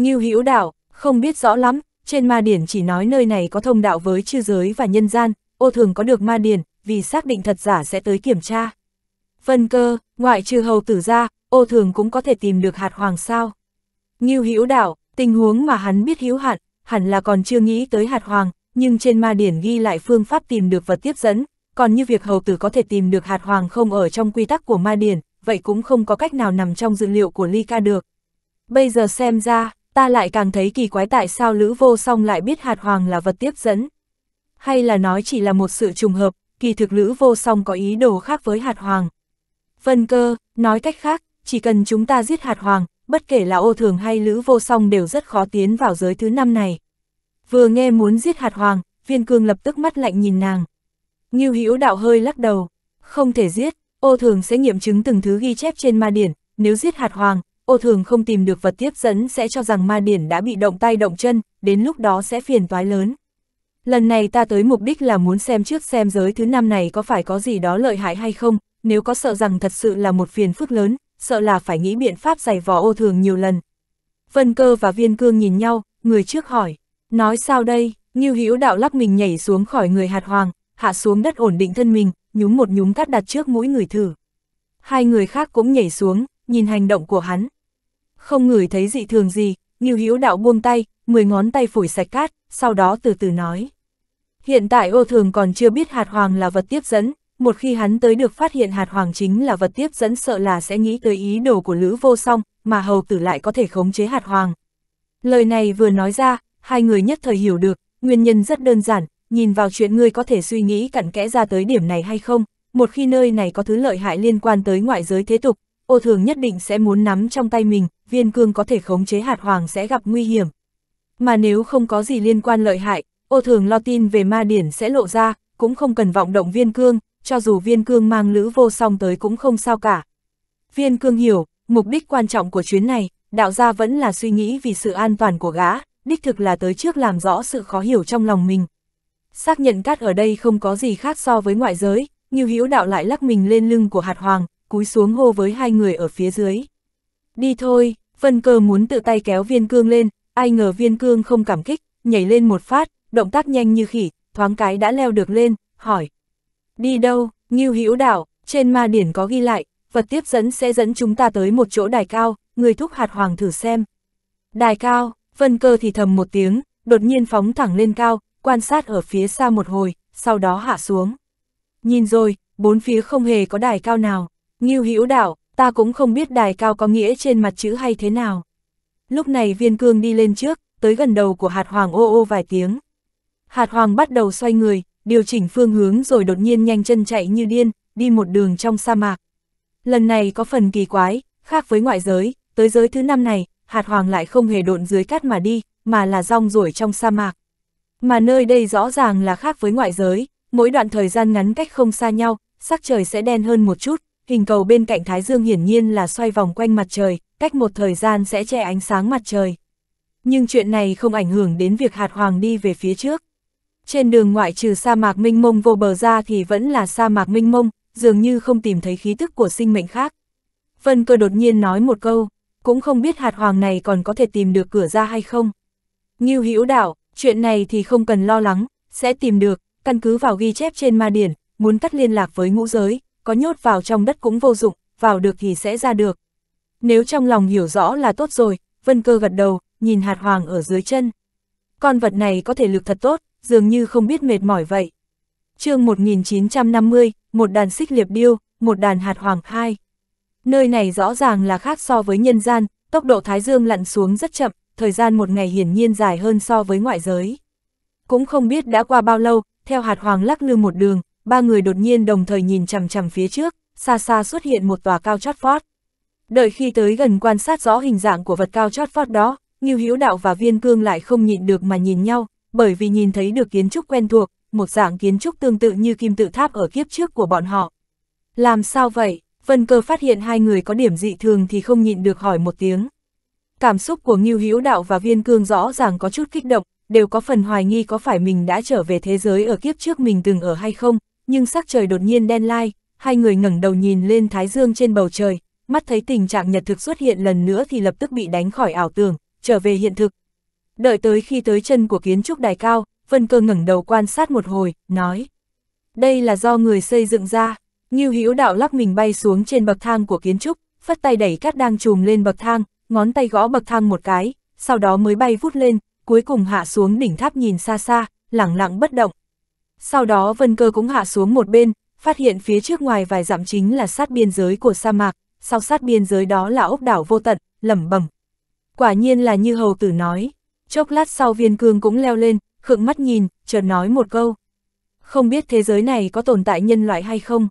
Ngưu Hữu Đạo, không biết rõ lắm, trên ma điển chỉ nói nơi này có thông đạo với chư giới và nhân gian, ô thường có được ma điển, vì xác định thật giả sẽ tới kiểm tra. Vân cơ, ngoại trừ hầu tử ra, ô thường cũng có thể tìm được hạt hoàng sao. Ngưu Hữu Đạo, tình huống mà hắn biết hữu hạn, hẳn là còn chưa nghĩ tới hạt hoàng, nhưng trên ma điển ghi lại phương pháp tìm được vật tiếp dẫn, còn như việc hầu tử có thể tìm được hạt hoàng không ở trong quy tắc của ma điển, vậy cũng không có cách nào nằm trong dữ liệu của Ly Ca được. Bây giờ xem ra, ta lại càng thấy kỳ quái tại sao Lữ Vô Song lại biết hạt hoàng là vật tiếp dẫn. Hay là nói chỉ là một sự trùng hợp, kỳ thực Lữ Vô Song có ý đồ khác với hạt hoàng. Vân cơ, nói cách khác, chỉ cần chúng ta giết hạt hoàng, bất kể là ô thường hay Lữ Vô Song đều rất khó tiến vào giới thứ năm này. Vừa nghe muốn giết hạt hoàng, viên cương lập tức mắt lạnh nhìn nàng. Ngưu hữu đạo hơi lắc đầu, không thể giết, ô thường sẽ nghiệm chứng từng thứ ghi chép trên ma điển, nếu giết hạt hoàng, ô thường không tìm được vật tiếp dẫn sẽ cho rằng ma điển đã bị động tay động chân, đến lúc đó sẽ phiền toái lớn. Lần này ta tới mục đích là muốn xem trước xem giới thứ năm này có phải có gì đó lợi hại hay không, nếu có sợ rằng thật sự là một phiền phức lớn, sợ là phải nghĩ biện pháp giày vò ô thường nhiều lần. Vân cơ và viên cương nhìn nhau, người trước hỏi, nói sao đây, Ngưu Hữu đạo lắc mình nhảy xuống khỏi người hạt hoàng, hạ xuống đất ổn định thân mình, nhúng một nhúng cát đặt trước mũi người thử. Hai người khác cũng nhảy xuống, nhìn hành động của hắn không ngửi thấy dị thường gì, Ngưu Hữu Đạo buông tay, mười ngón tay phủi sạch cát, sau đó từ từ nói. Hiện tại ô thường còn chưa biết hạt hoàng là vật tiếp dẫn, một khi hắn tới được phát hiện hạt hoàng chính là vật tiếp dẫn sợ là sẽ nghĩ tới ý đồ của Lữ Vô Song, mà hầu tử lại có thể khống chế hạt hoàng. Lời này vừa nói ra, hai người nhất thời hiểu được, nguyên nhân rất đơn giản, nhìn vào chuyện ngươi có thể suy nghĩ cặn kẽ ra tới điểm này hay không, một khi nơi này có thứ lợi hại liên quan tới ngoại giới thế tục, ô thường nhất định sẽ muốn nắm trong tay mình, viên cương có thể khống chế hạt hoàng sẽ gặp nguy hiểm. Mà nếu không có gì liên quan lợi hại, ô thường lo tin về ma điển sẽ lộ ra, cũng không cần vọng động viên cương, cho dù viên cương mang lữ vô song tới cũng không sao cả. Viên cương hiểu, mục đích quan trọng của chuyến này, đạo gia vẫn là suy nghĩ vì sự an toàn của gã, đích thực là tới trước làm rõ sự khó hiểu trong lòng mình. Xác nhận cát ở đây không có gì khác so với ngoại giới, như hữu đạo lại lắc mình lên lưng của hạt hoàng, cúi xuống hô với hai người ở phía dưới đi thôi, Vân Cơ muốn tự tay kéo viên cương lên, ai ngờ viên cương không cảm kích, nhảy lên một phát, động tác nhanh như khỉ, thoáng cái đã leo được lên, hỏi. Đi đâu, Ngưu Hữu Đảo, trên ma điển có ghi lại, vật tiếp dẫn sẽ dẫn chúng ta tới một chỗ đài cao, người thúc hạt hoàng thử xem. Đài cao, Vân Cơ thì thầm một tiếng, đột nhiên phóng thẳng lên cao, quan sát ở phía xa một hồi, sau đó hạ xuống. Nhìn rồi, bốn phía không hề có đài cao nào, Ngưu Hữu Đảo, ta cũng không biết đài cao có nghĩa trên mặt chữ hay thế nào. Lúc này viên cương đi lên trước, tới gần đầu của hạt hoàng ô ô vài tiếng. Hạt hoàng bắt đầu xoay người, điều chỉnh phương hướng rồi đột nhiên nhanh chân chạy như điên, đi một đường trong sa mạc. Lần này có phần kỳ quái, khác với ngoại giới, tới giới thứ năm này, hạt hoàng lại không hề độn dưới cát mà đi, mà là rong ruổi trong sa mạc. Mà nơi đây rõ ràng là khác với ngoại giới, mỗi đoạn thời gian ngắn cách không xa nhau, sắc trời sẽ đen hơn một chút, hình cầu bên cạnh Thái Dương hiển nhiên là xoay vòng quanh mặt trời, cách một thời gian sẽ che ánh sáng mặt trời. Nhưng chuyện này không ảnh hưởng đến việc hạt hoàng đi về phía trước. Trên đường ngoại trừ sa mạc minh mông vô bờ ra thì vẫn là sa mạc minh mông, dường như không tìm thấy khí tức của sinh mệnh khác. Vân cơ đột nhiên nói một câu, cũng không biết hạt hoàng này còn có thể tìm được cửa ra hay không. Ngưu Hữu Đạo, chuyện này thì không cần lo lắng, sẽ tìm được, căn cứ vào ghi chép trên ma điển, muốn cắt liên lạc với ngũ giới, có nhốt vào trong đất cũng vô dụng, vào được thì sẽ ra được. Nếu trong lòng hiểu rõ là tốt rồi, Vân Cơ gật đầu, nhìn hạt hoàng ở dưới chân. Con vật này có thể lực thật tốt, dường như không biết mệt mỏi vậy. chương 1950, một đàn xích liệp điêu, một đàn hạt hoàng hai. Nơi này rõ ràng là khác so với nhân gian, tốc độ thái dương lặn xuống rất chậm, thời gian một ngày hiển nhiên dài hơn so với ngoại giới. Cũng không biết đã qua bao lâu, theo hạt hoàng lắc lư một đường, ba người đột nhiên đồng thời nhìn chằm chằm phía trước, xa xa xuất hiện một tòa cao chót vót. Đợi khi tới gần quan sát rõ hình dạng của vật cao chót vót đó, Ngưu Hữu Đạo và Viên Cương lại không nhịn được mà nhìn nhau, bởi vì nhìn thấy được kiến trúc quen thuộc, một dạng kiến trúc tương tự như kim tự tháp ở kiếp trước của bọn họ. Làm sao vậy? Vân Cơ phát hiện hai người có điểm dị thường thì không nhịn được hỏi một tiếng. Cảm xúc của Ngưu Hữu Đạo và Viên Cương rõ ràng có chút kích động, đều có phần hoài nghi có phải mình đã trở về thế giới ở kiếp trước mình từng ở hay không, nhưng sắc trời đột nhiên đen lai, hai người ngẩng đầu nhìn lên thái dương trên bầu trời, mắt thấy tình trạng nhật thực xuất hiện lần nữa thì lập tức bị đánh khỏi ảo tưởng, trở về hiện thực. Đợi tới khi tới chân của kiến trúc đài cao, Vân Cơ ngẩng đầu quan sát một hồi, nói: "Đây là do người xây dựng ra." Ngưu Hữu Đạo lắc mình bay xuống trên bậc thang của kiến trúc, phất tay đẩy cát đang trùm lên bậc thang, ngón tay gõ bậc thang một cái, sau đó mới bay vút lên, cuối cùng hạ xuống đỉnh tháp nhìn xa xa, lặng lặng bất động, sau đó vân cơ cũng hạ xuống một bên, phát hiện phía trước ngoài vài dặm chính là sát biên giới của sa mạc, sau sát biên giới đó là ốc đảo vô tận, lẩm bẩm. Quả nhiên là như hầu tử nói, chốc lát sau viên cương cũng leo lên, khựng mắt nhìn, chợt nói một câu. Không biết thế giới này có tồn tại nhân loại hay không?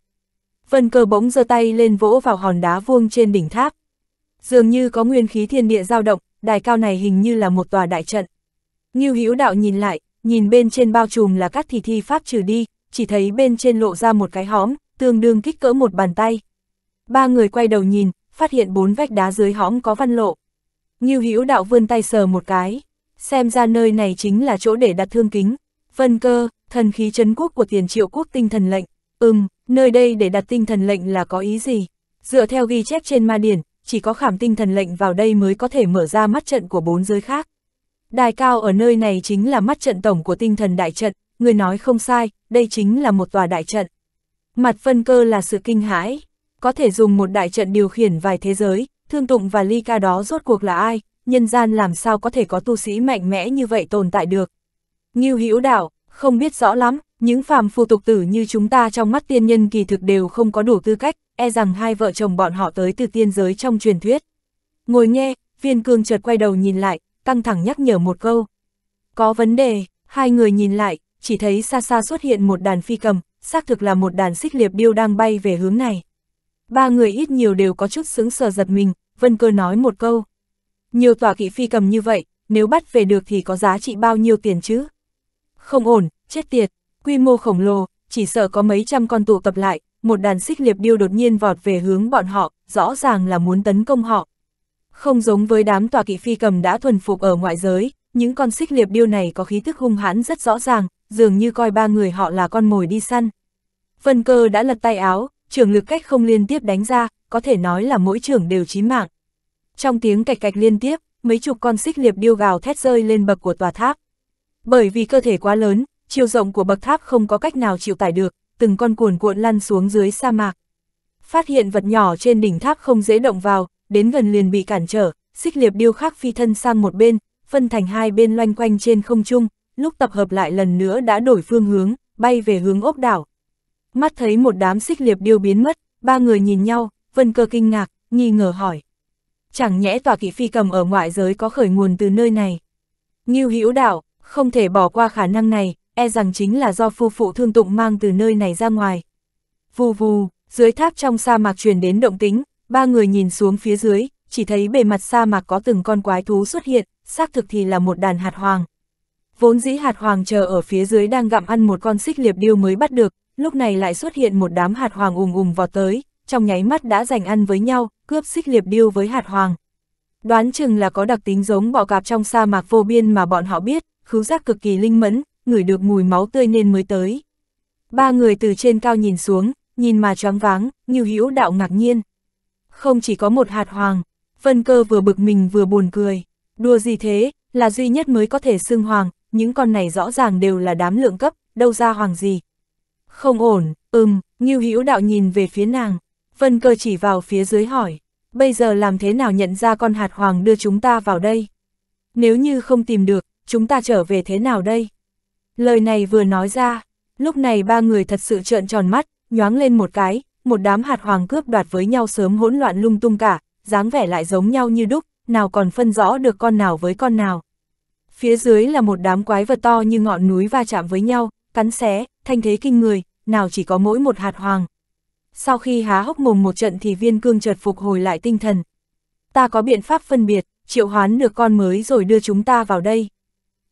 Vân cơ bỗng giơ tay lên vỗ vào hòn đá vuông trên đỉnh tháp. Dường như có nguyên khí thiên địa dao động, đài cao này hình như là một tòa đại trận. Ngưu Hữu Đạo nhìn lại, nhìn bên trên bao trùm là các thì thi pháp trừ đi, chỉ thấy bên trên lộ ra một cái hõm, tương đương kích cỡ một bàn tay. Ba người quay đầu nhìn, phát hiện bốn vách đá dưới hõm có văn lộ. Ngưu Hữu Đạo vươn tay sờ một cái, xem ra nơi này chính là chỗ để đặt thương kính. Vân cơ, thần khí trấn quốc của tiền triệu quốc tinh thần lệnh. Ừm, nơi đây để đặt tinh thần lệnh là có ý gì? Dựa theo ghi chép trên ma điển, chỉ có khảm tinh thần lệnh vào đây mới có thể mở ra mắt trận của bốn giới khác. Đài cao ở nơi này chính là mắt trận tổng của tinh thần đại trận, người nói không sai, đây chính là một tòa đại trận. Mặt phân cơ là sự kinh hãi, có thể dùng một đại trận điều khiển vài thế giới, thương tụng và ly ca đó rốt cuộc là ai, nhân gian làm sao có thể có tu sĩ mạnh mẽ như vậy tồn tại được. Ngưu hữu đạo, không biết rõ lắm, những phàm phù tục tử như chúng ta trong mắt tiên nhân kỳ thực đều không có đủ tư cách, e rằng hai vợ chồng bọn họ tới từ tiên giới trong truyền thuyết. Ngồi nghe, viên cương chợt quay đầu nhìn lại, căng thẳng nhắc nhở một câu. Có vấn đề, hai người nhìn lại, chỉ thấy xa xa xuất hiện một đàn phi cầm, xác thực là một đàn xích liệp điêu đang bay về hướng này. Ba người ít nhiều đều có chút sững sờ giật mình, Vân Cơ nói một câu. Nhiều tòa kỵ phi cầm như vậy, nếu bắt về được thì có giá trị bao nhiêu tiền chứ? Không ổn, chết tiệt, quy mô khổng lồ, chỉ sợ có mấy trăm con tụ tập lại, một đàn xích liệp điêu đột nhiên vọt về hướng bọn họ, rõ ràng là muốn tấn công họ. Không giống với đám tòa kỵ phi cầm đã thuần phục ở ngoại giới, những con xích liệp điêu này có khí thức hung hãn rất rõ ràng, dường như coi ba người họ là con mồi đi săn. Vân cơ đã lật tay áo, trường lực cách không liên tiếp đánh ra, có thể nói là mỗi trường đều chí mạng. Trong tiếng cạch cạch liên tiếp, mấy chục con xích liệp điêu gào thét rơi lên bậc của tòa tháp. Bởi vì cơ thể quá lớn, chiều rộng của bậc tháp không có cách nào chịu tải được, từng con cuồn cuộn lăn xuống dưới sa mạc. Phát hiện vật nhỏ trên đỉnh tháp không dễ động vào, đến gần liền bị cản trở, xích liệp điêu khắc phi thân sang một bên, phân thành hai bên loanh quanh trên không trung, lúc tập hợp lại lần nữa đã đổi phương hướng, bay về hướng ốc đảo. Mắt thấy một đám xích liệp điêu biến mất, ba người nhìn nhau, vân cơ kinh ngạc, nghi ngờ hỏi. Chẳng nhẽ tòa kỵ phi cầm ở ngoại giới có khởi nguồn từ nơi này. Nghiêu hữu đạo, không thể bỏ qua khả năng này, e rằng chính là do phu phụ thương tụng mang từ nơi này ra ngoài. Vù vù, dưới tháp trong sa mạc truyền đến động tính, Ba người nhìn xuống phía dưới, chỉ thấy bề mặt sa mạc có từng con quái thú xuất hiện, xác thực thì là một đàn hạt hoàng. Vốn dĩ hạt hoàng chờ ở phía dưới đang gặm ăn một con xích liệp điêu mới bắt được, lúc này lại xuất hiện một đám hạt hoàng ùng ùng vọt tới, trong nháy mắt đã giành ăn với nhau, cướp xích liệp điêu với hạt hoàng. Đoán chừng là có đặc tính giống bọ cạp trong sa mạc vô biên mà bọn họ biết, khứu giác cực kỳ linh mẫn, ngửi được mùi máu tươi nên mới tới. Ba người từ trên cao nhìn xuống, nhìn mà choáng váng, như hữu đạo ngạc nhiên không chỉ có một hạt hoàng, vân cơ vừa bực mình vừa buồn cười. Đùa gì thế, là duy nhất mới có thể xưng hoàng, những con này rõ ràng đều là đám lượng cấp, đâu ra hoàng gì. Không ổn, ừm, Ngưu Hữu Đạo nhìn về phía nàng, Vân Cơ chỉ vào phía dưới hỏi, bây giờ làm thế nào nhận ra con hạt hoàng đưa chúng ta vào đây? Nếu như không tìm được, chúng ta trở về thế nào đây? Lời này vừa nói ra, lúc này ba người thật sự trợn tròn mắt, nhoáng lên một cái, một đám hạt hoàng cướp đoạt với nhau sớm hỗn loạn lung tung cả, dáng vẻ lại giống nhau như đúc, nào còn phân rõ được con nào với con nào. Phía dưới là một đám quái vật to như ngọn núi va chạm với nhau, cắn xé, thanh thế kinh người, nào chỉ có mỗi một hạt hoàng. Sau khi há hốc mồm một trận thì viên cương chợt phục hồi lại tinh thần. Ta có biện pháp phân biệt, triệu hoán được con mới rồi đưa chúng ta vào đây.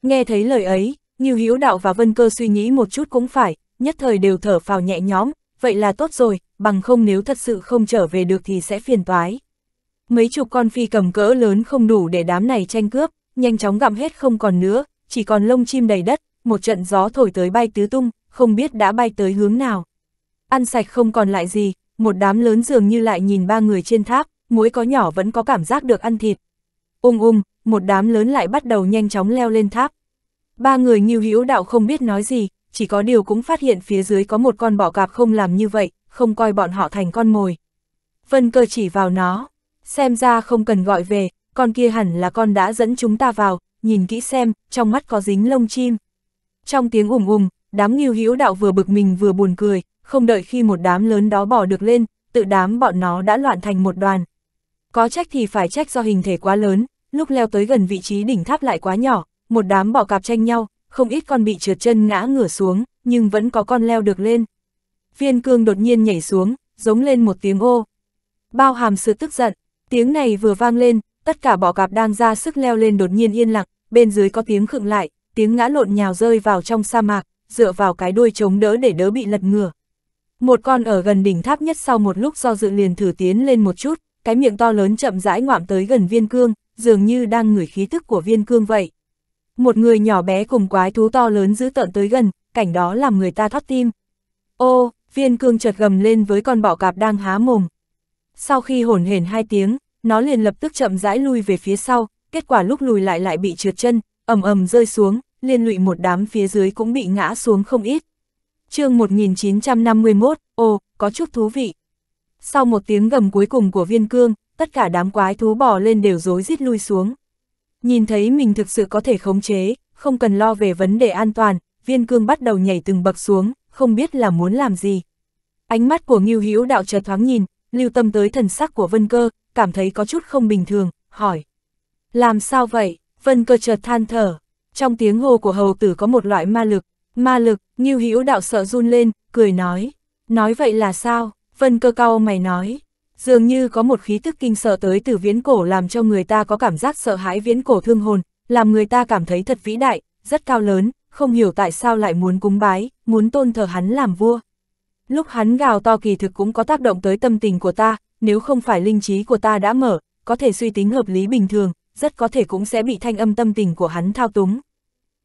Nghe thấy lời ấy, Nghiêu hiếu Đạo và Vân Cơ suy nghĩ một chút cũng phải, nhất thời đều thở phào nhẹ nhõm, vậy là tốt rồi, bằng không nếu thật sự không trở về được thì sẽ phiền toái. Mấy chục con phi cầm cỡ lớn không đủ để đám này tranh cướp, nhanh chóng gặm hết không còn nữa, chỉ còn lông chim đầy đất, một trận gió thổi tới bay tứ tung, không biết đã bay tới hướng nào. Ăn sạch không còn lại gì, một đám lớn dường như lại nhìn ba người trên tháp, muối có nhỏ vẫn có cảm giác được ăn thịt. Ung ung, một đám lớn lại bắt đầu nhanh chóng leo lên tháp. Ba người nghiêu hữu đạo không biết nói gì, chỉ có điều cũng phát hiện phía dưới có một con bọ cạp không làm như vậy, không coi bọn họ thành con mồi. Vân cơ chỉ vào nó, xem ra không cần gọi về, con kia hẳn là con đã dẫn chúng ta vào, nhìn kỹ xem, trong mắt có dính lông chim. Trong tiếng ủng ủng, đám nghiêu hữu đạo vừa bực mình vừa buồn cười, không đợi khi một đám lớn đó bỏ được lên, tự đám bọn nó đã loạn thành một đoàn. Có trách thì phải trách do hình thể quá lớn, lúc leo tới gần vị trí đỉnh tháp lại quá nhỏ, một đám bọ cạp tranh nhau, không ít con bị trượt chân ngã ngửa xuống, nhưng vẫn có con leo được lên. Viên cương đột nhiên nhảy xuống, giống lên một tiếng ô. Bao hàm sự tức giận, tiếng này vừa vang lên, tất cả bọ cạp đang ra sức leo lên đột nhiên yên lặng, bên dưới có tiếng khựng lại, tiếng ngã lộn nhào rơi vào trong sa mạc, dựa vào cái đuôi chống đỡ để đỡ bị lật ngửa. Một con ở gần đỉnh tháp nhất sau một lúc do dự liền thử tiến lên một chút, cái miệng to lớn chậm rãi ngoạm tới gần viên cương, dường như đang ngửi khí tức của viên cương vậy một người nhỏ bé cùng quái thú to lớn giữ tợn tới gần, cảnh đó làm người ta thót tim. Ô, viên cương chợt gầm lên với con bọ cạp đang há mồm. Sau khi hổn hển hai tiếng, nó liền lập tức chậm rãi lui về phía sau, kết quả lúc lùi lại lại bị trượt chân, ầm ầm rơi xuống, liên lụy một đám phía dưới cũng bị ngã xuống không ít. chương 1951, ô, có chút thú vị. Sau một tiếng gầm cuối cùng của viên cương, tất cả đám quái thú bò lên đều rối rít lui xuống. Nhìn thấy mình thực sự có thể khống chế, không cần lo về vấn đề an toàn, viên cương bắt đầu nhảy từng bậc xuống, không biết là muốn làm gì. Ánh mắt của Ngưu Hữu đạo chợt thoáng nhìn, lưu tâm tới thần sắc của Vân Cơ, cảm thấy có chút không bình thường, hỏi. Làm sao vậy? Vân Cơ chợt than thở. Trong tiếng hô của hầu tử có một loại ma lực, ma lực, Ngưu Hữu đạo sợ run lên, cười nói. Nói vậy là sao? Vân Cơ cao mày nói, Dường như có một khí tức kinh sợ tới từ viễn cổ làm cho người ta có cảm giác sợ hãi viễn cổ thương hồn, làm người ta cảm thấy thật vĩ đại, rất cao lớn, không hiểu tại sao lại muốn cúng bái, muốn tôn thờ hắn làm vua. Lúc hắn gào to kỳ thực cũng có tác động tới tâm tình của ta, nếu không phải linh trí của ta đã mở, có thể suy tính hợp lý bình thường, rất có thể cũng sẽ bị thanh âm tâm tình của hắn thao túng.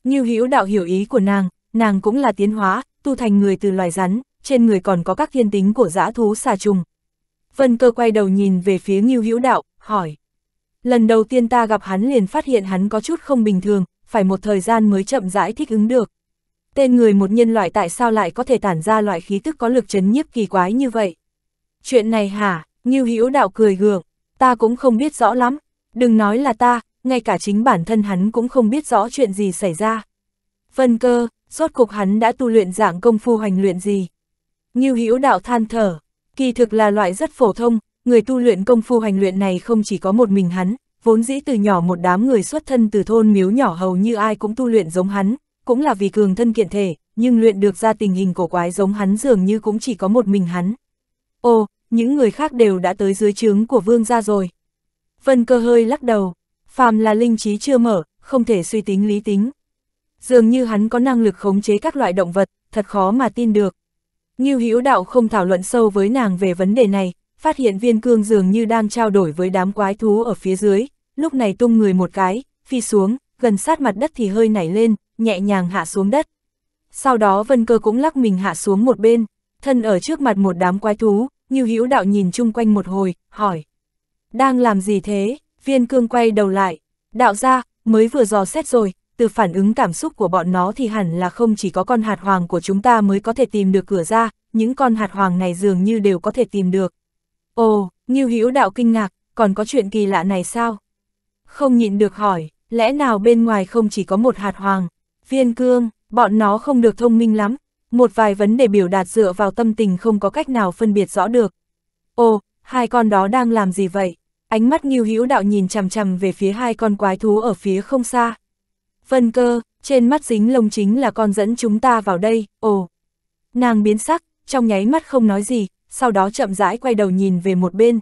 Như hữu đạo hiểu ý của nàng, nàng cũng là tiến hóa, tu thành người từ loài rắn, trên người còn có các thiên tính của dã thú xà trùng, Vân cơ quay đầu nhìn về phía Ngưu Hữu Đạo, hỏi. Lần đầu tiên ta gặp hắn liền phát hiện hắn có chút không bình thường, phải một thời gian mới chậm rãi thích ứng được. Tên người một nhân loại tại sao lại có thể tản ra loại khí tức có lực chấn nhiếp kỳ quái như vậy? Chuyện này hả? Ngưu Hữu Đạo cười gượng, ta cũng không biết rõ lắm, đừng nói là ta, ngay cả chính bản thân hắn cũng không biết rõ chuyện gì xảy ra. Vân cơ, rốt cục hắn đã tu luyện dạng công phu hành luyện gì? Ngưu Hữu Đạo than thở, kỳ thực là loại rất phổ thông, người tu luyện công phu hành luyện này không chỉ có một mình hắn, vốn dĩ từ nhỏ một đám người xuất thân từ thôn miếu nhỏ hầu như ai cũng tu luyện giống hắn, cũng là vì cường thân kiện thể, nhưng luyện được ra tình hình cổ quái giống hắn dường như cũng chỉ có một mình hắn. Ồ, những người khác đều đã tới dưới trướng của vương gia rồi. Vân cơ hơi lắc đầu, phàm là linh trí chưa mở, không thể suy tính lý tính. Dường như hắn có năng lực khống chế các loại động vật, thật khó mà tin được. Ngưu Hữu Đạo không thảo luận sâu với nàng về vấn đề này, phát hiện viên cương dường như đang trao đổi với đám quái thú ở phía dưới, lúc này tung người một cái, phi xuống, gần sát mặt đất thì hơi nảy lên, nhẹ nhàng hạ xuống đất. Sau đó vân cơ cũng lắc mình hạ xuống một bên, thân ở trước mặt một đám quái thú, Ngưu Hữu Đạo nhìn chung quanh một hồi, hỏi. Đang làm gì thế? Viên cương quay đầu lại. Đạo gia mới vừa dò xét rồi, từ phản ứng cảm xúc của bọn nó thì hẳn là không chỉ có con hạt hoàng của chúng ta mới có thể tìm được cửa ra, những con hạt hoàng này dường như đều có thể tìm được. Ồ, Ngưu Hữu Đạo kinh ngạc, còn có chuyện kỳ lạ này sao? Không nhịn được hỏi, lẽ nào bên ngoài không chỉ có một hạt hoàng, viên cương, bọn nó không được thông minh lắm, một vài vấn đề biểu đạt dựa vào tâm tình không có cách nào phân biệt rõ được. Ồ, hai con đó đang làm gì vậy? Ánh mắt Ngưu Hữu Đạo nhìn chằm chằm về phía hai con quái thú ở phía không xa, Vân cơ, trên mắt dính lông chính là con dẫn chúng ta vào đây, ồ. Nàng biến sắc, trong nháy mắt không nói gì, sau đó chậm rãi quay đầu nhìn về một bên.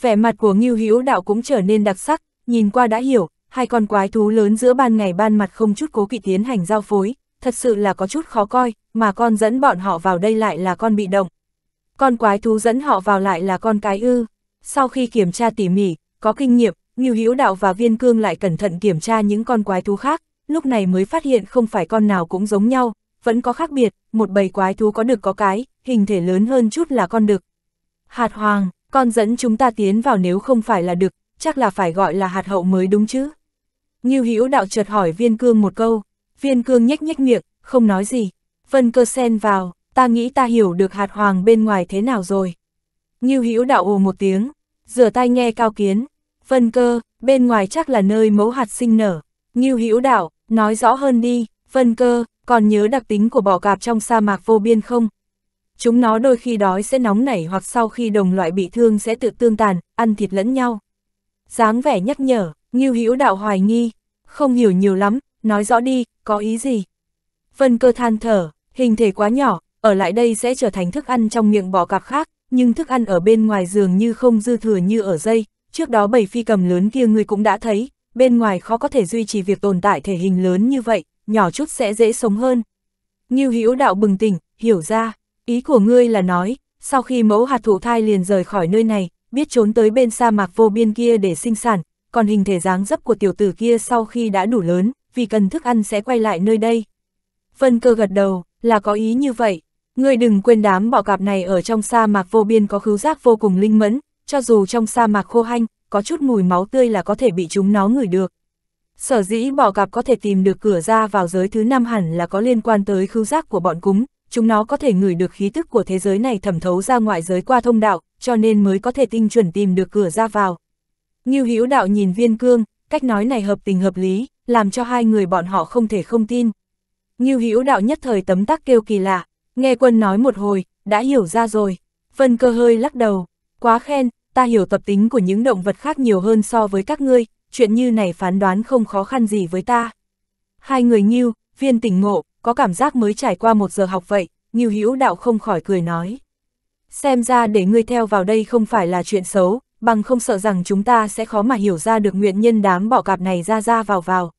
Vẻ mặt của Ngưu Hữu Đạo cũng trở nên đặc sắc, nhìn qua đã hiểu, hai con quái thú lớn giữa ban ngày ban mặt không chút cố kỵ tiến hành giao phối, thật sự là có chút khó coi, mà con dẫn bọn họ vào đây lại là con bị động. Con quái thú dẫn họ vào lại là con cái ư. Sau khi kiểm tra tỉ mỉ, có kinh nghiệm, Ngưu Hữu Đạo và Viên Cương lại cẩn thận kiểm tra những con quái thú khác, lúc này mới phát hiện không phải con nào cũng giống nhau, vẫn có khác biệt, một bầy quái thú có đực có cái, hình thể lớn hơn chút là con đực. Hạt hoàng, con dẫn chúng ta tiến vào nếu không phải là đực, chắc là phải gọi là hạt hậu mới đúng chứ. Ngưu Hữu Đạo chợt hỏi Viên Cương một câu, Viên Cương nhếch nhếch miệng, không nói gì. Vân Cơ xen vào, ta nghĩ ta hiểu được hạt hoàng bên ngoài thế nào rồi. Ngưu Hữu Đạo ồ một tiếng, rửa tay nghe cao kiến, Vân cơ, bên ngoài chắc là nơi mẫu hạt sinh nở. Ngưu Hữu Đạo, nói rõ hơn đi, Vân cơ, còn nhớ đặc tính của bọ cạp trong sa mạc vô biên không? Chúng nó đôi khi đói sẽ nóng nảy hoặc sau khi đồng loại bị thương sẽ tự tương tàn, ăn thịt lẫn nhau. dáng vẻ nhắc nhở, Ngưu Hữu Đạo hoài nghi, không hiểu nhiều lắm, nói rõ đi, có ý gì? Vân cơ than thở, hình thể quá nhỏ, ở lại đây sẽ trở thành thức ăn trong miệng bọ cạp khác, nhưng thức ăn ở bên ngoài giường như không dư thừa như ở dây, trước đó bầy phi cầm lớn kia ngươi cũng đã thấy, bên ngoài khó có thể duy trì việc tồn tại thể hình lớn như vậy, nhỏ chút sẽ dễ sống hơn. Ngưu Hữu Đạo bừng tỉnh, hiểu ra, ý của ngươi là nói, sau khi mẫu hạt thụ thai liền rời khỏi nơi này, biết trốn tới bên sa mạc vô biên kia để sinh sản, còn hình thể dáng dấp của tiểu tử kia sau khi đã đủ lớn, vì cần thức ăn sẽ quay lại nơi đây. Vân cơ gật đầu, là có ý như vậy. Ngươi đừng quên đám bọ cạp này ở trong sa mạc vô biên có khứu giác vô cùng linh mẫn, cho dù trong sa mạc khô hanh, có chút mùi máu tươi là có thể bị chúng nó ngửi được. Sở dĩ bỏ gặp có thể tìm được cửa ra vào giới thứ năm hẳn là có liên quan tới khứu giác của bọn cúng, chúng nó có thể ngửi được khí tức của thế giới này thẩm thấu ra ngoại giới qua thông đạo, cho nên mới có thể tinh chuẩn tìm được cửa ra vào. Ngưu Hữu Đạo nhìn Viên Cương, cách nói này hợp tình hợp lý, làm cho hai người bọn họ không thể không tin. Ngưu Hữu Đạo nhất thời tấm tắc kêu kỳ lạ, nghe quân nói một hồi, đã hiểu ra rồi. Vân Cơ hơi lắc đầu, Quá khen, ta hiểu tập tính của những động vật khác nhiều hơn so với các ngươi, chuyện như này phán đoán không khó khăn gì với ta. Hai người nghiêu, viên tỉnh ngộ, có cảm giác mới trải qua một giờ học vậy, nghiêu hữu đạo không khỏi cười nói. Xem ra để ngươi theo vào đây không phải là chuyện xấu, bằng không sợ rằng chúng ta sẽ khó mà hiểu ra được nguyện nhân đám bỏ cạp này ra ra vào vào.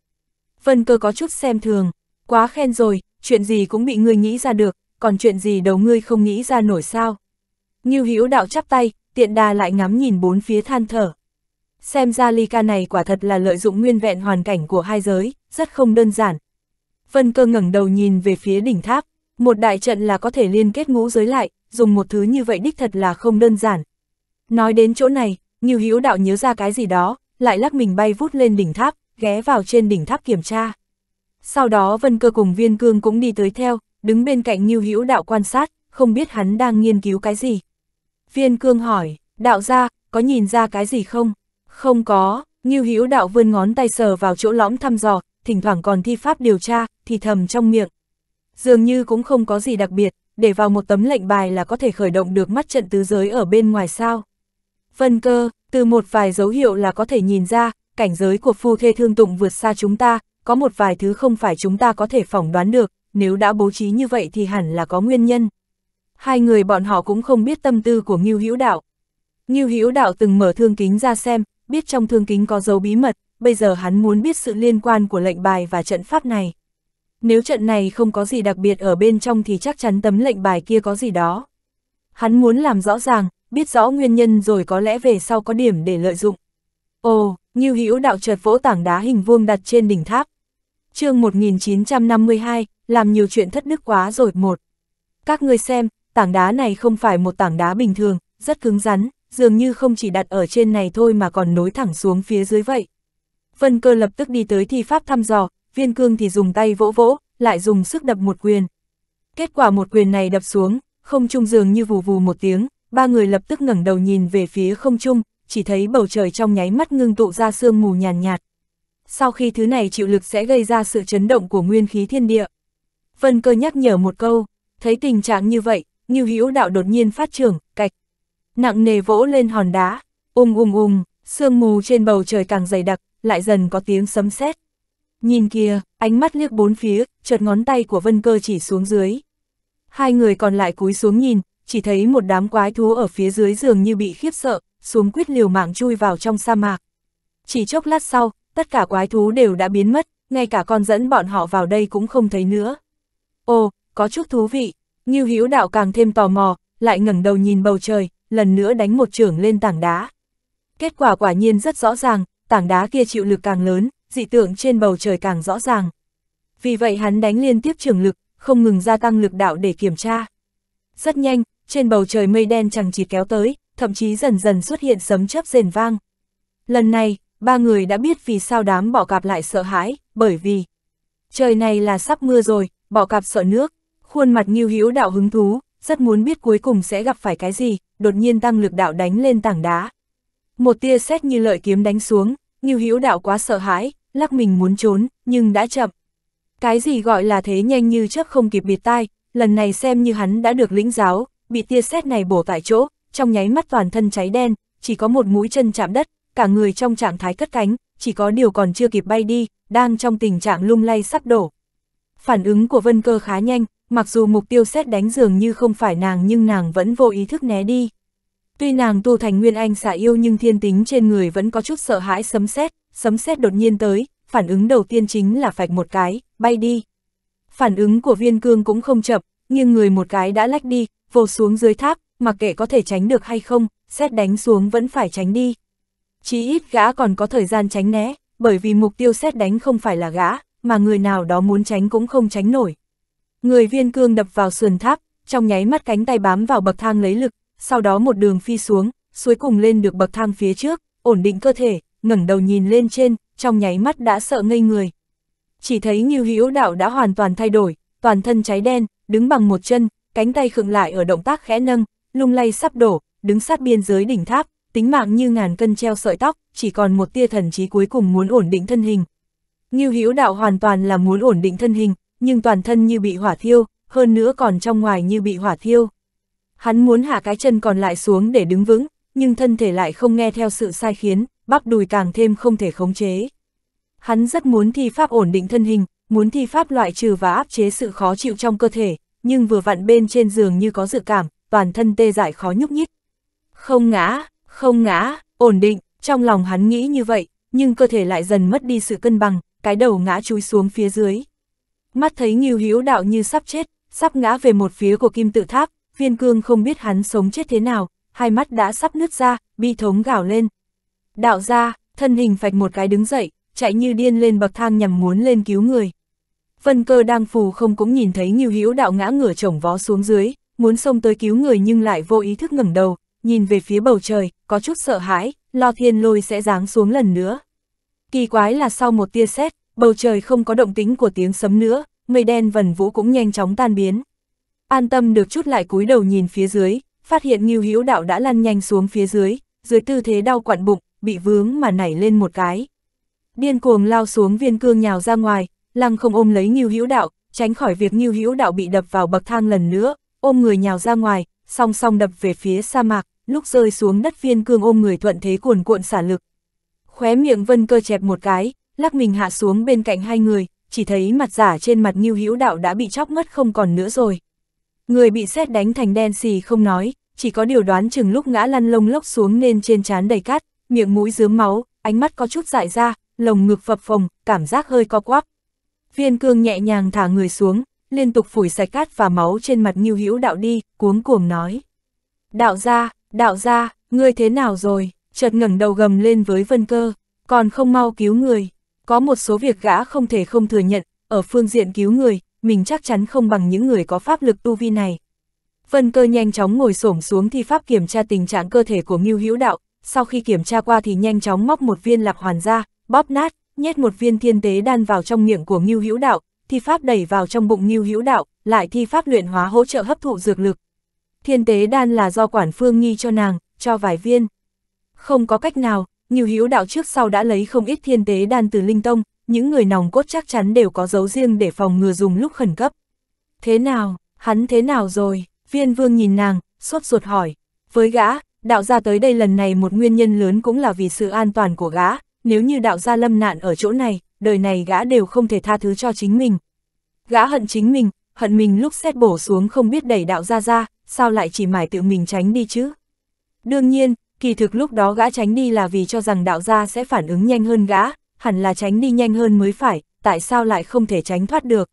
Vân cơ có chút xem thường, quá khen rồi, chuyện gì cũng bị ngươi nghĩ ra được, còn chuyện gì đầu ngươi không nghĩ ra nổi sao. Nghiêu hữu đạo chắp tay, tiện đà lại ngắm nhìn bốn phía than thở. Xem ra ly ca này quả thật là lợi dụng nguyên vẹn hoàn cảnh của hai giới, rất không đơn giản. Vân cơ ngẩng đầu nhìn về phía đỉnh tháp, một đại trận là có thể liên kết ngũ giới lại, dùng một thứ như vậy đích thật là không đơn giản. Nói đến chỗ này, Nghiêu Hữu Đạo nhớ ra cái gì đó, lại lắc mình bay vút lên đỉnh tháp, ghé vào trên đỉnh tháp kiểm tra. Sau đó Vân Cơ cùng Viên Cương cũng đi tới theo, đứng bên cạnh Nghiêu Hữu Đạo quan sát, không biết hắn đang nghiên cứu cái gì. Viên cương hỏi, đạo gia có nhìn ra cái gì không? Không có, Ngưu Hữu đạo vươn ngón tay sờ vào chỗ lõm thăm dò, thỉnh thoảng còn thi pháp điều tra, thì thầm trong miệng. Dường như cũng không có gì đặc biệt, để vào một tấm lệnh bài là có thể khởi động được mắt trận tứ giới ở bên ngoài sao. Vân cơ, từ một vài dấu hiệu là có thể nhìn ra, cảnh giới của phu thê thương tụng vượt xa chúng ta, có một vài thứ không phải chúng ta có thể phỏng đoán được, nếu đã bố trí như vậy thì hẳn là có nguyên nhân hai người bọn họ cũng không biết tâm tư của Ngưu Hữu Đạo. Ngưu Hữu Đạo từng mở thương kính ra xem, biết trong thương kính có dấu bí mật, bây giờ hắn muốn biết sự liên quan của lệnh bài và trận pháp này. Nếu trận này không có gì đặc biệt ở bên trong thì chắc chắn tấm lệnh bài kia có gì đó. Hắn muốn làm rõ ràng, biết rõ nguyên nhân rồi có lẽ về sau có điểm để lợi dụng. Ồ, Ngưu Hữu Đạo chợt vỗ tảng đá hình vuông đặt trên đỉnh tháp. Chương 1952, làm nhiều chuyện thất đức quá rồi một. Các ngươi xem, tảng đá này không phải một tảng đá bình thường, rất cứng rắn, dường như không chỉ đặt ở trên này thôi mà còn nối thẳng xuống phía dưới vậy. Vân cơ lập tức đi tới thi pháp thăm dò, viên cương thì dùng tay vỗ vỗ, lại dùng sức đập một quyền. Kết quả một quyền này đập xuống, không trung dường như vù vù một tiếng, ba người lập tức ngẩng đầu nhìn về phía không trung, chỉ thấy bầu trời trong nháy mắt ngưng tụ ra sương mù nhàn nhạt, nhạt. Sau khi thứ này chịu lực sẽ gây ra sự chấn động của nguyên khí thiên địa. Vân cơ nhắc nhở một câu, thấy tình trạng như vậy, Ngưu Hữu Đạo đột nhiên phát trưởng, cạch. Nặng nề vỗ lên hòn đá, ung ung ung, sương mù trên bầu trời càng dày đặc, lại dần có tiếng sấm sét. Nhìn kia, ánh mắt liếc bốn phía, chợt ngón tay của Vân Cơ chỉ xuống dưới. Hai người còn lại cúi xuống nhìn, chỉ thấy một đám quái thú ở phía dưới giường như bị khiếp sợ, xuống quyết liều mạng chui vào trong sa mạc. Chỉ chốc lát sau, tất cả quái thú đều đã biến mất, ngay cả con dẫn bọn họ vào đây cũng không thấy nữa. Ồ, có chút thú vị, Ngưu Hữu Đạo càng thêm tò mò, lại ngẩng đầu nhìn bầu trời, lần nữa đánh một trưởng lên tảng đá. Kết quả quả nhiên rất rõ ràng, tảng đá kia chịu lực càng lớn, dị tượng trên bầu trời càng rõ ràng. Vì vậy hắn đánh liên tiếp trưởng lực, không ngừng gia tăng lực đạo để kiểm tra. Rất nhanh, trên bầu trời mây đen chẳng chỉ kéo tới, thậm chí dần dần xuất hiện sấm chớp rền vang. Lần này, ba người đã biết vì sao đám bọ cạp lại sợ hãi, bởi vì trời này là sắp mưa rồi, bọ cạp sợ nước, Khuôn mặt Ngưu Hữu đạo hứng thú, rất muốn biết cuối cùng sẽ gặp phải cái gì, đột nhiên tăng lực đạo đánh lên tảng đá. Một tia sét như lợi kiếm đánh xuống, Ngưu Hữu đạo quá sợ hãi, lắc mình muốn trốn, nhưng đã chậm. Cái gì gọi là thế nhanh như chớp không kịp biệt tai, lần này xem như hắn đã được lĩnh giáo, bị tia sét này bổ tại chỗ, trong nháy mắt toàn thân cháy đen, chỉ có một mũi chân chạm đất, cả người trong trạng thái cất cánh, chỉ có điều còn chưa kịp bay đi, đang trong tình trạng lung lay sắp đổ. Phản ứng của Vân Cơ khá nhanh, mặc dù mục tiêu xét đánh dường như không phải nàng nhưng nàng vẫn vô ý thức né đi. Tuy nàng tu thành nguyên anh xả yêu nhưng thiên tính trên người vẫn có chút sợ hãi sấm xét sấm xét đột nhiên tới, phản ứng đầu tiên chính là phạch một cái, bay đi. Phản ứng của viên cương cũng không chậm, nhưng người một cái đã lách đi, vô xuống dưới tháp, mặc kệ có thể tránh được hay không, xét đánh xuống vẫn phải tránh đi. Chí ít gã còn có thời gian tránh né, bởi vì mục tiêu xét đánh không phải là gã, mà người nào đó muốn tránh cũng không tránh nổi. Người viên cương đập vào sườn tháp, trong nháy mắt cánh tay bám vào bậc thang lấy lực, sau đó một đường phi xuống, suối cùng lên được bậc thang phía trước, ổn định cơ thể, ngẩng đầu nhìn lên trên, trong nháy mắt đã sợ ngây người. Chỉ thấy Ngưu Hữu Đạo đã hoàn toàn thay đổi, toàn thân cháy đen, đứng bằng một chân, cánh tay khựng lại ở động tác khẽ nâng, lung lay sắp đổ, đứng sát biên giới đỉnh tháp, tính mạng như ngàn cân treo sợi tóc, chỉ còn một tia thần trí cuối cùng muốn ổn định thân hình. Ngưu Hữu Đạo hoàn toàn là muốn ổn định thân hình, nhưng toàn thân như bị hỏa thiêu, hơn nữa còn trong ngoài như bị hỏa thiêu. Hắn muốn hạ cái chân còn lại xuống để đứng vững, nhưng thân thể lại không nghe theo sự sai khiến, bắp đùi càng thêm không thể khống chế. Hắn rất muốn thi pháp ổn định thân hình, muốn thi pháp loại trừ và áp chế sự khó chịu trong cơ thể, nhưng vừa vặn bên trên giường như có dự cảm, toàn thân tê dại khó nhúc nhích. Không ngã, không ngã, ổn định, trong lòng hắn nghĩ như vậy, nhưng cơ thể lại dần mất đi sự cân bằng, cái đầu ngã chúi xuống phía dưới. Mắt thấy Ngưu Hữu Đạo như sắp chết, sắp ngã về một phía của kim tự tháp, viên cương không biết hắn sống chết thế nào, hai mắt đã sắp nứt ra, bi thống gào lên. Đạo gia thân hình phạch một cái đứng dậy, chạy như điên lên bậc thang nhằm muốn lên cứu người. Vân cơ đang phù không cũng nhìn thấy Ngưu Hữu Đạo ngã ngửa chồng vó xuống dưới, muốn xông tới cứu người nhưng lại vô ý thức ngẩng đầu, nhìn về phía bầu trời, có chút sợ hãi, lo thiên lôi sẽ giáng xuống lần nữa. Kỳ quái là sau một tia sét, bầu trời không có động tính của tiếng sấm nữa, mây đen vần vũ cũng nhanh chóng tan biến. An tâm được chút lại cúi đầu nhìn phía dưới, phát hiện Ngưu Hữu Đạo đã lăn nhanh xuống phía dưới, dưới tư thế đau quặn bụng, bị vướng mà nảy lên một cái. Điên cuồng lao xuống viên cương nhào ra ngoài, Lăng không ôm lấy Ngưu Hữu Đạo, tránh khỏi việc Ngưu Hữu Đạo bị đập vào bậc thang lần nữa, ôm người nhào ra ngoài, song song đập về phía sa mạc, lúc rơi xuống đất viên cương ôm người thuận thế cuồn cuộn xả lực. Khóe miệng Vân Cơ chẹp một cái, lắc mình hạ xuống bên cạnh hai người, chỉ thấy mặt giả trên mặt Ngưu Hữu Đạo đã bị chóc mất không còn nữa rồi. Người bị xét đánh thành đen xì không nói, chỉ có điều đoán chừng lúc ngã lăn lông lốc xuống nên trên trán đầy cát, miệng mũi dướm máu, ánh mắt có chút dại ra, lồng ngực phập phồng, cảm giác hơi co quắp. Viên cương nhẹ nhàng thả người xuống, liên tục phủi sạch cát và máu trên mặt Ngưu Hữu Đạo đi, cuống cuồng nói. Đạo gia đạo gia ngươi thế nào rồi? Chợt ngẩng đầu gầm lên với vân cơ, còn không mau cứu người. Có một số việc gã không thể không thừa nhận, ở phương diện cứu người, mình chắc chắn không bằng những người có pháp lực tu vi này. Vân cơ nhanh chóng ngồi xổm xuống thi pháp kiểm tra tình trạng cơ thể của Ngưu Hữu Đạo, sau khi kiểm tra qua thì nhanh chóng móc một viên lạc hoàn ra, bóp nát, nhét một viên thiên tế đan vào trong miệng của Ngưu Hữu Đạo, thi pháp đẩy vào trong bụng Ngưu Hữu Đạo, lại thi pháp luyện hóa hỗ trợ hấp thụ dược lực. Thiên tế đan là do quản phương nghi cho nàng, cho vài viên. Không có cách nào, nhiều hiếu đạo trước sau đã lấy không ít thiên tế đan từ Linh Tông, những người nòng cốt chắc chắn đều có dấu riêng để phòng ngừa dùng lúc khẩn cấp. Thế nào, hắn thế nào rồi? Viên vương nhìn nàng, sốt ruột hỏi. Với gã, đạo gia tới đây lần này một nguyên nhân lớn cũng là vì sự an toàn của gã, nếu như đạo gia lâm nạn ở chỗ này, đời này gã đều không thể tha thứ cho chính mình. Gã hận chính mình, hận mình lúc xét bổ xuống không biết đẩy đạo gia ra, sao lại chỉ mải tự mình tránh đi chứ? Đương nhiên, kỳ thực lúc đó gã tránh đi là vì cho rằng đạo gia sẽ phản ứng nhanh hơn gã, hẳn là tránh đi nhanh hơn mới phải, tại sao lại không thể tránh thoát được.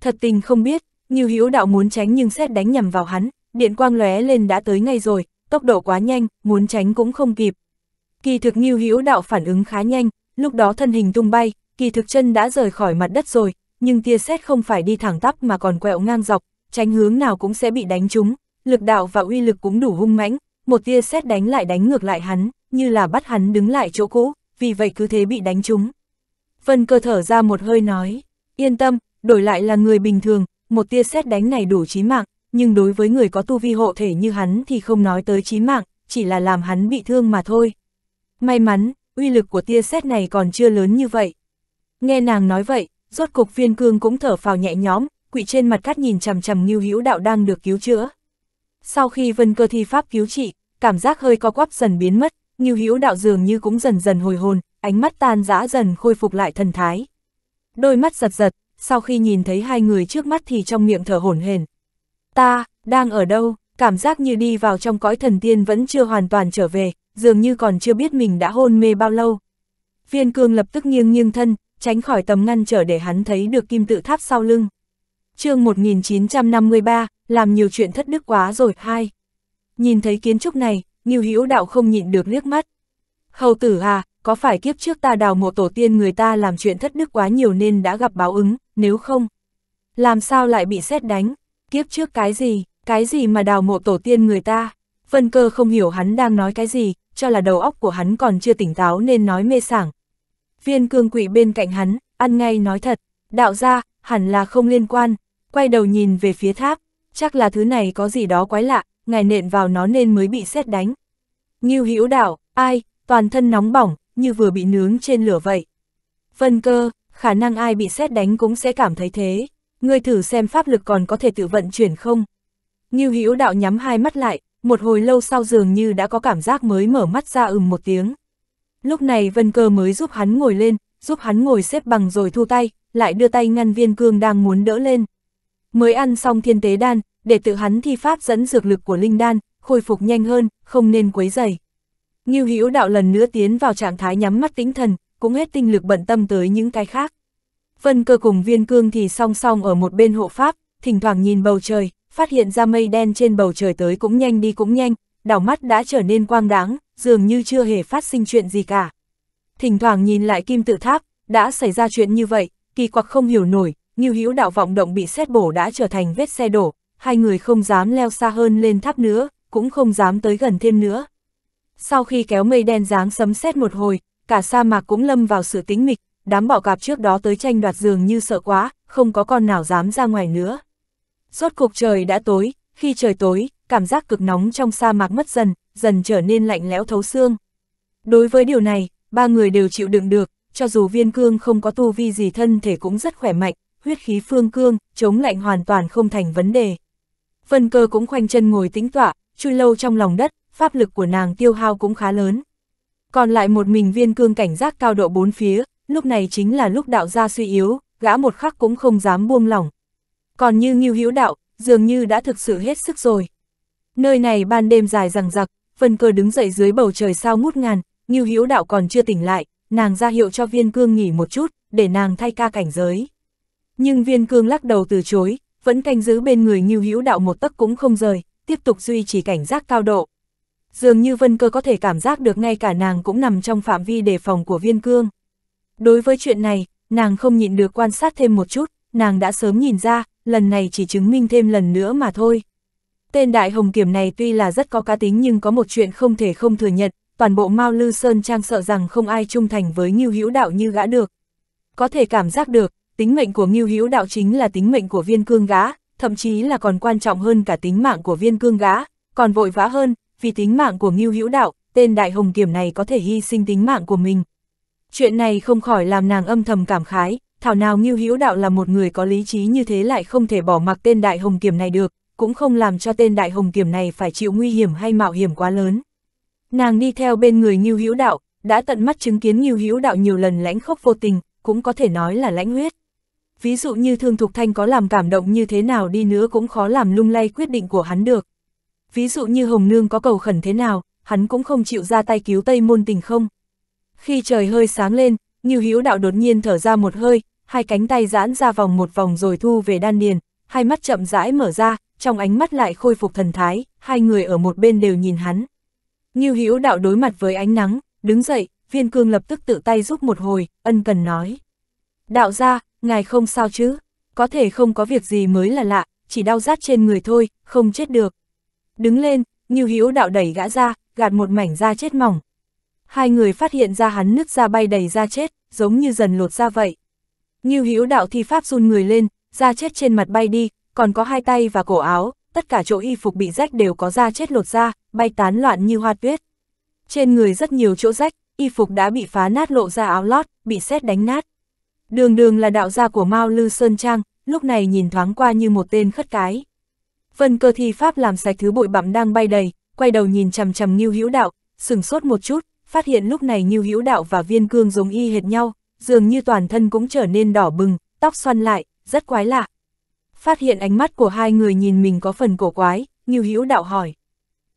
Thật tình không biết, Ngưu Hữu đạo muốn tránh nhưng xét đánh nhầm vào hắn, điện quang lóe lên đã tới ngay rồi, tốc độ quá nhanh, muốn tránh cũng không kịp. Kỳ thực Ngưu Hữu đạo phản ứng khá nhanh, lúc đó thân hình tung bay, kỳ thực chân đã rời khỏi mặt đất rồi, nhưng tia xét không phải đi thẳng tắp mà còn quẹo ngang dọc, tránh hướng nào cũng sẽ bị đánh trúng, lực đạo và uy lực cũng đủ hung mãnh, một tia sét đánh lại đánh ngược lại hắn, như là bắt hắn đứng lại chỗ cũ, vì vậy cứ thế bị đánh trúng. Vân cơ thở ra một hơi nói, yên tâm, đổi lại là người bình thường, một tia sét đánh này đủ chí mạng, nhưng đối với người có tu vi hộ thể như hắn thì không nói tới chí mạng, chỉ là làm hắn bị thương mà thôi. May mắn, uy lực của tia sét này còn chưa lớn như vậy. Nghe nàng nói vậy, rốt cục viên cương cũng thở phào nhẹ nhõm, quỵ trên mặt cắt nhìn chằm chằm Ngưu Hữu Đạo đang được cứu chữa. Sau khi vân cơ thi pháp cứu trị, cảm giác hơi co quắp dần biến mất, như hữu đạo dường như cũng dần dần hồi hồn, ánh mắt tan dã dần khôi phục lại thần thái. Đôi mắt giật giật, sau khi nhìn thấy hai người trước mắt thì trong miệng thở hổn hển. Ta, đang ở đâu, cảm giác như đi vào trong cõi thần tiên vẫn chưa hoàn toàn trở về, dường như còn chưa biết mình đã hôn mê bao lâu. Viên cương lập tức nghiêng nghiêng thân, tránh khỏi tầm ngăn trở để hắn thấy được kim tự tháp sau lưng. chương 1953, làm nhiều chuyện thất đức quá rồi, hai. Nhìn thấy kiến trúc này, Nghiêu Hữu Đạo không nhịn được liếc mắt. Hầu tử à, có phải kiếp trước ta đào mộ tổ tiên người ta làm chuyện thất đức quá nhiều nên đã gặp báo ứng, nếu không? Làm sao lại bị xét đánh? Kiếp trước cái gì, cái gì mà đào mộ tổ tiên người ta? Vân cơ không hiểu hắn đang nói cái gì, cho là đầu óc của hắn còn chưa tỉnh táo nên nói mê sảng. Viên cương quỷ bên cạnh hắn, ăn ngay nói thật, đạo ra, hẳn là không liên quan, quay đầu nhìn về phía tháp, chắc là thứ này có gì đó quái lạ, ngài nện vào nó nên mới bị xét đánh. Ngưu Hữu Đạo, ai, toàn thân nóng bỏng, như vừa bị nướng trên lửa vậy. Vân cơ, khả năng ai bị xét đánh cũng sẽ cảm thấy thế, ngươi thử xem pháp lực còn có thể tự vận chuyển không. Ngưu Hữu Đạo nhắm hai mắt lại, một hồi lâu sau dường như đã có cảm giác mới mở mắt ra ừm một tiếng. Lúc này Vân Cơ mới giúp hắn ngồi lên, giúp hắn ngồi xếp bằng rồi thu tay, lại đưa tay ngăn viên cương đang muốn đỡ lên. Mới ăn xong thiên tế đan, để tự hắn thi pháp dẫn dược lực của linh đan, khôi phục nhanh hơn, không nên quấy rầy. Ngưu Hữu đạo lần nữa tiến vào trạng thái nhắm mắt tĩnh thần, cũng hết tinh lực bận tâm tới những cái khác. Vân cơ cùng viên cương thì song song ở một bên hộ pháp, thỉnh thoảng nhìn bầu trời, phát hiện ra mây đen trên bầu trời tới cũng nhanh đi cũng nhanh, đảo mắt đã trở nên quang đáng, dường như chưa hề phát sinh chuyện gì cả. Thỉnh thoảng nhìn lại kim tự tháp, đã xảy ra chuyện như vậy, kỳ quặc không hiểu nổi, Ngưu Hữu đạo vọng động bị xét bổ đã trở thành vết xe đổ, hai người không dám leo xa hơn lên tháp nữa, cũng không dám tới gần thêm nữa. Sau khi kéo mây đen dáng sấm sét một hồi, cả sa mạc cũng lâm vào sự tính mịch, đám bọ cạp trước đó tới tranh đoạt giường như sợ quá, không có con nào dám ra ngoài nữa. Rốt cuộc trời đã tối, khi trời tối, cảm giác cực nóng trong sa mạc mất dần, dần trở nên lạnh lẽo thấu xương. Đối với điều này, ba người đều chịu đựng được, cho dù viên cương không có tu vi gì thân thể cũng rất khỏe mạnh, huyết khí phương cương, chống lạnh hoàn toàn không thành vấn đề. Vân cơ cũng khoanh chân ngồi tĩnh tọa, chui lâu trong lòng đất, pháp lực của nàng tiêu hao cũng khá lớn. Còn lại một mình viên cương cảnh giác cao độ bốn phía, lúc này chính là lúc đạo gia suy yếu, gã một khắc cũng không dám buông lỏng. Còn như nghiêu hữu đạo, dường như đã thực sự hết sức rồi. Nơi này ban đêm dài rằng giặc, vân cơ đứng dậy dưới bầu trời sao ngút ngàn, nghiêu hữu đạo còn chưa tỉnh lại, nàng ra hiệu cho viên cương nghỉ một chút, để nàng thay ca cảnh giới. Nhưng viên cương lắc đầu từ chối, vẫn canh giữ bên người Ngưu Hữu Đạo một tấc cũng không rời, tiếp tục duy trì cảnh giác cao độ. Dường như Vân Cơ có thể cảm giác được ngay cả nàng cũng nằm trong phạm vi đề phòng của viên cương. Đối với chuyện này, nàng không nhịn được quan sát thêm một chút, nàng đã sớm nhìn ra, lần này chỉ chứng minh thêm lần nữa mà thôi. Tên đại hồng kiểm này tuy là rất có cá tính nhưng có một chuyện không thể không thừa nhận, toàn bộ Mao Lư Sơn Trang sợ rằng không ai trung thành với Ngưu Hữu Đạo như gã được. Có thể cảm giác được, tính mệnh của Ngưu Hữu Đạo chính là tính mệnh của viên cương Gã, thậm chí là còn quan trọng hơn cả tính mạng của viên cương Gã, còn vội vã hơn, vì tính mạng của Ngưu Hữu Đạo, tên đại hồng kiểm này có thể hy sinh tính mạng của mình. Chuyện này không khỏi làm nàng âm thầm cảm khái, thảo nào Ngưu Hữu Đạo là một người có lý trí như thế lại không thể bỏ mặc tên đại hồng kiểm này được, cũng không làm cho tên đại hồng kiểm này phải chịu nguy hiểm hay mạo hiểm quá lớn. Nàng đi theo bên người Ngưu Hữu Đạo, đã tận mắt chứng kiến Ngưu Hữu Đạo nhiều lần lãnh khốc vô tình, cũng có thể nói là lãnh huyết ví dụ như Thương Thục Thanh có làm cảm động như thế nào đi nữa cũng khó làm lung lay quyết định của hắn được. Ví dụ như Hồng Nương có cầu khẩn thế nào, hắn cũng không chịu ra tay cứu Tây Môn Tình không. Khi trời hơi sáng lên, Ngưu Hữu Đạo đột nhiên thở ra một hơi, hai cánh tay giãn ra vòng một vòng rồi thu về đan điền, hai mắt chậm rãi mở ra, trong ánh mắt lại khôi phục thần thái, hai người ở một bên đều nhìn hắn. Ngưu Hữu Đạo đối mặt với ánh nắng, đứng dậy, Viên Cương lập tức tự tay giúp một hồi, ân cần nói: "Đạo gia, ngài không sao chứ, có thể không có việc gì mới là lạ, chỉ đau rát trên người thôi, không chết được. Đứng lên, Như Hữu đạo đẩy gã ra, gạt một mảnh da chết mỏng. Hai người phát hiện ra hắn nứt da bay đầy da chết, giống như dần lột da vậy. Như Hữu đạo thi pháp run người lên, da chết trên mặt bay đi, còn có hai tay và cổ áo, tất cả chỗ y phục bị rách đều có da chết lột ra, bay tán loạn như hoa tuyết. Trên người rất nhiều chỗ rách, y phục đã bị phá nát lộ ra áo lót, bị xét đánh nát. Đường đường là đạo gia của Mao Lư Sơn Trang, lúc này nhìn thoáng qua như một tên khất cái. Vân cơ thi pháp làm sạch thứ bụi bặm đang bay đầy, quay đầu nhìn chằm chằm Nghiêu Hữu Đạo, sừng sốt một chút, phát hiện lúc này Nghiêu Hữu Đạo và Viên Cương giống y hệt nhau, dường như toàn thân cũng trở nên đỏ bừng, tóc xoăn lại, rất quái lạ. Phát hiện ánh mắt của hai người nhìn mình có phần cổ quái, Nghiêu Hữu Đạo hỏi: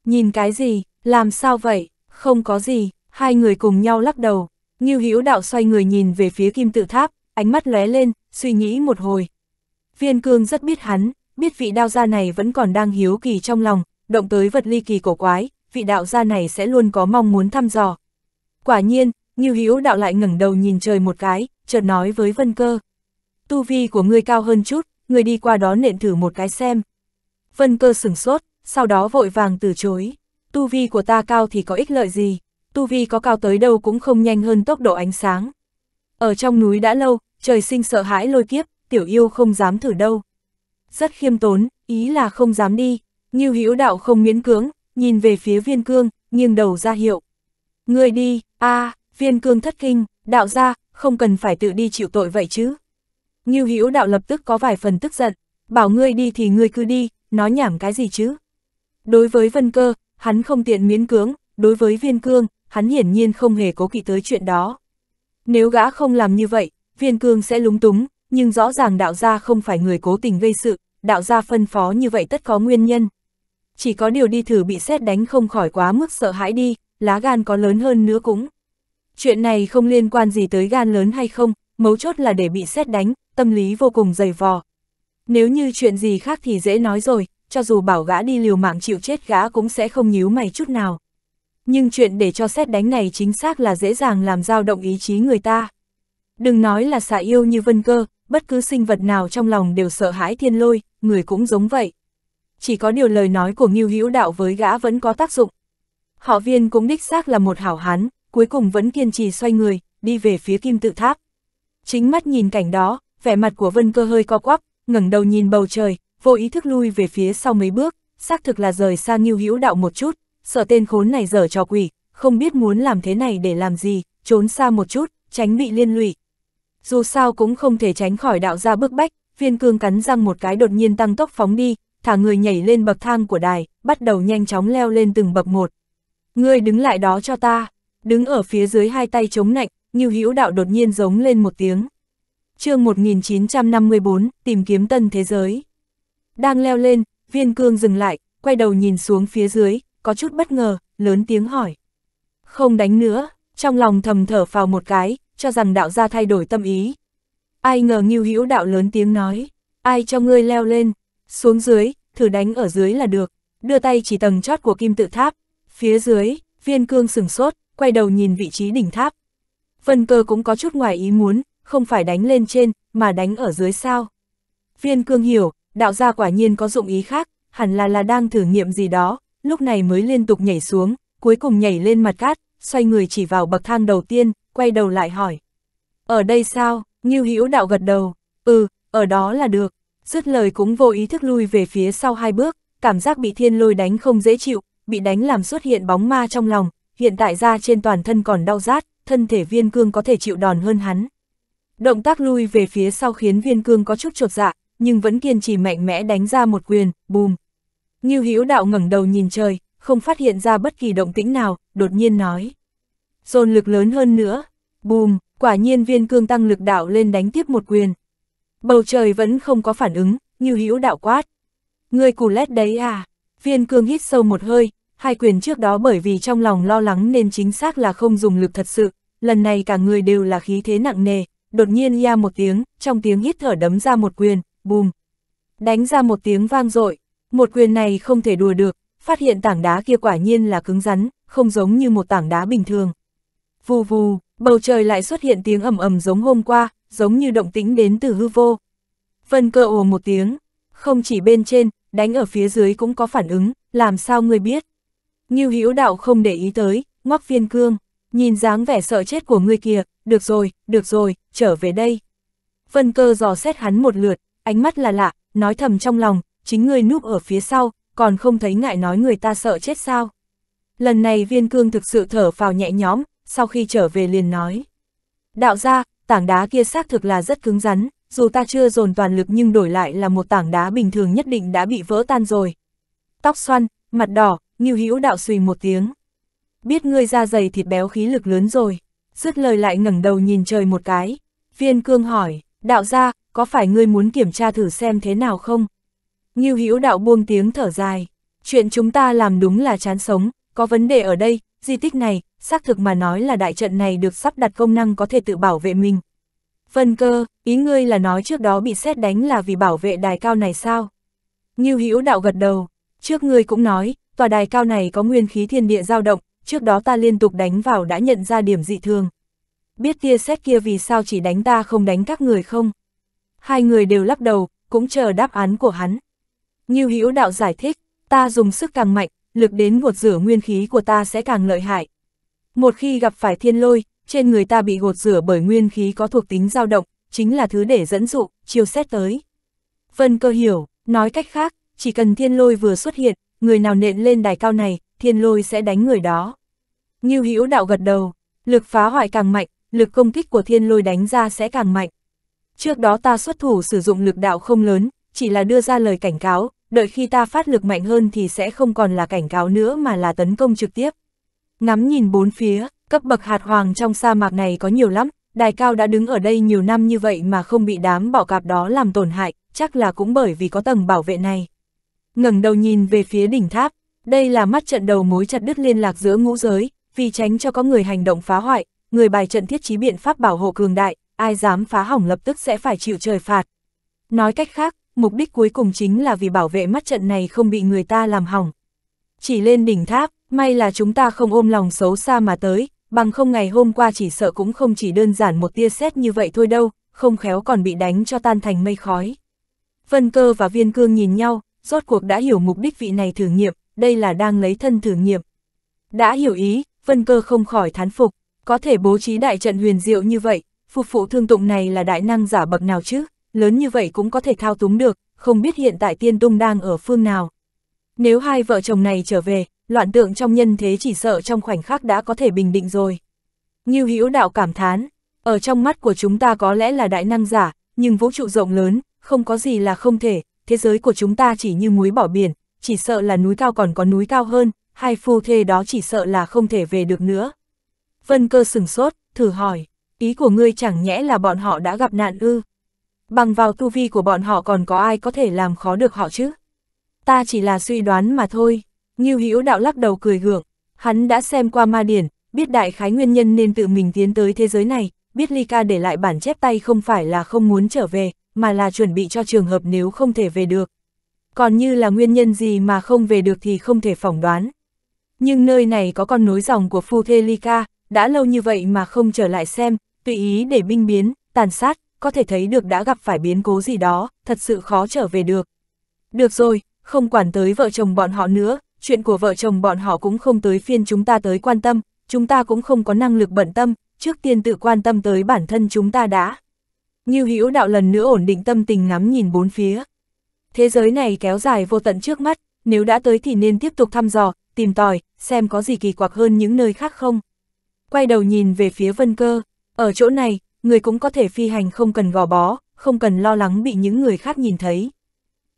"Nhìn cái gì, làm sao vậy?" "Không có gì." Hai người cùng nhau lắc đầu. Nghiêu Hữu Đạo xoay người nhìn về phía Kim Tự Tháp, ánh mắt lóe lên, suy nghĩ một hồi. Viên cương rất biết hắn, biết vị đạo gia này vẫn còn đang hiếu kỳ trong lòng, động tới vật ly kỳ cổ quái, vị đạo gia này sẽ luôn có mong muốn thăm dò. Quả nhiên, Như Hiếu đạo lại ngẩng đầu nhìn trời một cái, chợt nói với Vân Cơ. Tu vi của ngươi cao hơn chút, ngươi đi qua đó nện thử một cái xem. Vân Cơ sửng sốt, sau đó vội vàng từ chối. Tu vi của ta cao thì có ích lợi gì, tu vi có cao tới đâu cũng không nhanh hơn tốc độ ánh sáng. Ở trong núi đã lâu, trời sinh sợ hãi lôi kiếp, tiểu yêu không dám thử đâu. Rất khiêm tốn, ý là không dám đi, Như Hữu Đạo không miễn cưỡng, nhìn về phía Viên Cương, nghiêng đầu ra hiệu. Người đi, a, à, Viên Cương thất kinh, đạo ra, không cần phải tự đi chịu tội vậy chứ. Như Hữu Đạo lập tức có vài phần tức giận, bảo ngươi đi thì ngươi cứ đi, nói nhảm cái gì chứ. Đối với Vân Cơ, hắn không tiện miễn cưỡng, đối với Viên Cương, hắn hiển nhiên không hề cố kỵ tới chuyện đó. Nếu gã không làm như vậy, viên cương sẽ lúng túng, nhưng rõ ràng đạo gia không phải người cố tình gây sự, đạo gia phân phó như vậy tất có nguyên nhân. Chỉ có điều đi thử bị xét đánh không khỏi quá mức sợ hãi đi, lá gan có lớn hơn nữa cũng. Chuyện này không liên quan gì tới gan lớn hay không, mấu chốt là để bị xét đánh, tâm lý vô cùng dày vò. Nếu như chuyện gì khác thì dễ nói rồi, cho dù bảo gã đi liều mạng chịu chết gã cũng sẽ không nhíu mày chút nào nhưng chuyện để cho xét đánh này chính xác là dễ dàng làm dao động ý chí người ta. Đừng nói là xạ yêu như vân cơ, bất cứ sinh vật nào trong lòng đều sợ hãi thiên lôi, người cũng giống vậy. Chỉ có điều lời nói của Ngưu Hữu Đạo với gã vẫn có tác dụng. Họ viên cũng đích xác là một hảo hán, cuối cùng vẫn kiên trì xoay người, đi về phía kim tự tháp. Chính mắt nhìn cảnh đó, vẻ mặt của Vân Cơ hơi co quắp, ngẩng đầu nhìn bầu trời, vô ý thức lui về phía sau mấy bước, xác thực là rời xa Ngưu Hữu Đạo một chút, sợ tên khốn này dở trò quỷ, không biết muốn làm thế này để làm gì, trốn xa một chút, tránh bị liên lụy. Dù sao cũng không thể tránh khỏi đạo ra bức bách, viên cương cắn răng một cái đột nhiên tăng tốc phóng đi, thả người nhảy lên bậc thang của đài, bắt đầu nhanh chóng leo lên từng bậc một. Ngươi đứng lại đó cho ta, đứng ở phía dưới hai tay chống nạnh, như Hữu Đạo đột nhiên giống lên một tiếng. Chương 1954, tìm kiếm tân thế giới. Đang leo lên, Viên Cương dừng lại, quay đầu nhìn xuống phía dưới, có chút bất ngờ, lớn tiếng hỏi. Không đánh nữa, trong lòng thầm thở vào một cái, cho rằng đạo gia thay đổi tâm ý. Ai ngờ nghiêu hữu đạo lớn tiếng nói, ai cho ngươi leo lên, xuống dưới, thử đánh ở dưới là được, đưa tay chỉ tầng chót của kim tự tháp, phía dưới, viên cương sửng sốt, quay đầu nhìn vị trí đỉnh tháp. Vân cơ cũng có chút ngoài ý muốn, không phải đánh lên trên, mà đánh ở dưới sao. Viên cương hiểu, đạo gia quả nhiên có dụng ý khác, hẳn là là đang thử nghiệm gì đó, lúc này mới liên tục nhảy xuống, cuối cùng nhảy lên mặt cát, xoay người chỉ vào bậc thang đầu tiên, quay đầu lại hỏi. Ở đây sao? Ngưu Hữu đạo gật đầu, ừ, ở đó là được. Dứt lời cũng vô ý thức lui về phía sau hai bước, cảm giác bị thiên lôi đánh không dễ chịu, bị đánh làm xuất hiện bóng ma trong lòng, hiện tại ra trên toàn thân còn đau rát, thân thể viên cương có thể chịu đòn hơn hắn. Động tác lui về phía sau khiến viên cương có chút trột dạ, nhưng vẫn kiên trì mạnh mẽ đánh ra một quyền, bùm, Ngưu Hữu Đạo ngẩng đầu nhìn trời, không phát hiện ra bất kỳ động tĩnh nào, đột nhiên nói. Dồn lực lớn hơn nữa, bùm, quả nhiên viên cương tăng lực đạo lên đánh tiếp một quyền. Bầu trời vẫn không có phản ứng, Ngưu Hữu Đạo quát. Người cù lét đấy à, viên cương hít sâu một hơi, hai quyền trước đó bởi vì trong lòng lo lắng nên chính xác là không dùng lực thật sự, lần này cả người đều là khí thế nặng nề, đột nhiên ya một tiếng, trong tiếng hít thở đấm ra một quyền, bùm. Đánh ra một tiếng vang dội một quyền này không thể đùa được, phát hiện tảng đá kia quả nhiên là cứng rắn, không giống như một tảng đá bình thường. Vù vù, bầu trời lại xuất hiện tiếng ầm ầm giống hôm qua, giống như động tĩnh đến từ hư vô. Vân cơ ồ một tiếng, không chỉ bên trên, đánh ở phía dưới cũng có phản ứng, làm sao ngươi biết. Như hữu đạo không để ý tới, ngoắc viên cương, nhìn dáng vẻ sợ chết của ngươi kia, được rồi, được rồi, trở về đây. Vân cơ dò xét hắn một lượt, ánh mắt là lạ, nói thầm trong lòng, chính ngươi núp ở phía sau, còn không thấy ngại nói người ta sợ chết sao. Lần này viên cương thực sự thở phào nhẹ nhõm, sau khi trở về liền nói. Đạo ra, tảng đá kia xác thực là rất cứng rắn, dù ta chưa dồn toàn lực nhưng đổi lại là một tảng đá bình thường nhất định đã bị vỡ tan rồi. Tóc xoăn, mặt đỏ, nghiêu hữu đạo suy một tiếng. Biết ngươi da dày thịt béo khí lực lớn rồi, dứt lời lại ngẩng đầu nhìn trời một cái. Viên cương hỏi, đạo ra, có phải ngươi muốn kiểm tra thử xem thế nào không? Ngưu Hữu Đạo buông tiếng thở dài. Chuyện chúng ta làm đúng là chán sống, có vấn đề ở đây, di tích này, xác thực mà nói là đại trận này được sắp đặt công năng có thể tự bảo vệ mình. Vân cơ, ý ngươi là nói trước đó bị xét đánh là vì bảo vệ đài cao này sao? Ngưu Hữu Đạo gật đầu, trước ngươi cũng nói, tòa đài cao này có nguyên khí thiên địa dao động, trước đó ta liên tục đánh vào đã nhận ra điểm dị thường. Biết tia xét kia vì sao chỉ đánh ta không đánh các người không? Hai người đều lắc đầu, cũng chờ đáp án của hắn. Ngưu Hữu Đạo giải thích, ta dùng sức càng mạnh, lực đến gột rửa nguyên khí của ta sẽ càng lợi hại. Một khi gặp phải thiên lôi, trên người ta bị gột rửa bởi nguyên khí có thuộc tính dao động, chính là thứ để dẫn dụ, chiêu xét tới. Vân cơ hiểu, nói cách khác, chỉ cần thiên lôi vừa xuất hiện, người nào nện lên đài cao này, thiên lôi sẽ đánh người đó. Ngưu Hữu Đạo gật đầu, lực phá hoại càng mạnh, lực công kích của thiên lôi đánh ra sẽ càng mạnh. Trước đó ta xuất thủ sử dụng lực đạo không lớn, chỉ là đưa ra lời cảnh cáo, đợi khi ta phát lực mạnh hơn thì sẽ không còn là cảnh cáo nữa mà là tấn công trực tiếp. Ngắm nhìn bốn phía, cấp bậc hạt hoàng trong sa mạc này có nhiều lắm, đài cao đã đứng ở đây nhiều năm như vậy mà không bị đám bọ cạp đó làm tổn hại, chắc là cũng bởi vì có tầng bảo vệ này. ngẩng đầu nhìn về phía đỉnh tháp, đây là mắt trận đầu mối chặt đứt liên lạc giữa ngũ giới, vì tránh cho có người hành động phá hoại, người bài trận thiết trí biện pháp bảo hộ cường đại, ai dám phá hỏng lập tức sẽ phải chịu trời phạt. Nói cách khác, mục đích cuối cùng chính là vì bảo vệ mắt trận này không bị người ta làm hỏng. Chỉ lên đỉnh tháp, may là chúng ta không ôm lòng xấu xa mà tới, bằng không ngày hôm qua chỉ sợ cũng không chỉ đơn giản một tia sét như vậy thôi đâu, không khéo còn bị đánh cho tan thành mây khói. Vân cơ và viên cương nhìn nhau, rốt cuộc đã hiểu mục đích vị này thử nghiệm, đây là đang lấy thân thử nghiệm. Đã hiểu ý, vân cơ không khỏi thán phục, có thể bố trí đại trận huyền diệu như vậy, phục phụ thương tụng này là đại năng giả bậc nào chứ? lớn như vậy cũng có thể thao túng được, không biết hiện tại tiên tung đang ở phương nào. Nếu hai vợ chồng này trở về, loạn tượng trong nhân thế chỉ sợ trong khoảnh khắc đã có thể bình định rồi. Như hữu đạo cảm thán, ở trong mắt của chúng ta có lẽ là đại năng giả, nhưng vũ trụ rộng lớn, không có gì là không thể, thế giới của chúng ta chỉ như muối bỏ biển, chỉ sợ là núi cao còn có núi cao hơn, hai phu thê đó chỉ sợ là không thể về được nữa. Vân cơ sừng sốt, thử hỏi, ý của ngươi chẳng nhẽ là bọn họ đã gặp nạn ư? bằng vào tu vi của bọn họ còn có ai có thể làm khó được họ chứ? Ta chỉ là suy đoán mà thôi, Như Hữu đạo lắc đầu cười gượng, hắn đã xem qua ma điển, biết đại khái nguyên nhân nên tự mình tiến tới thế giới này, biết Ly Ca để lại bản chép tay không phải là không muốn trở về, mà là chuẩn bị cho trường hợp nếu không thể về được. Còn như là nguyên nhân gì mà không về được thì không thể phỏng đoán. Nhưng nơi này có con nối dòng của phu thê Ly Ca, đã lâu như vậy mà không trở lại xem, tùy ý để binh biến, tàn sát, có thể thấy được đã gặp phải biến cố gì đó, thật sự khó trở về được. Được rồi, không quản tới vợ chồng bọn họ nữa, chuyện của vợ chồng bọn họ cũng không tới phiên chúng ta tới quan tâm, chúng ta cũng không có năng lực bận tâm, trước tiên tự quan tâm tới bản thân chúng ta đã. Như hữu đạo lần nữa ổn định tâm tình ngắm nhìn bốn phía. Thế giới này kéo dài vô tận trước mắt, nếu đã tới thì nên tiếp tục thăm dò, tìm tòi, xem có gì kỳ quặc hơn những nơi khác không. Quay đầu nhìn về phía vân cơ, ở chỗ này, người cũng có thể phi hành không cần gò bó, không cần lo lắng bị những người khác nhìn thấy.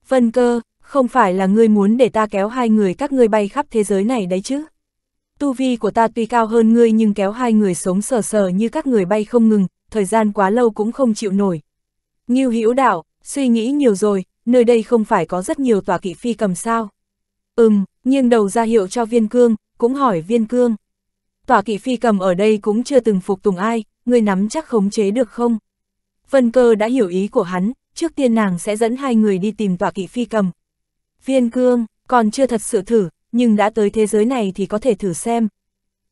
Vân cơ, không phải là ngươi muốn để ta kéo hai người các ngươi bay khắp thế giới này đấy chứ? Tu vi của ta tuy cao hơn ngươi nhưng kéo hai người sống sờ sờ như các người bay không ngừng, thời gian quá lâu cũng không chịu nổi. Ngưu Hữu Đạo, suy nghĩ nhiều rồi, nơi đây không phải có rất nhiều tòa kỵ phi cầm sao? Ừm, nghiêng đầu ra hiệu cho viên cương, cũng hỏi viên cương. Tòa kỵ phi cầm ở đây cũng chưa từng phục tùng ai, ngươi nắm chắc khống chế được không? Vân cơ đã hiểu ý của hắn, trước tiên nàng sẽ dẫn hai người đi tìm tọa kỵ phi cầm. Viên cương, còn chưa thật sự thử, nhưng đã tới thế giới này thì có thể thử xem.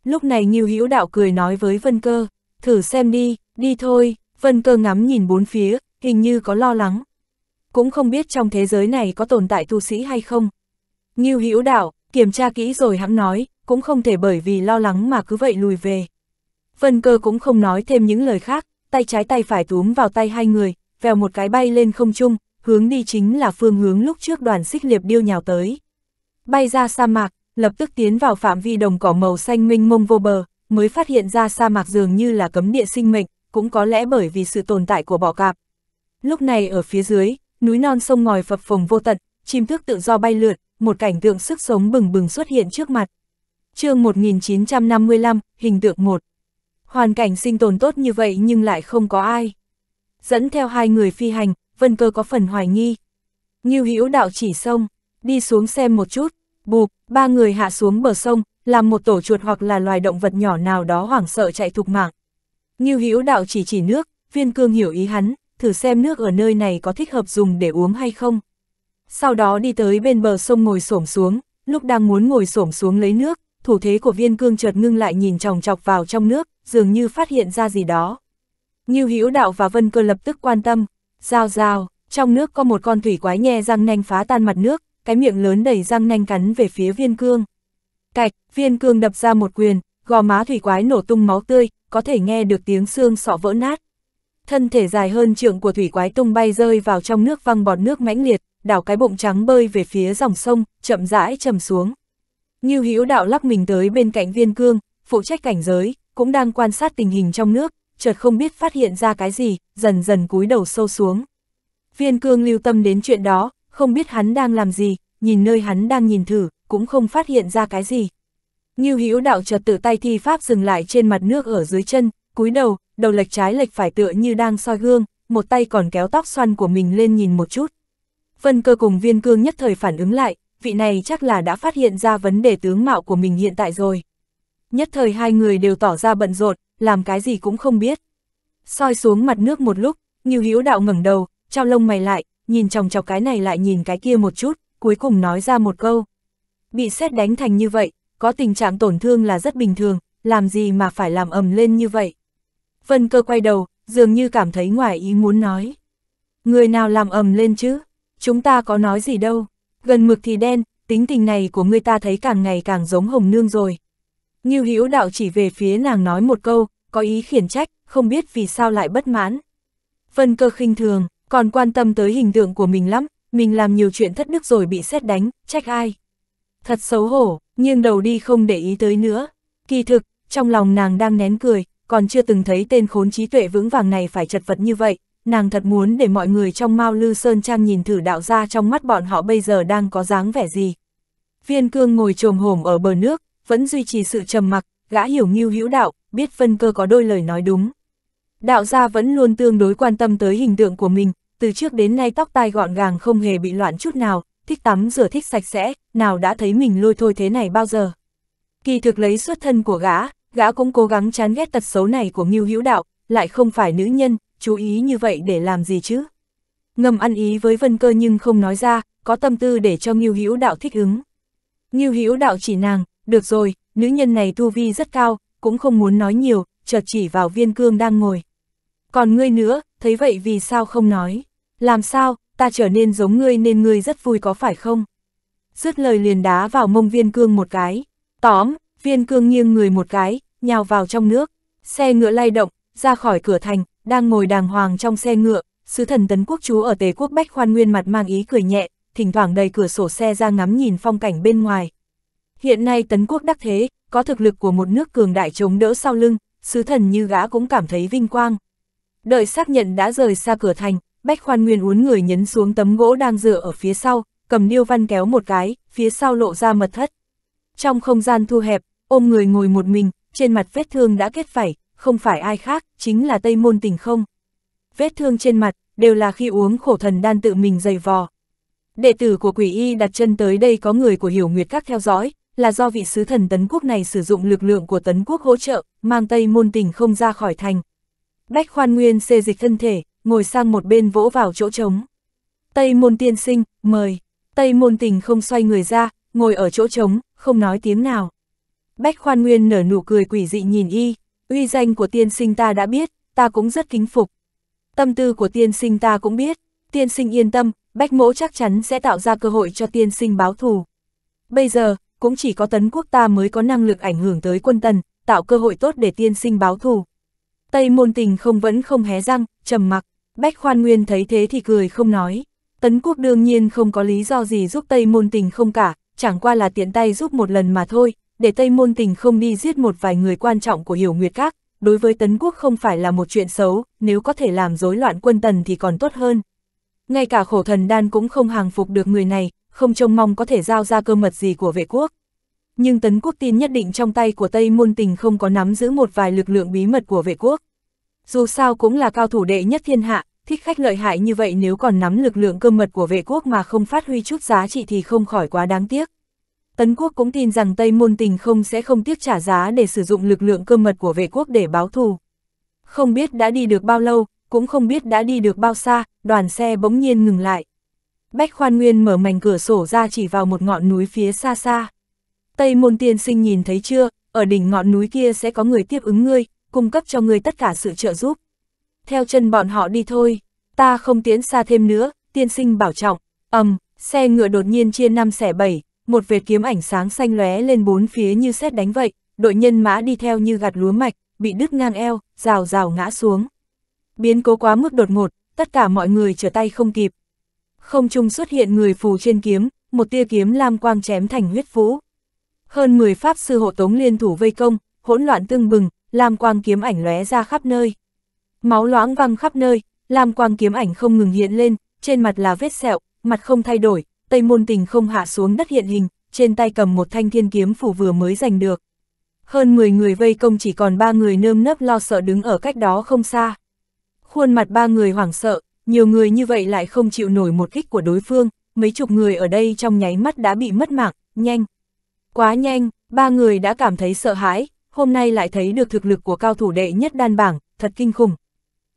Lúc này Ngưu Hữu Đạo cười nói với Vân Cơ, thử xem đi, đi thôi, Vân Cơ ngắm nhìn bốn phía, hình như có lo lắng. Cũng không biết trong thế giới này có tồn tại tu sĩ hay không. Ngưu Hữu Đạo, kiểm tra kỹ rồi hãng nói, cũng không thể bởi vì lo lắng mà cứ vậy lùi về. Vân cơ cũng không nói thêm những lời khác, tay trái tay phải túm vào tay hai người, vèo một cái bay lên không trung, hướng đi chính là phương hướng lúc trước đoàn xích liệp điêu nhào tới. Bay ra sa mạc, lập tức tiến vào phạm vi đồng cỏ màu xanh mênh mông vô bờ, mới phát hiện ra sa mạc dường như là cấm địa sinh mệnh, cũng có lẽ bởi vì sự tồn tại của bọ cạp. Lúc này ở phía dưới, núi non sông ngòi phập phồng vô tận, chim thức tự do bay lượn, một cảnh tượng sức sống bừng bừng xuất hiện trước mặt. chương 1955, hình tượng 1 hoàn cảnh sinh tồn tốt như vậy nhưng lại không có ai. Dẫn theo hai người phi hành, Vân Cơ có phần hoài nghi. Ngưu Hữu đạo chỉ sông, đi xuống xem một chút, bụp, ba người hạ xuống bờ sông, làm một tổ chuột hoặc là loài động vật nhỏ nào đó hoảng sợ chạy thục mạng. Ngưu Hữu đạo chỉ chỉ nước, Viên Cương hiểu ý hắn, thử xem nước ở nơi này có thích hợp dùng để uống hay không. Sau đó đi tới bên bờ sông ngồi xổm xuống, lúc đang muốn ngồi xổm xuống lấy nước, thủ thế của Viên Cương chợt ngưng lại nhìn chòng chọc vào trong nước, dường như phát hiện ra gì đó. Như Hữu Đạo và Vân Cơ lập tức quan tâm, rào rào, trong nước có một con thủy quái nhe răng nanh phá tan mặt nước, cái miệng lớn đầy răng nanh cắn về phía viên cương. Cạch, viên cương đập ra một quyền, gò má thủy quái nổ tung máu tươi, có thể nghe được tiếng xương sọ vỡ nát. Thân thể dài hơn trượng của thủy quái tung bay rơi vào trong nước văng bọt nước mãnh liệt, đảo cái bụng trắng bơi về phía dòng sông, chậm rãi chầm xuống. Như Hữu Đạo lắc mình tới bên cạnh viên cương, phụ trách cảnh giới, cũng đang quan sát tình hình trong nước, chợt không biết phát hiện ra cái gì, dần dần cúi đầu sâu xuống. Viên cương lưu tâm đến chuyện đó, không biết hắn đang làm gì, nhìn nơi hắn đang nhìn thử, cũng không phát hiện ra cái gì. như Hữu đạo chợt tự tay thi pháp dừng lại trên mặt nước ở dưới chân, cúi đầu, đầu lệch trái lệch phải tựa như đang soi gương, một tay còn kéo tóc xoăn của mình lên nhìn một chút. Vân cơ cùng viên cương nhất thời phản ứng lại, vị này chắc là đã phát hiện ra vấn đề tướng mạo của mình hiện tại rồi nhất thời hai người đều tỏ ra bận rộn, làm cái gì cũng không biết. soi xuống mặt nước một lúc, Ngưu Hữu Đạo ngẩng đầu, trao lông mày lại, nhìn chòng chọc cái này lại nhìn cái kia một chút, cuối cùng nói ra một câu. Bị xét đánh thành như vậy, có tình trạng tổn thương là rất bình thường, làm gì mà phải làm ầm lên như vậy. Vân cơ quay đầu, dường như cảm thấy ngoài ý muốn nói. Người nào làm ầm lên chứ? Chúng ta có nói gì đâu. Gần mực thì đen, tính tình này của người ta thấy càng ngày càng giống hồng nương rồi. Ngưu Hữu Đạo chỉ về phía nàng nói một câu, có ý khiển trách, không biết vì sao lại bất mãn. Vân cơ khinh thường, còn quan tâm tới hình tượng của mình lắm, mình làm nhiều chuyện thất đức rồi bị xét đánh, trách ai. Thật xấu hổ, nghiêng đầu đi không để ý tới nữa. Kỳ thực, trong lòng nàng đang nén cười, còn chưa từng thấy tên khốn trí tuệ vững vàng này phải chật vật như vậy. Nàng thật muốn để mọi người trong Mao Lư Sơn Trang nhìn thử đạo ra trong mắt bọn họ bây giờ đang có dáng vẻ gì. Viên cương ngồi trồm hổm ở bờ nước, vẫn duy trì sự trầm mặc, gã hiểu nghiêu hữu đạo, biết phân cơ có đôi lời nói đúng. Đạo gia vẫn luôn tương đối quan tâm tới hình tượng của mình, từ trước đến nay tóc tai gọn gàng không hề bị loạn chút nào, thích tắm rửa thích sạch sẽ, nào đã thấy mình lôi thôi thế này bao giờ. Kỳ thực lấy xuất thân của gã, gã cũng cố gắng chán ghét tật xấu này của Ngưu Hữu Đạo, lại không phải nữ nhân, chú ý như vậy để làm gì chứ? Ngầm ăn ý với Vân Cơ nhưng không nói ra, có tâm tư để cho Ngưu Hữu Đạo thích ứng. Ngưu Hữu Đạo chỉ nàng, được rồi, nữ nhân này tu vi rất cao, cũng không muốn nói nhiều, chợt chỉ vào viên cương đang ngồi. Còn ngươi nữa, thấy vậy vì sao không nói? Làm sao, ta trở nên giống ngươi nên ngươi rất vui có phải không? Dứt lời liền đá vào mông viên cương một cái. Tóm, viên cương nghiêng người một cái, nhào vào trong nước. Xe ngựa lay động, ra khỏi cửa thành, đang ngồi đàng hoàng trong xe ngựa. Sứ thần tấn quốc chú ở tế quốc Bách Khoan Nguyên mặt mang ý cười nhẹ, thỉnh thoảng đầy cửa sổ xe ra ngắm nhìn phong cảnh bên ngoài, Hiện nay Tấn Quốc đắc thế, có thực lực của một nước cường đại chống đỡ sau lưng, sứ thần như gã cũng cảm thấy vinh quang. Đợi xác nhận đã rời xa cửa thành, Bách Khoan Nguyên uốn người nhấn xuống tấm gỗ đang dựa ở phía sau, cầm điêu văn kéo một cái, phía sau lộ ra mật thất. Trong không gian thu hẹp, ôm người ngồi một mình, trên mặt vết thương đã kết vảy, không phải ai khác, chính là Tây Môn Tình không. Vết thương trên mặt, đều là khi uống khổ thần đan tự mình dày vò. Đệ tử của quỷ y đặt chân tới đây có người của hiểu nguyệt các theo dõi, là do vị sứ thần tấn quốc này sử dụng lực lượng của tấn quốc hỗ trợ, mang Tây Môn Tình không ra khỏi thành. Bách Khoan Nguyên xê dịch thân thể, ngồi sang một bên vỗ vào chỗ trống. Tây Môn Tiên Sinh, mời. Tây Môn Tình không xoay người ra, ngồi ở chỗ trống, không nói tiếng nào. Bách Khoan Nguyên nở nụ cười quỷ dị nhìn y, uy danh của tiên sinh ta đã biết, ta cũng rất kính phục. Tâm tư của tiên sinh ta cũng biết, tiên sinh yên tâm, Bách Mỗ chắc chắn sẽ tạo ra cơ hội cho tiên sinh báo thù. Bây giờ, cũng chỉ có tấn quốc ta mới có năng lực ảnh hưởng tới quân tần, tạo cơ hội tốt để tiên sinh báo thù. Tây môn tình không vẫn không hé răng, trầm mặc, Bách Khoan Nguyên thấy thế thì cười không nói. Tấn quốc đương nhiên không có lý do gì giúp Tây môn tình không cả, chẳng qua là tiện tay giúp một lần mà thôi, để Tây môn tình không đi giết một vài người quan trọng của Hiểu Nguyệt Các, đối với Tấn quốc không phải là một chuyện xấu, nếu có thể làm rối loạn quân tần thì còn tốt hơn ngay cả khổ thần đan cũng không hàng phục được người này, không trông mong có thể giao ra cơ mật gì của vệ quốc. Nhưng tấn quốc tin nhất định trong tay của Tây Môn Tình không có nắm giữ một vài lực lượng bí mật của vệ quốc. Dù sao cũng là cao thủ đệ nhất thiên hạ, thích khách lợi hại như vậy nếu còn nắm lực lượng cơ mật của vệ quốc mà không phát huy chút giá trị thì không khỏi quá đáng tiếc. Tấn quốc cũng tin rằng Tây Môn Tình không sẽ không tiếc trả giá để sử dụng lực lượng cơ mật của vệ quốc để báo thù. Không biết đã đi được bao lâu, cũng không biết đã đi được bao xa, đoàn xe bỗng nhiên ngừng lại. Bách Khoan Nguyên mở mảnh cửa sổ ra chỉ vào một ngọn núi phía xa xa. Tây môn tiên sinh nhìn thấy chưa, ở đỉnh ngọn núi kia sẽ có người tiếp ứng ngươi, cung cấp cho ngươi tất cả sự trợ giúp. Theo chân bọn họ đi thôi, ta không tiến xa thêm nữa, tiên sinh bảo trọng, ầm, xe ngựa đột nhiên chia năm xẻ bảy, một vệt kiếm ảnh sáng xanh lóe lên bốn phía như xét đánh vậy, đội nhân mã đi theo như gạt lúa mạch, bị đứt ngang eo, rào rào ngã xuống biến cố quá mức đột ngột, tất cả mọi người trở tay không kịp. Không trung xuất hiện người phù trên kiếm, một tia kiếm lam quang chém thành huyết vũ. Hơn 10 pháp sư hộ tống liên thủ vây công, hỗn loạn tương bừng, lam quang kiếm ảnh lóe ra khắp nơi. Máu loãng văng khắp nơi, lam quang kiếm ảnh không ngừng hiện lên, trên mặt là vết sẹo, mặt không thay đổi, Tây Môn Tình không hạ xuống đất hiện hình, trên tay cầm một thanh thiên kiếm phủ vừa mới giành được. Hơn 10 người vây công chỉ còn ba người nơm nớp lo sợ đứng ở cách đó không xa. Khuôn mặt ba người hoảng sợ, nhiều người như vậy lại không chịu nổi một kích của đối phương, mấy chục người ở đây trong nháy mắt đã bị mất mạng, nhanh. Quá nhanh, ba người đã cảm thấy sợ hãi, hôm nay lại thấy được thực lực của cao thủ đệ nhất đan bảng, thật kinh khủng.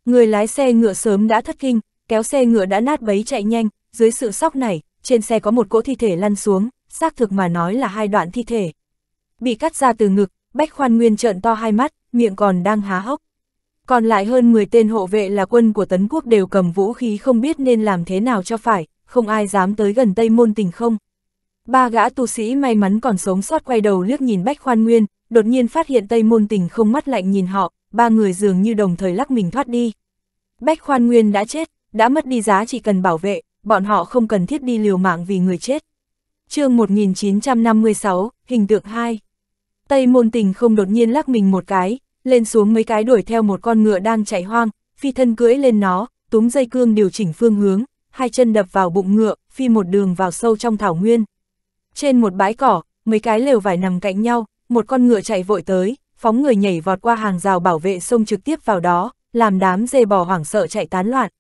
Người lái xe ngựa sớm đã thất kinh, kéo xe ngựa đã nát bấy chạy nhanh, dưới sự sốc này, trên xe có một cỗ thi thể lăn xuống, xác thực mà nói là hai đoạn thi thể. Bị cắt ra từ ngực, Bách Khoan Nguyên trợn to hai mắt, miệng còn đang há hốc còn lại hơn 10 tên hộ vệ là quân của tấn quốc đều cầm vũ khí không biết nên làm thế nào cho phải, không ai dám tới gần Tây Môn Tình không. Ba gã tu sĩ may mắn còn sống sót quay đầu liếc nhìn Bách Khoan Nguyên, đột nhiên phát hiện Tây Môn Tình không mắt lạnh nhìn họ, ba người dường như đồng thời lắc mình thoát đi. Bách Khoan Nguyên đã chết, đã mất đi giá chỉ cần bảo vệ, bọn họ không cần thiết đi liều mạng vì người chết. chương 1956, hình tượng 2 Tây Môn Tình không đột nhiên lắc mình một cái, lên xuống mấy cái đuổi theo một con ngựa đang chạy hoang, phi thân cưỡi lên nó, túm dây cương điều chỉnh phương hướng, hai chân đập vào bụng ngựa, phi một đường vào sâu trong thảo nguyên. Trên một bãi cỏ, mấy cái lều vải nằm cạnh nhau, một con ngựa chạy vội tới, phóng người nhảy vọt qua hàng rào bảo vệ xông trực tiếp vào đó, làm đám dê bò hoảng sợ chạy tán loạn.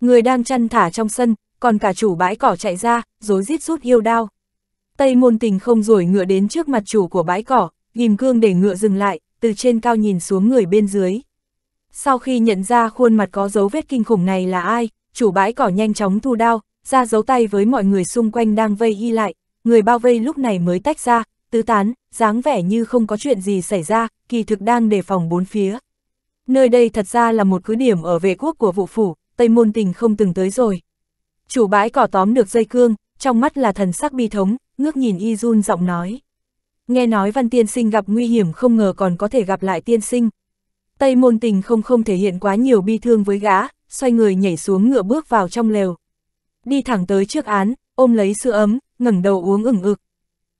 Người đang chăn thả trong sân, còn cả chủ bãi cỏ chạy ra, rối rít rút yêu đao. Tây môn tình không rồi ngựa đến trước mặt chủ của bãi cỏ, ghim cương để ngựa dừng lại, từ trên cao nhìn xuống người bên dưới. Sau khi nhận ra khuôn mặt có dấu vết kinh khủng này là ai, chủ bãi cỏ nhanh chóng thu đao, ra dấu tay với mọi người xung quanh đang vây y lại, người bao vây lúc này mới tách ra, tứ tán, dáng vẻ như không có chuyện gì xảy ra, kỳ thực đang đề phòng bốn phía. Nơi đây thật ra là một cứ điểm ở vệ quốc của vụ phủ, Tây Môn Tình không từng tới rồi. Chủ bãi cỏ tóm được dây cương, trong mắt là thần sắc bi thống, ngước nhìn Y Jun giọng nói nghe nói văn tiên sinh gặp nguy hiểm không ngờ còn có thể gặp lại tiên sinh. Tây môn tình không không thể hiện quá nhiều bi thương với gã, xoay người nhảy xuống ngựa bước vào trong lều. Đi thẳng tới trước án, ôm lấy sữa ấm, ngẩng đầu uống ửng ực.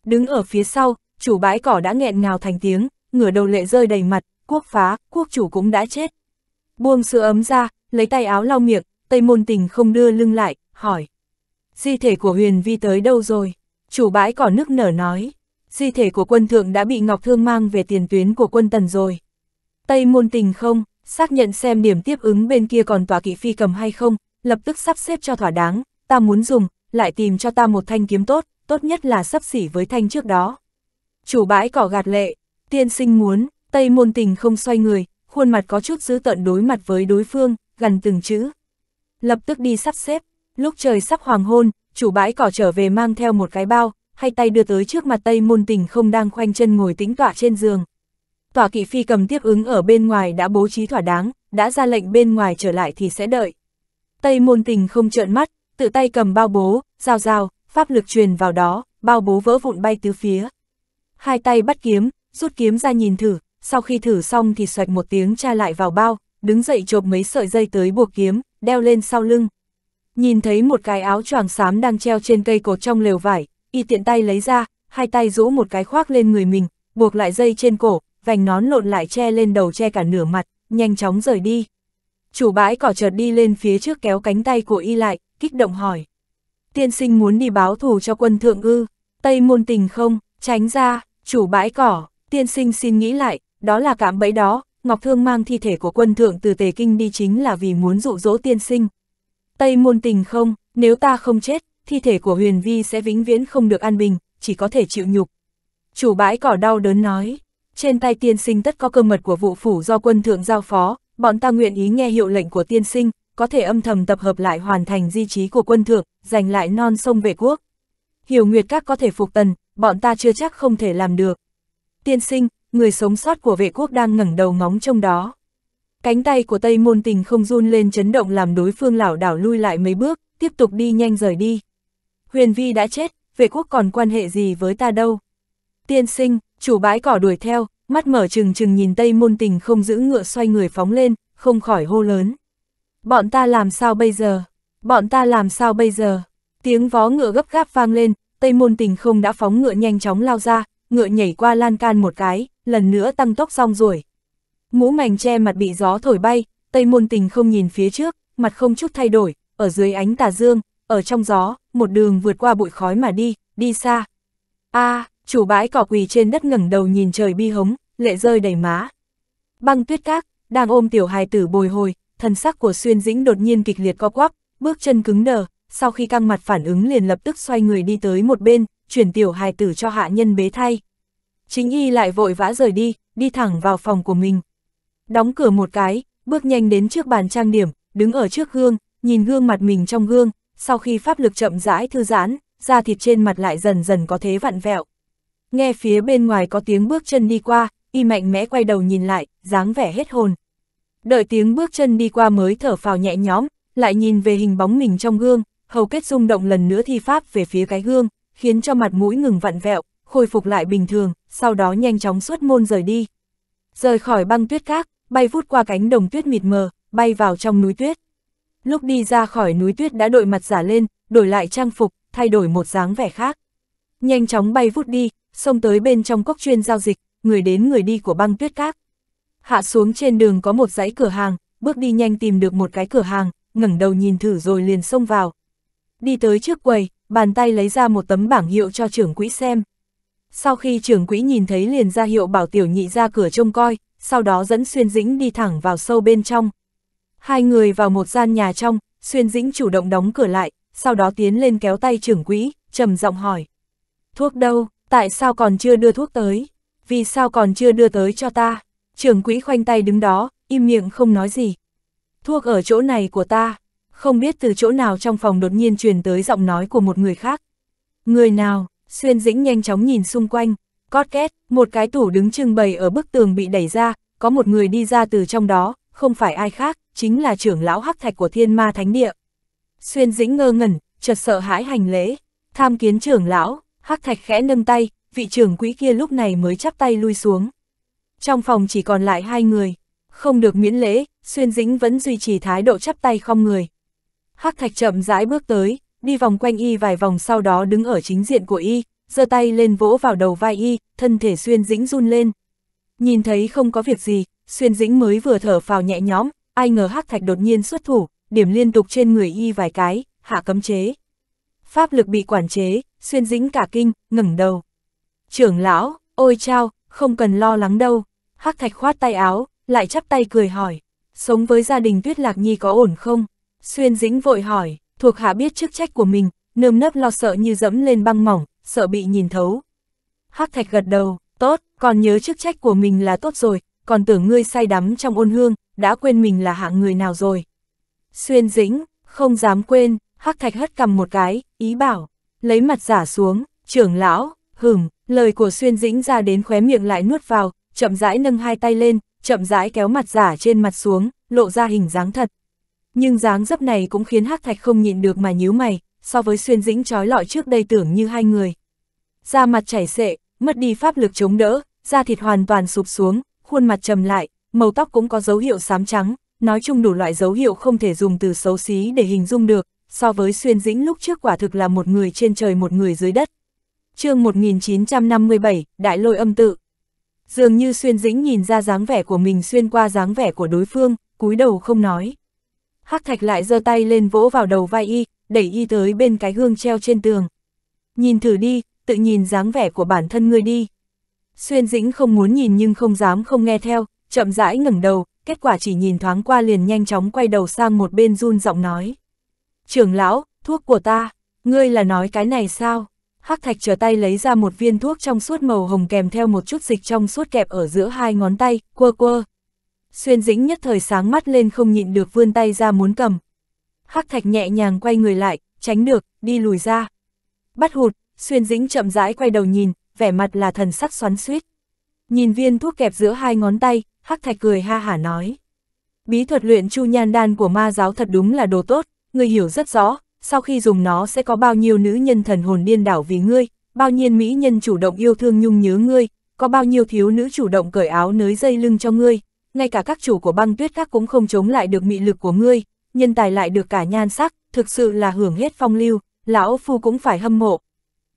Đứng ở phía sau, chủ bãi cỏ đã nghẹn ngào thành tiếng, ngửa đầu lệ rơi đầy mặt, quốc phá, quốc chủ cũng đã chết. Buông sữa ấm ra, lấy tay áo lau miệng, Tây môn tình không đưa lưng lại, hỏi. Di thể của huyền vi tới đâu rồi? Chủ bãi cỏ nước nở nói di thể của quân thượng đã bị Ngọc Thương mang về tiền tuyến của quân tần rồi. Tây môn tình không, xác nhận xem điểm tiếp ứng bên kia còn tòa kỵ phi cầm hay không, lập tức sắp xếp cho thỏa đáng, ta muốn dùng, lại tìm cho ta một thanh kiếm tốt, tốt nhất là sắp xỉ với thanh trước đó. Chủ bãi cỏ gạt lệ, tiên sinh muốn, Tây môn tình không xoay người, khuôn mặt có chút dữ tận đối mặt với đối phương, gần từng chữ. Lập tức đi sắp xếp, lúc trời sắp hoàng hôn, chủ bãi cỏ trở về mang theo một cái bao, hai tay đưa tới trước mặt Tây Môn Tình không đang khoanh chân ngồi tính tọa trên giường. Tỏa kỵ phi cầm tiếp ứng ở bên ngoài đã bố trí thỏa đáng, đã ra lệnh bên ngoài trở lại thì sẽ đợi. Tây Môn Tình không trợn mắt, tự tay cầm bao bố, rào rào, pháp lực truyền vào đó, bao bố vỡ vụn bay tứ phía. Hai tay bắt kiếm, rút kiếm ra nhìn thử, sau khi thử xong thì xoạch một tiếng tra lại vào bao, đứng dậy chộp mấy sợi dây tới buộc kiếm, đeo lên sau lưng. Nhìn thấy một cái áo choàng xám đang treo trên cây cột trong lều vải, y tiện tay lấy ra, hai tay rũ một cái khoác lên người mình, buộc lại dây trên cổ, vành nón lộn lại che lên đầu che cả nửa mặt, nhanh chóng rời đi. Chủ bãi cỏ chợt đi lên phía trước kéo cánh tay của y lại, kích động hỏi. Tiên sinh muốn đi báo thù cho quân thượng ư, Tây môn tình không, tránh ra, chủ bãi cỏ, tiên sinh xin nghĩ lại, đó là cạm bẫy đó, Ngọc Thương mang thi thể của quân thượng từ Tề Kinh đi chính là vì muốn dụ dỗ tiên sinh. Tây môn tình không, nếu ta không chết, thi thể của Huyền Vi sẽ vĩnh viễn không được an bình, chỉ có thể chịu nhục. Chủ bãi cỏ đau đớn nói, trên tay tiên sinh tất có cơ mật của vụ phủ do quân thượng giao phó, bọn ta nguyện ý nghe hiệu lệnh của tiên sinh, có thể âm thầm tập hợp lại hoàn thành di trí của quân thượng, giành lại non sông vệ quốc. Hiểu Nguyệt các có thể phục tần, bọn ta chưa chắc không thể làm được. Tiên sinh, người sống sót của vệ quốc đang ngẩng đầu ngóng trong đó. Cánh tay của Tây Môn Tình không run lên chấn động làm đối phương lảo đảo lui lại mấy bước, tiếp tục đi nhanh rời đi. Huyền Vi đã chết, về quốc còn quan hệ gì với ta đâu. Tiên sinh, chủ bãi cỏ đuổi theo, mắt mở trừng trừng nhìn Tây Môn Tình không giữ ngựa xoay người phóng lên, không khỏi hô lớn. Bọn ta làm sao bây giờ? Bọn ta làm sao bây giờ? Tiếng vó ngựa gấp gáp vang lên, Tây Môn Tình không đã phóng ngựa nhanh chóng lao ra, ngựa nhảy qua lan can một cái, lần nữa tăng tốc xong rồi. Mũ mảnh che mặt bị gió thổi bay, Tây Môn Tình không nhìn phía trước, mặt không chút thay đổi, ở dưới ánh tà dương, ở trong gió, một đường vượt qua bụi khói mà đi, đi xa. a à, chủ bãi cỏ quỳ trên đất ngẩng đầu nhìn trời bi hống, lệ rơi đầy má. Băng tuyết các, đang ôm tiểu hài tử bồi hồi, thần sắc của xuyên dĩnh đột nhiên kịch liệt co quắp, bước chân cứng đờ, sau khi căng mặt phản ứng liền lập tức xoay người đi tới một bên, chuyển tiểu hài tử cho hạ nhân bế thay. Chính y lại vội vã rời đi, đi thẳng vào phòng của mình. Đóng cửa một cái, bước nhanh đến trước bàn trang điểm, đứng ở trước gương, nhìn gương mặt mình trong gương, sau khi pháp lực chậm rãi thư giãn, da thịt trên mặt lại dần dần có thế vặn vẹo. Nghe phía bên ngoài có tiếng bước chân đi qua, y mạnh mẽ quay đầu nhìn lại, dáng vẻ hết hồn. Đợi tiếng bước chân đi qua mới thở phào nhẹ nhõm, lại nhìn về hình bóng mình trong gương, hầu kết rung động lần nữa thi pháp về phía cái gương, khiến cho mặt mũi ngừng vặn vẹo, khôi phục lại bình thường, sau đó nhanh chóng xuất môn rời đi. Rời khỏi băng tuyết khác, bay vút qua cánh đồng tuyết mịt mờ, bay vào trong núi tuyết. Lúc đi ra khỏi núi tuyết đã đội mặt giả lên, đổi lại trang phục, thay đổi một dáng vẻ khác. Nhanh chóng bay vút đi, xông tới bên trong cốc chuyên giao dịch, người đến người đi của băng tuyết các. Hạ xuống trên đường có một dãy cửa hàng, bước đi nhanh tìm được một cái cửa hàng, ngẩng đầu nhìn thử rồi liền xông vào. Đi tới trước quầy, bàn tay lấy ra một tấm bảng hiệu cho trưởng quỹ xem. Sau khi trưởng quỹ nhìn thấy liền ra hiệu bảo tiểu nhị ra cửa trông coi, sau đó dẫn xuyên dĩnh đi thẳng vào sâu bên trong. Hai người vào một gian nhà trong, Xuyên Dĩnh chủ động đóng cửa lại, sau đó tiến lên kéo tay trưởng quỹ, trầm giọng hỏi. Thuốc đâu, tại sao còn chưa đưa thuốc tới? Vì sao còn chưa đưa tới cho ta? Trưởng quỹ khoanh tay đứng đó, im miệng không nói gì. Thuốc ở chỗ này của ta, không biết từ chỗ nào trong phòng đột nhiên truyền tới giọng nói của một người khác. Người nào, xuyên dĩnh nhanh chóng nhìn xung quanh, cót két, một cái tủ đứng trưng bày ở bức tường bị đẩy ra, có một người đi ra từ trong đó, không phải ai khác, chính là trưởng lão hắc thạch của thiên ma thánh địa. Xuyên dĩnh ngơ ngẩn, chợt sợ hãi hành lễ, tham kiến trưởng lão, hắc thạch khẽ nâng tay, vị trưởng quỹ kia lúc này mới chắp tay lui xuống. Trong phòng chỉ còn lại hai người, không được miễn lễ, xuyên dĩnh vẫn duy trì thái độ chắp tay không người. Hắc thạch chậm rãi bước tới, đi vòng quanh y vài vòng sau đó đứng ở chính diện của y, giơ tay lên vỗ vào đầu vai y, thân thể xuyên dĩnh run lên. Nhìn thấy không có việc gì, xuyên dĩnh mới vừa thở phào nhẹ nhõm, ai ngờ hắc thạch đột nhiên xuất thủ, điểm liên tục trên người y vài cái, hạ cấm chế. Pháp lực bị quản chế, xuyên dĩnh cả kinh, ngẩng đầu. Trưởng lão, ôi chao, không cần lo lắng đâu. Hắc thạch khoát tay áo, lại chắp tay cười hỏi. Sống với gia đình Tuyết Lạc Nhi có ổn không? Xuyên dĩnh vội hỏi, thuộc hạ biết chức trách của mình, nơm nớp lo sợ như dẫm lên băng mỏng, sợ bị nhìn thấu. Hắc thạch gật đầu, tốt, còn nhớ chức trách của mình là tốt rồi, còn tưởng ngươi say đắm trong ôn hương, đã quên mình là hạng người nào rồi. Xuyên dĩnh, không dám quên, hắc thạch hất cầm một cái, ý bảo, lấy mặt giả xuống, trưởng lão, hửm, lời của xuyên dĩnh ra đến khóe miệng lại nuốt vào, chậm rãi nâng hai tay lên, chậm rãi kéo mặt giả trên mặt xuống, lộ ra hình dáng thật. Nhưng dáng dấp này cũng khiến hắc thạch không nhịn được mà nhíu mày, so với xuyên dĩnh trói lọi trước đây tưởng như hai người. Da mặt chảy xệ, mất đi pháp lực chống đỡ, da thịt hoàn toàn sụp xuống, khuôn mặt trầm lại, màu tóc cũng có dấu hiệu xám trắng, nói chung đủ loại dấu hiệu không thể dùng từ xấu xí để hình dung được, so với xuyên dĩnh lúc trước quả thực là một người trên trời một người dưới đất. chương 1957, Đại lôi âm tự. Dường như xuyên dĩnh nhìn ra dáng vẻ của mình xuyên qua dáng vẻ của đối phương, cúi đầu không nói. hắc thạch lại giơ tay lên vỗ vào đầu vai y, đẩy y tới bên cái gương treo trên tường. Nhìn thử đi, tự nhìn dáng vẻ của bản thân ngươi đi. Xuyên dĩnh không muốn nhìn nhưng không dám không nghe theo, chậm rãi ngẩng đầu, kết quả chỉ nhìn thoáng qua liền nhanh chóng quay đầu sang một bên run giọng nói. Trưởng lão, thuốc của ta, ngươi là nói cái này sao? Hắc thạch trở tay lấy ra một viên thuốc trong suốt màu hồng kèm theo một chút dịch trong suốt kẹp ở giữa hai ngón tay, quơ quơ. Xuyên dĩnh nhất thời sáng mắt lên không nhịn được vươn tay ra muốn cầm. Hắc thạch nhẹ nhàng quay người lại, tránh được, đi lùi ra. Bắt hụt, xuyên dĩnh chậm rãi quay đầu nhìn, vẻ mặt là thần sắc xoắn suýt. Nhìn viên thuốc kẹp giữa hai ngón tay, Hắc Thạch cười ha hả nói. Bí thuật luyện chu nhan đan của ma giáo thật đúng là đồ tốt, ngươi hiểu rất rõ, sau khi dùng nó sẽ có bao nhiêu nữ nhân thần hồn điên đảo vì ngươi, bao nhiêu mỹ nhân chủ động yêu thương nhung nhớ ngươi, có bao nhiêu thiếu nữ chủ động cởi áo nới dây lưng cho ngươi, ngay cả các chủ của băng tuyết các cũng không chống lại được mị lực của ngươi, nhân tài lại được cả nhan sắc, thực sự là hưởng hết phong lưu, lão phu cũng phải hâm mộ.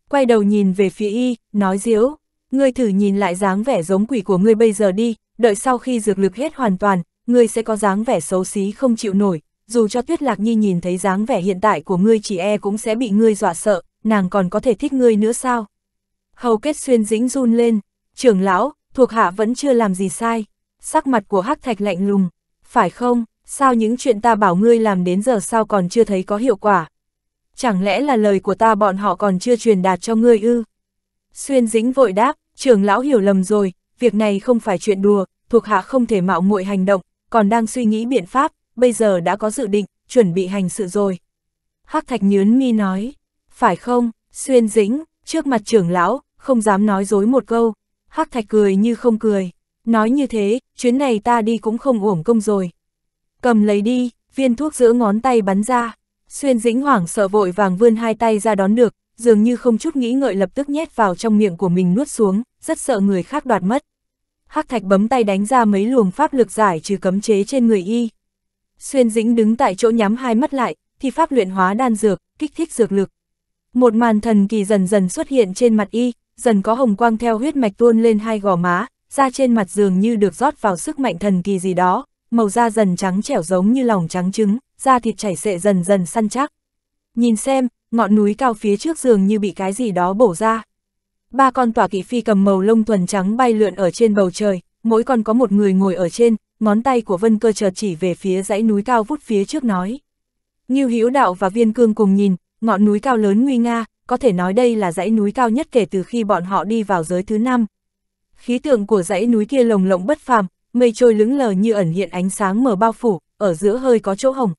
Quay đầu nhìn về phía y, nói diễu. Ngươi thử nhìn lại dáng vẻ giống quỷ của ngươi bây giờ đi, đợi sau khi dược lực hết hoàn toàn, ngươi sẽ có dáng vẻ xấu xí không chịu nổi, dù cho Tuyết Lạc Nhi nhìn thấy dáng vẻ hiện tại của ngươi chỉ e cũng sẽ bị ngươi dọa sợ, nàng còn có thể thích ngươi nữa sao? Hầu kết xuyên dính run lên, trưởng lão, thuộc hạ vẫn chưa làm gì sai, sắc mặt của hắc thạch lạnh lùng, phải không, sao những chuyện ta bảo ngươi làm đến giờ sao còn chưa thấy có hiệu quả? Chẳng lẽ là lời của ta bọn họ còn chưa truyền đạt cho ngươi ư? Xuyên dĩnh vội đáp, trưởng lão hiểu lầm rồi, việc này không phải chuyện đùa, thuộc hạ không thể mạo muội hành động, còn đang suy nghĩ biện pháp, bây giờ đã có dự định, chuẩn bị hành sự rồi. Hắc Thạch nhướn mi nói, phải không, xuyên dĩnh, trước mặt trưởng lão, không dám nói dối một câu. Hắc Thạch cười như không cười, nói như thế, chuyến này ta đi cũng không uổng công rồi. Cầm lấy đi, viên thuốc giữa ngón tay bắn ra, xuyên dĩnh hoảng sợ vội vàng vươn hai tay ra đón được, dường như không chút nghĩ ngợi lập tức nhét vào trong miệng của mình nuốt xuống, rất sợ người khác đoạt mất. Hắc Thạch bấm tay đánh ra mấy luồng pháp lực giải trừ cấm chế trên người y. Xuyên Dĩnh đứng tại chỗ nhắm hai mắt lại, thì pháp luyện hóa đan dược, kích thích dược lực. Một màn thần kỳ dần dần xuất hiện trên mặt y, dần có hồng quang theo huyết mạch tuôn lên hai gò má, da trên mặt dường như được rót vào sức mạnh thần kỳ gì đó, màu da dần trắng trẻo giống như lòng trắng trứng, da thịt chảy xệ dần dần săn chắc. Nhìn xem, ngọn núi cao phía trước giường như bị cái gì đó bổ ra. Ba con tỏa kỵ phi cầm màu lông thuần trắng bay lượn ở trên bầu trời, mỗi con có một người ngồi ở trên, ngón tay của Vân Cơ chợt chỉ về phía dãy núi cao vút phía trước nói. Như Hữu Đạo và Viên Cương cùng nhìn, ngọn núi cao lớn nguy nga, có thể nói đây là dãy núi cao nhất kể từ khi bọn họ đi vào giới thứ năm. Khí tượng của dãy núi kia lồng lộng bất phàm, mây trôi lững lờ như ẩn hiện ánh sáng mờ bao phủ, ở giữa hơi có chỗ hồng.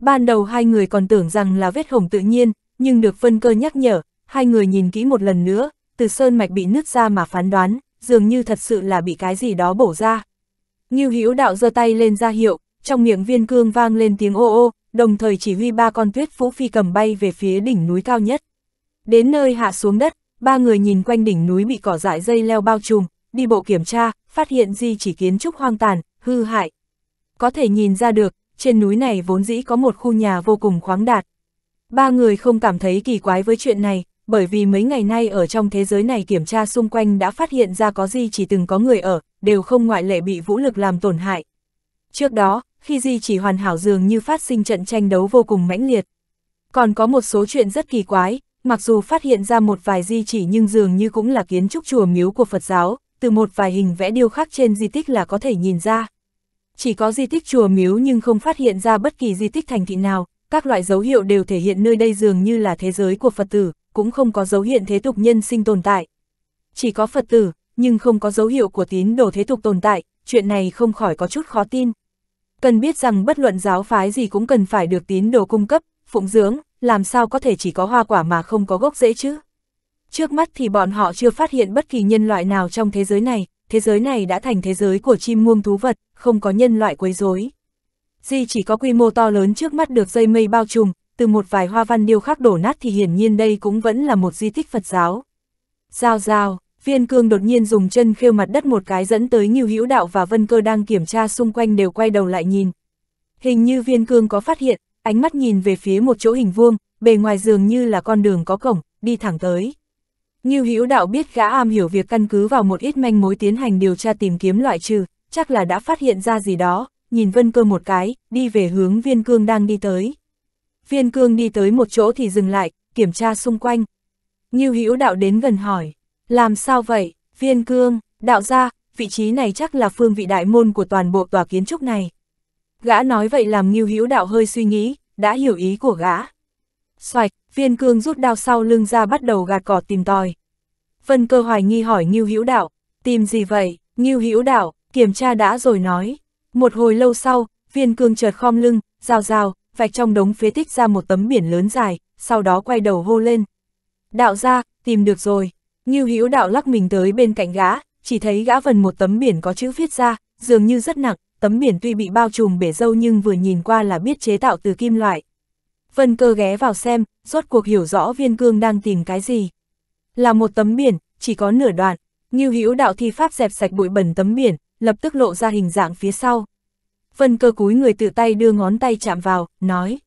Ban đầu hai người còn tưởng rằng là vết hồng tự nhiên, nhưng được phân Cơ nhắc nhở, hai người nhìn kỹ một lần nữa, từ sơn mạch bị nứt ra mà phán đoán, dường như thật sự là bị cái gì đó bổ ra. Ngưu Hữu Đạo giơ tay lên ra hiệu, trong miệng viên cương vang lên tiếng ô ô, đồng thời chỉ huy ba con tuyết vũ phi cầm bay về phía đỉnh núi cao nhất. Đến nơi hạ xuống đất, ba người nhìn quanh đỉnh núi bị cỏ dại dây leo bao trùm, đi bộ kiểm tra, phát hiện di chỉ kiến trúc hoang tàn, hư hại. Có thể nhìn ra được, trên núi này vốn dĩ có một khu nhà vô cùng khoáng đạt, Ba người không cảm thấy kỳ quái với chuyện này, bởi vì mấy ngày nay ở trong thế giới này kiểm tra xung quanh đã phát hiện ra có gì chỉ từng có người ở, đều không ngoại lệ bị vũ lực làm tổn hại. Trước đó, khi di chỉ hoàn hảo dường như phát sinh trận tranh đấu vô cùng mãnh liệt. Còn có một số chuyện rất kỳ quái, mặc dù phát hiện ra một vài di chỉ nhưng dường như cũng là kiến trúc chùa miếu của Phật giáo, từ một vài hình vẽ điêu khắc trên di tích là có thể nhìn ra. Chỉ có di tích chùa miếu nhưng không phát hiện ra bất kỳ di tích thành thị nào, các loại dấu hiệu đều thể hiện nơi đây dường như là thế giới của Phật tử, cũng không có dấu hiện thế tục nhân sinh tồn tại. Chỉ có Phật tử, nhưng không có dấu hiệu của tín đồ thế tục tồn tại, chuyện này không khỏi có chút khó tin. Cần biết rằng bất luận giáo phái gì cũng cần phải được tín đồ cung cấp, phụng dưỡng, làm sao có thể chỉ có hoa quả mà không có gốc rễ chứ? Trước mắt thì bọn họ chưa phát hiện bất kỳ nhân loại nào trong thế giới này, thế giới này đã thành thế giới của chim muông thú vật, không có nhân loại quấy rối. Di chỉ có quy mô to lớn trước mắt được dây mây bao trùm, từ một vài hoa văn điêu khắc đổ nát thì hiển nhiên đây cũng vẫn là một di tích Phật giáo. Giao giao, viên cương đột nhiên dùng chân khêu mặt đất một cái dẫn tới như Hữu Đạo và Vân Cơ đang kiểm tra xung quanh đều quay đầu lại nhìn. Hình như viên cương có phát hiện, ánh mắt nhìn về phía một chỗ hình vuông, bề ngoài dường như là con đường có cổng, đi thẳng tới. như Hữu Đạo biết gã am hiểu việc căn cứ vào một ít manh mối tiến hành điều tra tìm kiếm loại trừ, chắc là đã phát hiện ra gì đó, nhìn Vân Cơ một cái, đi về hướng Viên Cương đang đi tới. Viên Cương đi tới một chỗ thì dừng lại, kiểm tra xung quanh. Ngưu Hữu Đạo đến gần hỏi, làm sao vậy, Viên Cương, đạo ra, vị trí này chắc là phương vị đại môn của toàn bộ tòa kiến trúc này. Gã nói vậy làm Ngưu Hữu Đạo hơi suy nghĩ, đã hiểu ý của gã. Xoạch, Viên Cương rút đao sau lưng ra bắt đầu gạt cỏ tìm tòi. Vân Cơ hoài nghi hỏi Ngưu Hữu Đạo, tìm gì vậy? Ngưu Hữu Đạo, kiểm tra đã rồi nói, một hồi lâu sau, viên cương chợt khom lưng, rào rào, vạch trong đống phế tích ra một tấm biển lớn dài, sau đó quay đầu hô lên. Đạo ra, tìm được rồi. Như hữu đạo lắc mình tới bên cạnh gã, chỉ thấy gã vần một tấm biển có chữ viết ra, dường như rất nặng, tấm biển tuy bị bao trùm bể dâu nhưng vừa nhìn qua là biết chế tạo từ kim loại. Vân cơ ghé vào xem, rốt cuộc hiểu rõ viên cương đang tìm cái gì. Là một tấm biển, chỉ có nửa đoạn, Như Hữu đạo thi pháp dẹp sạch bụi bẩn tấm biển, lập tức lộ ra hình dạng phía sau. Vân cơ cúi người tự tay đưa ngón tay chạm vào, nói.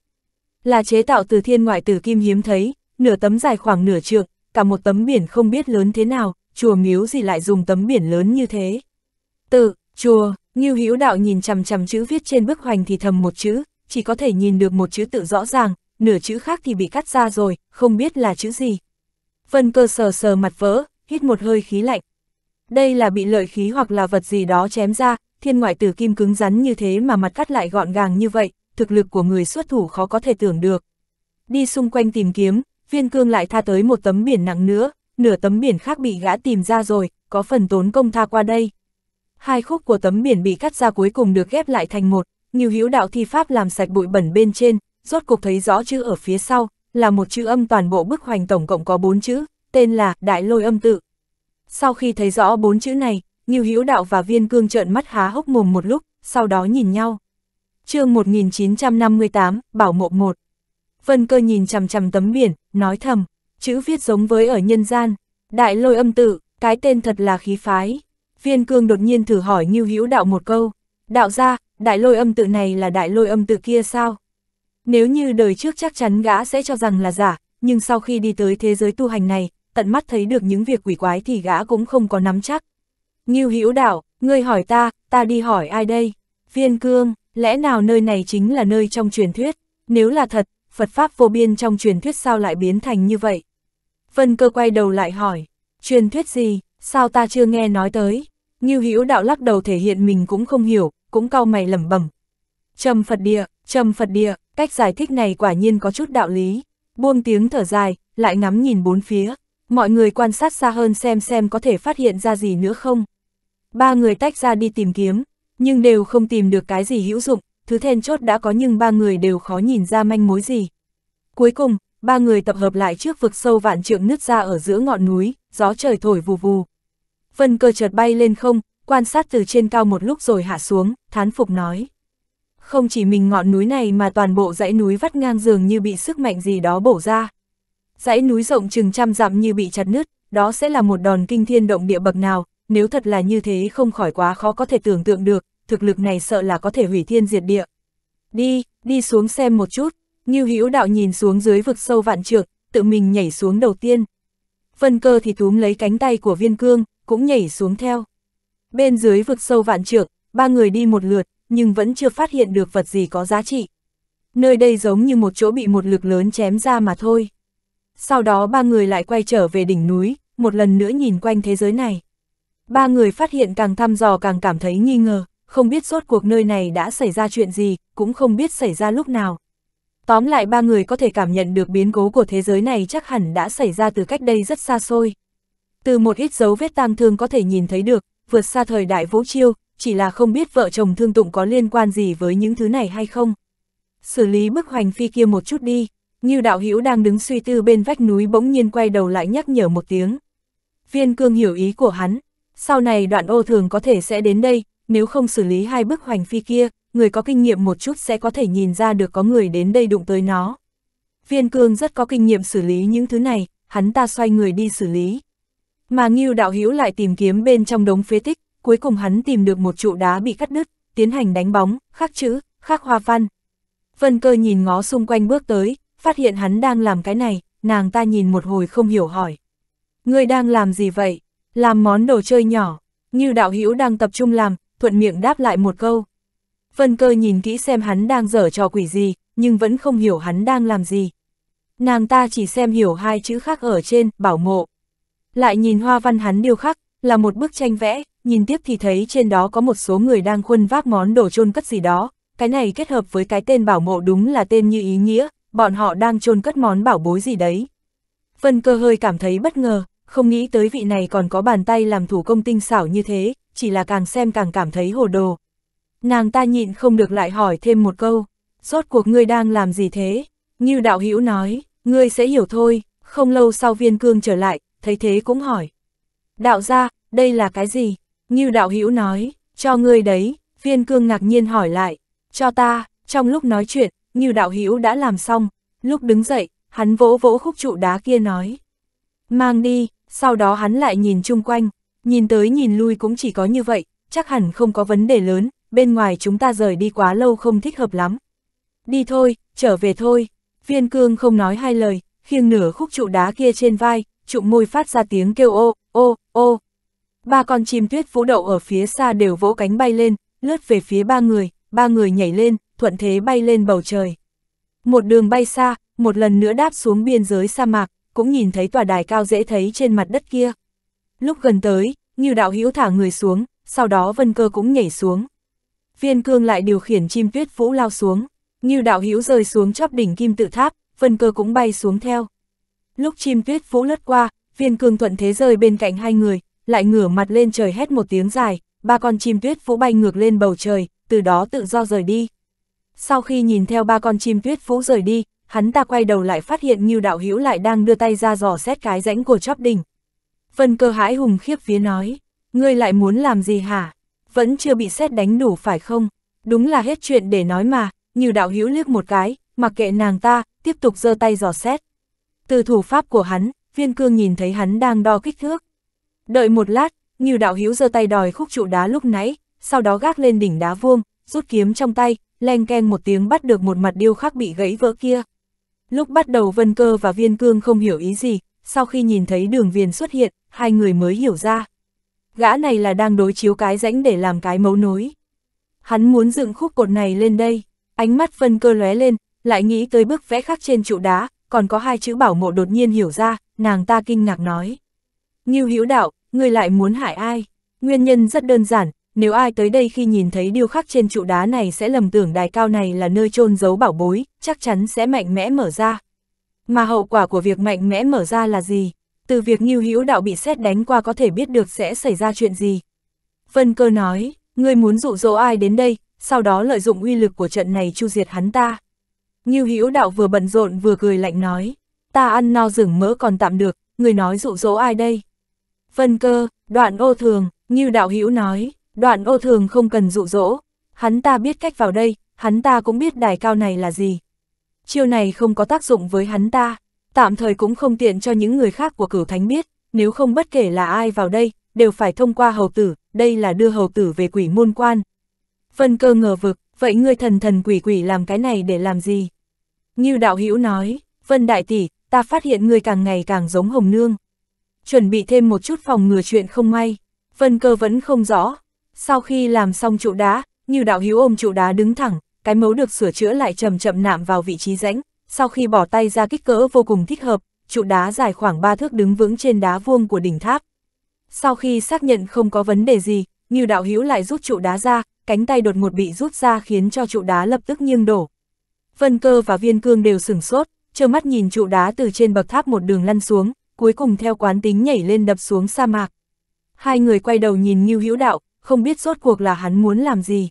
Là chế tạo từ thiên ngoại tử kim hiếm thấy, nửa tấm dài khoảng nửa trượng, cả một tấm biển không biết lớn thế nào, chùa miếu gì lại dùng tấm biển lớn như thế. Tự, chùa, Ngưu Hữu Đạo nhìn chằm chằm chữ viết trên bức hoành thì thầm một chữ, chỉ có thể nhìn được một chữ tự rõ ràng, nửa chữ khác thì bị cắt ra rồi, không biết là chữ gì. Vân cơ sờ sờ mặt vỡ, hít một hơi khí lạnh, đây là bị lợi khí hoặc là vật gì đó chém ra, thiên ngoại tử kim cứng rắn như thế mà mặt cắt lại gọn gàng như vậy, thực lực của người xuất thủ khó có thể tưởng được. Đi xung quanh tìm kiếm, viên cương lại tha tới một tấm biển nặng nữa, nửa tấm biển khác bị gã tìm ra rồi, có phần tốn công tha qua đây. Hai khúc của tấm biển bị cắt ra cuối cùng được ghép lại thành một, nhiều hữu đạo thi pháp làm sạch bụi bẩn bên trên, rốt cục thấy rõ chữ ở phía sau, là một chữ âm toàn bộ bức hoành tổng cộng có bốn chữ, tên là Đại Lôi Âm Tự. Sau khi thấy rõ bốn chữ này, Nghiêu Hữu Đạo và Viên Cương trợn mắt há hốc mồm một lúc, sau đó nhìn nhau. chương 1958, Bảo Mộ 1 Vân cơ nhìn chằm chằm tấm biển, nói thầm, chữ viết giống với ở nhân gian, đại lôi âm tự, cái tên thật là khí phái. Viên cương đột nhiên thử hỏi Ngưu Hữu Đạo một câu, đạo gia đại lôi âm tự này là đại lôi âm tự kia sao? Nếu như đời trước chắc chắn gã sẽ cho rằng là giả, nhưng sau khi đi tới thế giới tu hành này, tận mắt thấy được những việc quỷ quái thì gã cũng không có nắm chắc. Ngưu Hữu đạo, ngươi hỏi ta, ta đi hỏi ai đây? Viên Cương, lẽ nào nơi này chính là nơi trong truyền thuyết? Nếu là thật, Phật Pháp vô biên trong truyền thuyết sao lại biến thành như vậy? Vân cơ quay đầu lại hỏi, truyền thuyết gì, sao ta chưa nghe nói tới? Ngưu Hữu Đạo lắc đầu thể hiện mình cũng không hiểu, cũng cau mày lẩm bẩm. Trầm Phật địa, trầm Phật địa, cách giải thích này quả nhiên có chút đạo lý. Buông tiếng thở dài, lại ngắm nhìn bốn phía, mọi người quan sát xa hơn xem xem có thể phát hiện ra gì nữa không. Ba người tách ra đi tìm kiếm, nhưng đều không tìm được cái gì hữu dụng, thứ then chốt đã có nhưng ba người đều khó nhìn ra manh mối gì. Cuối cùng, ba người tập hợp lại trước vực sâu vạn trượng nứt ra ở giữa ngọn núi, gió trời thổi vù vù. Vân cơ chợt bay lên không, quan sát từ trên cao một lúc rồi hạ xuống, thán phục nói. Không chỉ mình ngọn núi này mà toàn bộ dãy núi vắt ngang dường như bị sức mạnh gì đó bổ ra dãy núi rộng chừng trăm dặm như bị chặt nứt, đó sẽ là một đòn kinh thiên động địa bậc nào, nếu thật là như thế không khỏi quá khó có thể tưởng tượng được, thực lực này sợ là có thể hủy thiên diệt địa. Đi, đi xuống xem một chút, như Hữu Đạo nhìn xuống dưới vực sâu vạn trượng, tự mình nhảy xuống đầu tiên. Vân Cơ thì túm lấy cánh tay của Viên Cương, cũng nhảy xuống theo. Bên dưới vực sâu vạn trượng, ba người đi một lượt, nhưng vẫn chưa phát hiện được vật gì có giá trị. Nơi đây giống như một chỗ bị một lực lớn chém ra mà thôi. Sau đó ba người lại quay trở về đỉnh núi, một lần nữa nhìn quanh thế giới này. Ba người phát hiện càng thăm dò càng cảm thấy nghi ngờ, không biết suốt cuộc nơi này đã xảy ra chuyện gì, cũng không biết xảy ra lúc nào. Tóm lại ba người có thể cảm nhận được biến cố của thế giới này chắc hẳn đã xảy ra từ cách đây rất xa xôi. Từ một ít dấu vết tang thương có thể nhìn thấy được, vượt xa thời đại vũ chiêu, chỉ là không biết vợ chồng thương tụng có liên quan gì với những thứ này hay không. Xử lý bức hoành phi kia một chút đi. Như đạo hữu đang đứng suy tư bên vách núi bỗng nhiên quay đầu lại nhắc nhở một tiếng. Viên cương hiểu ý của hắn, sau này đoạn ô thường có thể sẽ đến đây, nếu không xử lý hai bức hoành phi kia, người có kinh nghiệm một chút sẽ có thể nhìn ra được có người đến đây đụng tới nó. Viên cương rất có kinh nghiệm xử lý những thứ này, hắn ta xoay người đi xử lý. Mà Ngưu đạo hữu lại tìm kiếm bên trong đống phế tích, cuối cùng hắn tìm được một trụ đá bị cắt đứt, tiến hành đánh bóng, khắc chữ, khắc hoa văn. Vân cơ nhìn ngó xung quanh bước tới, phát hiện hắn đang làm cái này, nàng ta nhìn một hồi không hiểu hỏi. Ngươi đang làm gì vậy? Làm món đồ chơi nhỏ, như đạo hữu đang tập trung làm, thuận miệng đáp lại một câu. Vân cơ nhìn kỹ xem hắn đang dở trò quỷ gì, nhưng vẫn không hiểu hắn đang làm gì. Nàng ta chỉ xem hiểu hai chữ khác ở trên, bảo mộ. Lại nhìn hoa văn hắn điêu khắc, là một bức tranh vẽ, nhìn tiếp thì thấy trên đó có một số người đang khuân vác món đồ chôn cất gì đó. Cái này kết hợp với cái tên bảo mộ đúng là tên như ý nghĩa, bọn họ đang chôn cất món bảo bối gì đấy. Vân cơ hơi cảm thấy bất ngờ, không nghĩ tới vị này còn có bàn tay làm thủ công tinh xảo như thế, chỉ là càng xem càng cảm thấy hồ đồ. Nàng ta nhịn không được lại hỏi thêm một câu, rốt cuộc ngươi đang làm gì thế? Như đạo hữu nói, ngươi sẽ hiểu thôi, không lâu sau viên cương trở lại, thấy thế cũng hỏi. Đạo gia, đây là cái gì? Như đạo hữu nói, cho ngươi đấy, viên cương ngạc nhiên hỏi lại, cho ta, trong lúc nói chuyện, như đạo hữu đã làm xong, lúc đứng dậy, hắn vỗ vỗ khúc trụ đá kia nói. Mang đi, sau đó hắn lại nhìn chung quanh, nhìn tới nhìn lui cũng chỉ có như vậy, chắc hẳn không có vấn đề lớn, bên ngoài chúng ta rời đi quá lâu không thích hợp lắm. Đi thôi, trở về thôi, viên cương không nói hai lời, khiêng nửa khúc trụ đá kia trên vai, trụm môi phát ra tiếng kêu ô, ô, ô. Ba con chim tuyết vũ đậu ở phía xa đều vỗ cánh bay lên, lướt về phía ba người, ba người nhảy lên, thuận thế bay lên bầu trời. Một đường bay xa, một lần nữa đáp xuống biên giới sa mạc, cũng nhìn thấy tòa đài cao dễ thấy trên mặt đất kia. Lúc gần tới, như đạo hữu thả người xuống, sau đó vân cơ cũng nhảy xuống. Viên cương lại điều khiển chim tuyết vũ lao xuống, như đạo hữu rơi xuống chóp đỉnh kim tự tháp, vân cơ cũng bay xuống theo. Lúc chim tuyết vũ lướt qua, viên cương thuận thế rơi bên cạnh hai người, lại ngửa mặt lên trời hét một tiếng dài, ba con chim tuyết vũ bay ngược lên bầu trời, từ đó tự do rời đi. Sau khi nhìn theo ba con chim tuyết phú rời đi, hắn ta quay đầu lại phát hiện Ngưu Đạo Hữu lại đang đưa tay ra dò xét cái rãnh của chóp đỉnh. Vân cơ hãi hùng khiếp phía nói, ngươi lại muốn làm gì hả? Vẫn chưa bị xét đánh đủ phải không? Đúng là hết chuyện để nói mà, Ngưu Đạo Hữu liếc một cái, mặc kệ nàng ta, tiếp tục giơ tay dò xét. Từ thủ pháp của hắn, viên cương nhìn thấy hắn đang đo kích thước. Đợi một lát, Ngưu Đạo Hữu giơ tay đòi khúc trụ đá lúc nãy, sau đó gác lên đỉnh đá vuông, rút kiếm trong tay, len ken một tiếng bắt được một mặt điêu khắc bị gãy vỡ kia. Lúc bắt đầu Vân Cơ và Viên Cương không hiểu ý gì, sau khi nhìn thấy đường viền xuất hiện, hai người mới hiểu ra. Gã này là đang đối chiếu cái rãnh để làm cái mấu nối. Hắn muốn dựng khúc cột này lên đây, ánh mắt Vân Cơ lóe lên, lại nghĩ tới bức vẽ khắc trên trụ đá, còn có hai chữ bảo mộ đột nhiên hiểu ra, nàng ta kinh ngạc nói. Ngưu Hữu Đạo, ngươi lại muốn hại ai? Nguyên nhân rất đơn giản, nếu ai tới đây khi nhìn thấy điêu khắc trên trụ đá này sẽ lầm tưởng đài cao này là nơi trôn giấu bảo bối, chắc chắn sẽ mạnh mẽ mở ra. Mà hậu quả của việc mạnh mẽ mở ra là gì? Từ việc Ngưu Hữu Đạo bị xét đánh qua có thể biết được sẽ xảy ra chuyện gì. Vân Cơ nói, ngươi muốn dụ dỗ ai đến đây, sau đó lợi dụng uy lực của trận này chu diệt hắn ta. Ngưu Hữu Đạo vừa bận rộn vừa cười lạnh nói, ta ăn no rừng mỡ còn tạm được, ngươi nói dụ dỗ ai đây? Vân Cơ, đoạn ô thường, Ngưu Đạo Hữu nói, Đoạn ô thường không cần dụ dỗ, hắn ta biết cách vào đây, hắn ta cũng biết đài cao này là gì. Chiêu này không có tác dụng với hắn ta, tạm thời cũng không tiện cho những người khác của cửu thánh biết, nếu không bất kể là ai vào đây, đều phải thông qua hầu tử, đây là đưa hầu tử về quỷ môn quan. Vân cơ ngờ vực, vậy ngươi thần thần quỷ quỷ làm cái này để làm gì? Ngưu đạo hữu nói, Vân đại tỷ, ta phát hiện ngươi càng ngày càng giống hồng nương. Chuẩn bị thêm một chút phòng ngừa chuyện không may, Vân cơ vẫn không rõ, sau khi làm xong trụ đá, như đạo hữu ôm trụ đá đứng thẳng, cái mấu được sửa chữa lại chậm chậm nạm vào vị trí rãnh, sau khi bỏ tay ra kích cỡ vô cùng thích hợp, trụ đá dài khoảng 3 thước đứng vững trên đá vuông của đỉnh tháp. Sau khi xác nhận không có vấn đề gì, như đạo hữu lại rút trụ đá ra, cánh tay đột ngột bị rút ra khiến cho trụ đá lập tức nghiêng đổ. Vân cơ và viên cương đều sửng sốt, trơ mắt nhìn trụ đá từ trên bậc tháp một đường lăn xuống, cuối cùng theo quán tính nhảy lên đập xuống sa mạc. Hai người quay đầu nhìn Ngưu Hữu Đạo, không biết rốt cuộc là hắn muốn làm gì.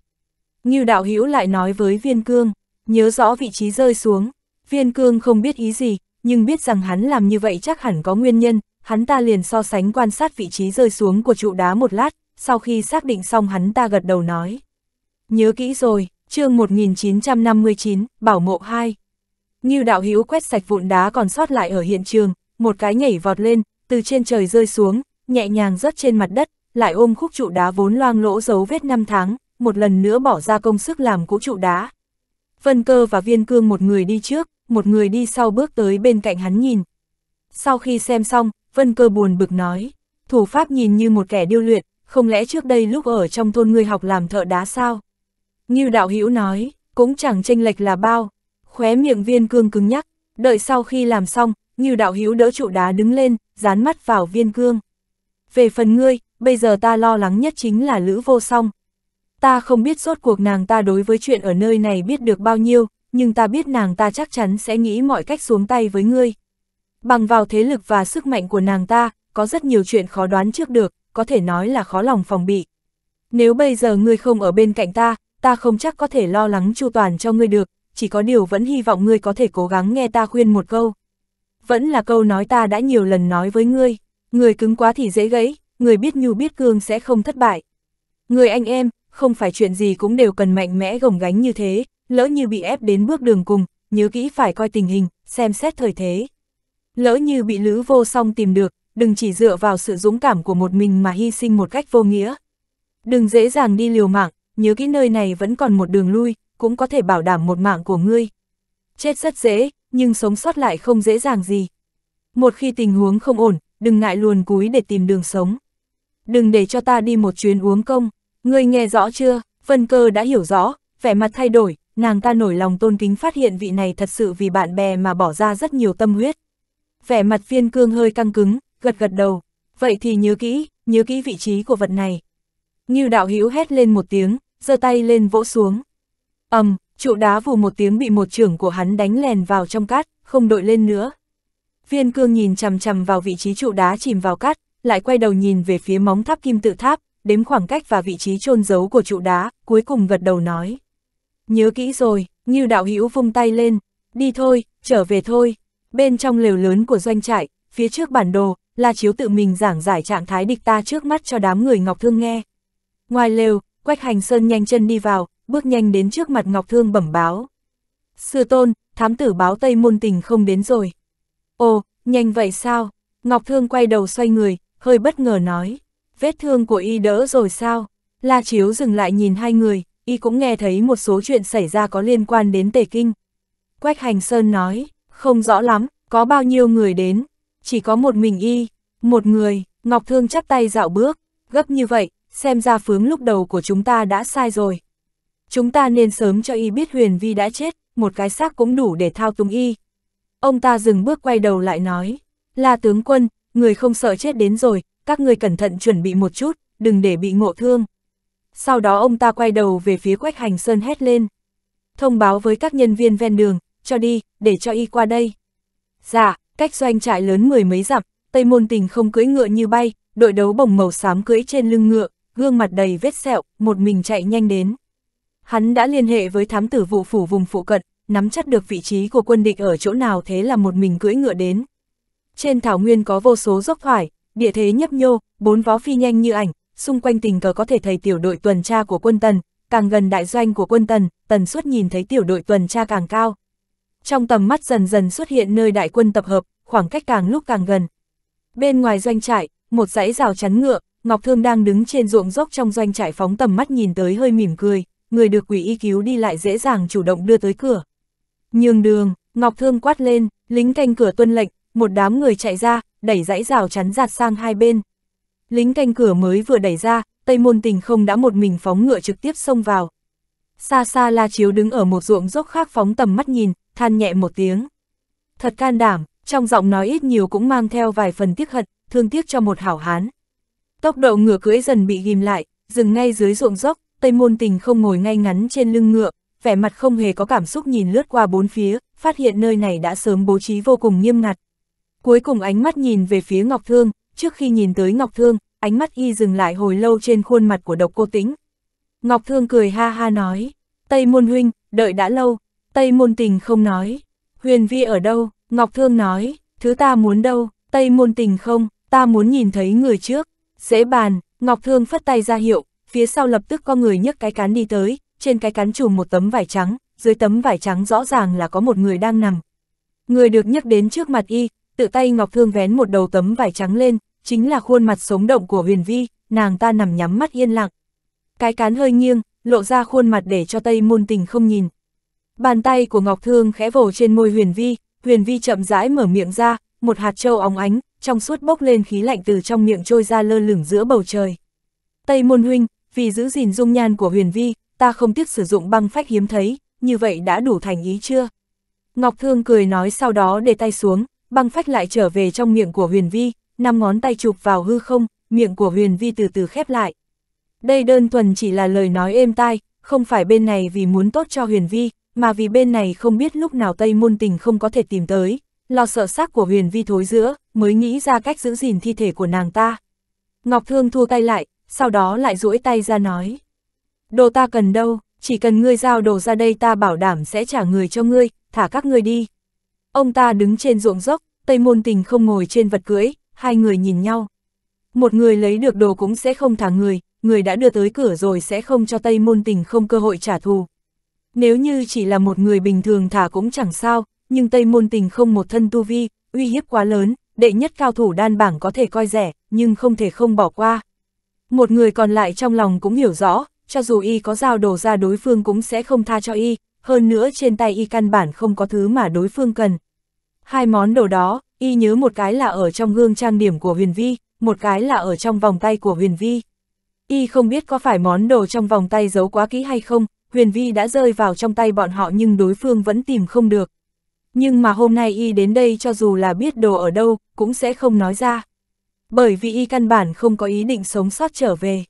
Ngưu đạo hữu lại nói với viên cương, nhớ rõ vị trí rơi xuống, viên cương không biết ý gì, nhưng biết rằng hắn làm như vậy chắc hẳn có nguyên nhân, hắn ta liền so sánh quan sát vị trí rơi xuống của trụ đá một lát, sau khi xác định xong hắn ta gật đầu nói. Nhớ kỹ rồi, chương 1959, bảo mộ 2. Ngưu đạo hữu quét sạch vụn đá còn sót lại ở hiện trường, một cái nhảy vọt lên, từ trên trời rơi xuống, nhẹ nhàng rớt trên mặt đất, lại ôm khúc trụ đá vốn loang lỗ dấu vết năm tháng, một lần nữa bỏ ra công sức làm cũ trụ đá. Vân cơ và viên cương một người đi trước, một người đi sau bước tới bên cạnh hắn nhìn. Sau khi xem xong, vân cơ buồn bực nói, thủ pháp nhìn như một kẻ điêu luyện, không lẽ trước đây lúc ở trong thôn ngươi học làm thợ đá sao? Như đạo hữu nói, cũng chẳng tranh lệch là bao, khóe miệng viên cương cứng nhắc, đợi sau khi làm xong, như đạo hữu đỡ trụ đá đứng lên, dán mắt vào viên cương. Về phần ngươi, bây giờ ta lo lắng nhất chính là Lữ Vô Song. Ta không biết rốt cuộc nàng ta đối với chuyện ở nơi này biết được bao nhiêu, nhưng ta biết nàng ta chắc chắn sẽ nghĩ mọi cách xuống tay với ngươi. Bằng vào thế lực và sức mạnh của nàng ta, có rất nhiều chuyện khó đoán trước được, có thể nói là khó lòng phòng bị. Nếu bây giờ ngươi không ở bên cạnh ta, ta không chắc có thể lo lắng chu toàn cho ngươi được, chỉ có điều vẫn hy vọng ngươi có thể cố gắng nghe ta khuyên một câu. Vẫn là câu nói ta đã nhiều lần nói với ngươi, người cứng quá thì dễ gãy, người biết nhu biết cương sẽ không thất bại. Người anh em, không phải chuyện gì cũng đều cần mạnh mẽ gồng gánh như thế, lỡ như bị ép đến bước đường cùng, nhớ kỹ phải coi tình hình, xem xét thời thế. Lỡ như bị lứ vô song tìm được, đừng chỉ dựa vào sự dũng cảm của một mình mà hy sinh một cách vô nghĩa. Đừng dễ dàng đi liều mạng, nhớ kỹ nơi này vẫn còn một đường lui, cũng có thể bảo đảm một mạng của ngươi. Chết rất dễ, nhưng sống sót lại không dễ dàng gì. Một khi tình huống không ổn, đừng ngại luồn cúi để tìm đường sống đừng để cho ta đi một chuyến uống công, ngươi nghe rõ chưa, Vân Cơ đã hiểu rõ, vẻ mặt thay đổi, nàng ta nổi lòng tôn kính phát hiện vị này thật sự vì bạn bè mà bỏ ra rất nhiều tâm huyết. Vẻ mặt viên cương hơi căng cứng, gật gật đầu, vậy thì nhớ kỹ, nhớ kỹ vị trí của vật này. Như đạo hữu hét lên một tiếng, giơ tay lên vỗ xuống. ầm, trụ đá vù một tiếng bị một trưởng của hắn đánh lèn vào trong cát, không đội lên nữa. Viên cương nhìn chằm chằm vào vị trí trụ đá chìm vào cát, lại quay đầu nhìn về phía móng tháp kim tự tháp, đếm khoảng cách và vị trí chôn giấu của trụ đá, cuối cùng gật đầu nói. Nhớ kỹ rồi, như đạo hữu vung tay lên, đi thôi, trở về thôi. Bên trong lều lớn của doanh trại, phía trước bản đồ, La Chiếu tự mình giảng giải trạng thái địch ta trước mắt cho đám người Ngọc Thương nghe. Ngoài lều, Quách Hành Sơn nhanh chân đi vào, bước nhanh đến trước mặt Ngọc Thương bẩm báo. Sư tôn, thám tử báo Tây Môn Tình không đến rồi. Ồ, nhanh vậy sao? Ngọc Thương quay đầu xoay người, hơi bất ngờ nói, vết thương của y đỡ rồi sao? La Chiếu dừng lại nhìn hai người, y cũng nghe thấy một số chuyện xảy ra có liên quan đến Tề Kinh. Quách Hành Sơn nói, không rõ lắm, có bao nhiêu người đến, chỉ có một mình y, một người, Ngọc Thương chắp tay dạo bước, gấp như vậy, xem ra phướng lúc đầu của chúng ta đã sai rồi. Chúng ta nên sớm cho y biết huyền vi đã chết, một cái xác cũng đủ để thao túng y. Ông ta dừng bước quay đầu lại nói, là tướng quân, người không sợ chết đến rồi, các người cẩn thận chuẩn bị một chút, đừng để bị ngộ thương. Sau đó ông ta quay đầu về phía Quách Hành Sơn hét lên. Thông báo với các nhân viên ven đường, cho đi, để cho y qua đây. Dạ, cách doanh trại lớn mười mấy dặm, Tây Môn Tình không cưỡi ngựa như bay, đội đấu bồng màu xám cưỡi trên lưng ngựa, gương mặt đầy vết sẹo, một mình chạy nhanh đến. Hắn đã liên hệ với thám tử vụ phủ vùng phụ cận, nắm chắc được vị trí của quân địch ở chỗ nào thế là một mình cưỡi ngựa đến. Trên thảo nguyên có vô số dốc thoải, địa thế nhấp nhô, bốn vó phi nhanh như ảnh, xung quanh tình cờ có thể thấy tiểu đội tuần tra của quân tần, càng gần đại doanh của quân tần, tần suất nhìn thấy tiểu đội tuần tra càng cao. Trong tầm mắt dần dần xuất hiện nơi đại quân tập hợp, khoảng cách càng lúc càng gần. Bên ngoài doanh trại, một dãy rào chắn ngựa, Ngọc Thương đang đứng trên ruộng dốc trong doanh trại phóng tầm mắt nhìn tới hơi mỉm cười, người được quỷ y cứu đi lại dễ dàng chủ động đưa tới cửa. Nhường đường, Ngọc Thương quát lên, lính canh cửa tuân lệnh, một đám người chạy ra, đẩy dãy rào chắn giạt sang hai bên. Lính canh cửa mới vừa đẩy ra, Tây Môn Tình không đã một mình phóng ngựa trực tiếp xông vào. Xa xa La Chiếu đứng ở một ruộng dốc khác phóng tầm mắt nhìn, than nhẹ một tiếng. Thật can đảm, trong giọng nói ít nhiều cũng mang theo vài phần tiếc hận, thương tiếc cho một hảo hán. Tốc độ ngựa cưỡi dần bị ghim lại, dừng ngay dưới ruộng dốc, Tây Môn Tình không ngồi ngay ngắn trên lưng ngựa, vẻ mặt không hề có cảm xúc nhìn lướt qua bốn phía, phát hiện nơi này đã sớm bố trí vô cùng nghiêm ngặt cuối cùng ánh mắt nhìn về phía Ngọc Thương, trước khi nhìn tới Ngọc Thương, ánh mắt y dừng lại hồi lâu trên khuôn mặt của độc cô Tĩnh. Ngọc Thương cười ha ha nói, Tây Môn Huynh, đợi đã lâu, Tây Môn Tình không nói, Huyền Vi ở đâu, Ngọc Thương nói, thứ ta muốn đâu, Tây Môn Tình không, ta muốn nhìn thấy người trước, dễ bàn, Ngọc Thương phất tay ra hiệu, phía sau lập tức có người nhấc cái cán đi tới, trên cái cán trùm một tấm vải trắng, dưới tấm vải trắng rõ ràng là có một người đang nằm. Người được nhấc đến trước mặt y, tự tay Ngọc Thương vén một đầu tấm vải trắng lên, chính là khuôn mặt sống động của huyền vi, nàng ta nằm nhắm mắt yên lặng. Cái cán hơi nghiêng, lộ ra khuôn mặt để cho Tây Môn Tình không nhìn. Bàn tay của Ngọc Thương khẽ vồ trên môi huyền vi, huyền vi chậm rãi mở miệng ra, một hạt châu óng ánh, trong suốt bốc lên khí lạnh từ trong miệng trôi ra lơ lửng giữa bầu trời. Tây Môn Huynh, vì giữ gìn dung nhan của huyền vi, ta không tiếc sử dụng băng phách hiếm thấy, như vậy đã đủ thành ý chưa? Ngọc Thương cười nói sau đó để tay xuống, băng phách lại trở về trong miệng của huyền vi, năm ngón tay chụp vào hư không, miệng của huyền vi từ từ khép lại. Đây đơn thuần chỉ là lời nói êm tai, không phải bên này vì muốn tốt cho huyền vi, mà vì bên này không biết lúc nào Tây Môn Tình không có thể tìm tới, lo sợ xác của huyền vi thối giữa, mới nghĩ ra cách giữ gìn thi thể của nàng ta. Ngọc Thương thua tay lại, sau đó lại duỗi tay ra nói. Đồ ta cần đâu, chỉ cần ngươi giao đồ ra đây ta bảo đảm sẽ trả người cho ngươi, thả các ngươi đi. Ông ta đứng trên ruộng dốc, Tây Môn Tình không ngồi trên vật cưỡi, hai người nhìn nhau. Một người lấy được đồ cũng sẽ không thả người, người đã đưa tới cửa rồi sẽ không cho Tây Môn Tình không cơ hội trả thù. Nếu như chỉ là một người bình thường thả cũng chẳng sao, nhưng Tây Môn Tình không một thân tu vi, uy hiếp quá lớn, đệ nhất cao thủ đan bảng có thể coi rẻ, nhưng không thể không bỏ qua. Một người còn lại trong lòng cũng hiểu rõ, cho dù y có giao đồ ra đối phương cũng sẽ không tha cho y, hơn nữa trên tay y căn bản không có thứ mà đối phương cần. Hai món đồ đó, y nhớ một cái là ở trong gương trang điểm của huyền vi, một cái là ở trong vòng tay của huyền vi. Y không biết có phải món đồ trong vòng tay giấu quá kỹ hay không, huyền vi đã rơi vào trong tay bọn họ nhưng đối phương vẫn tìm không được. Nhưng mà hôm nay y đến đây cho dù là biết đồ ở đâu, cũng sẽ không nói ra. Bởi vì y căn bản không có ý định sống sót trở về.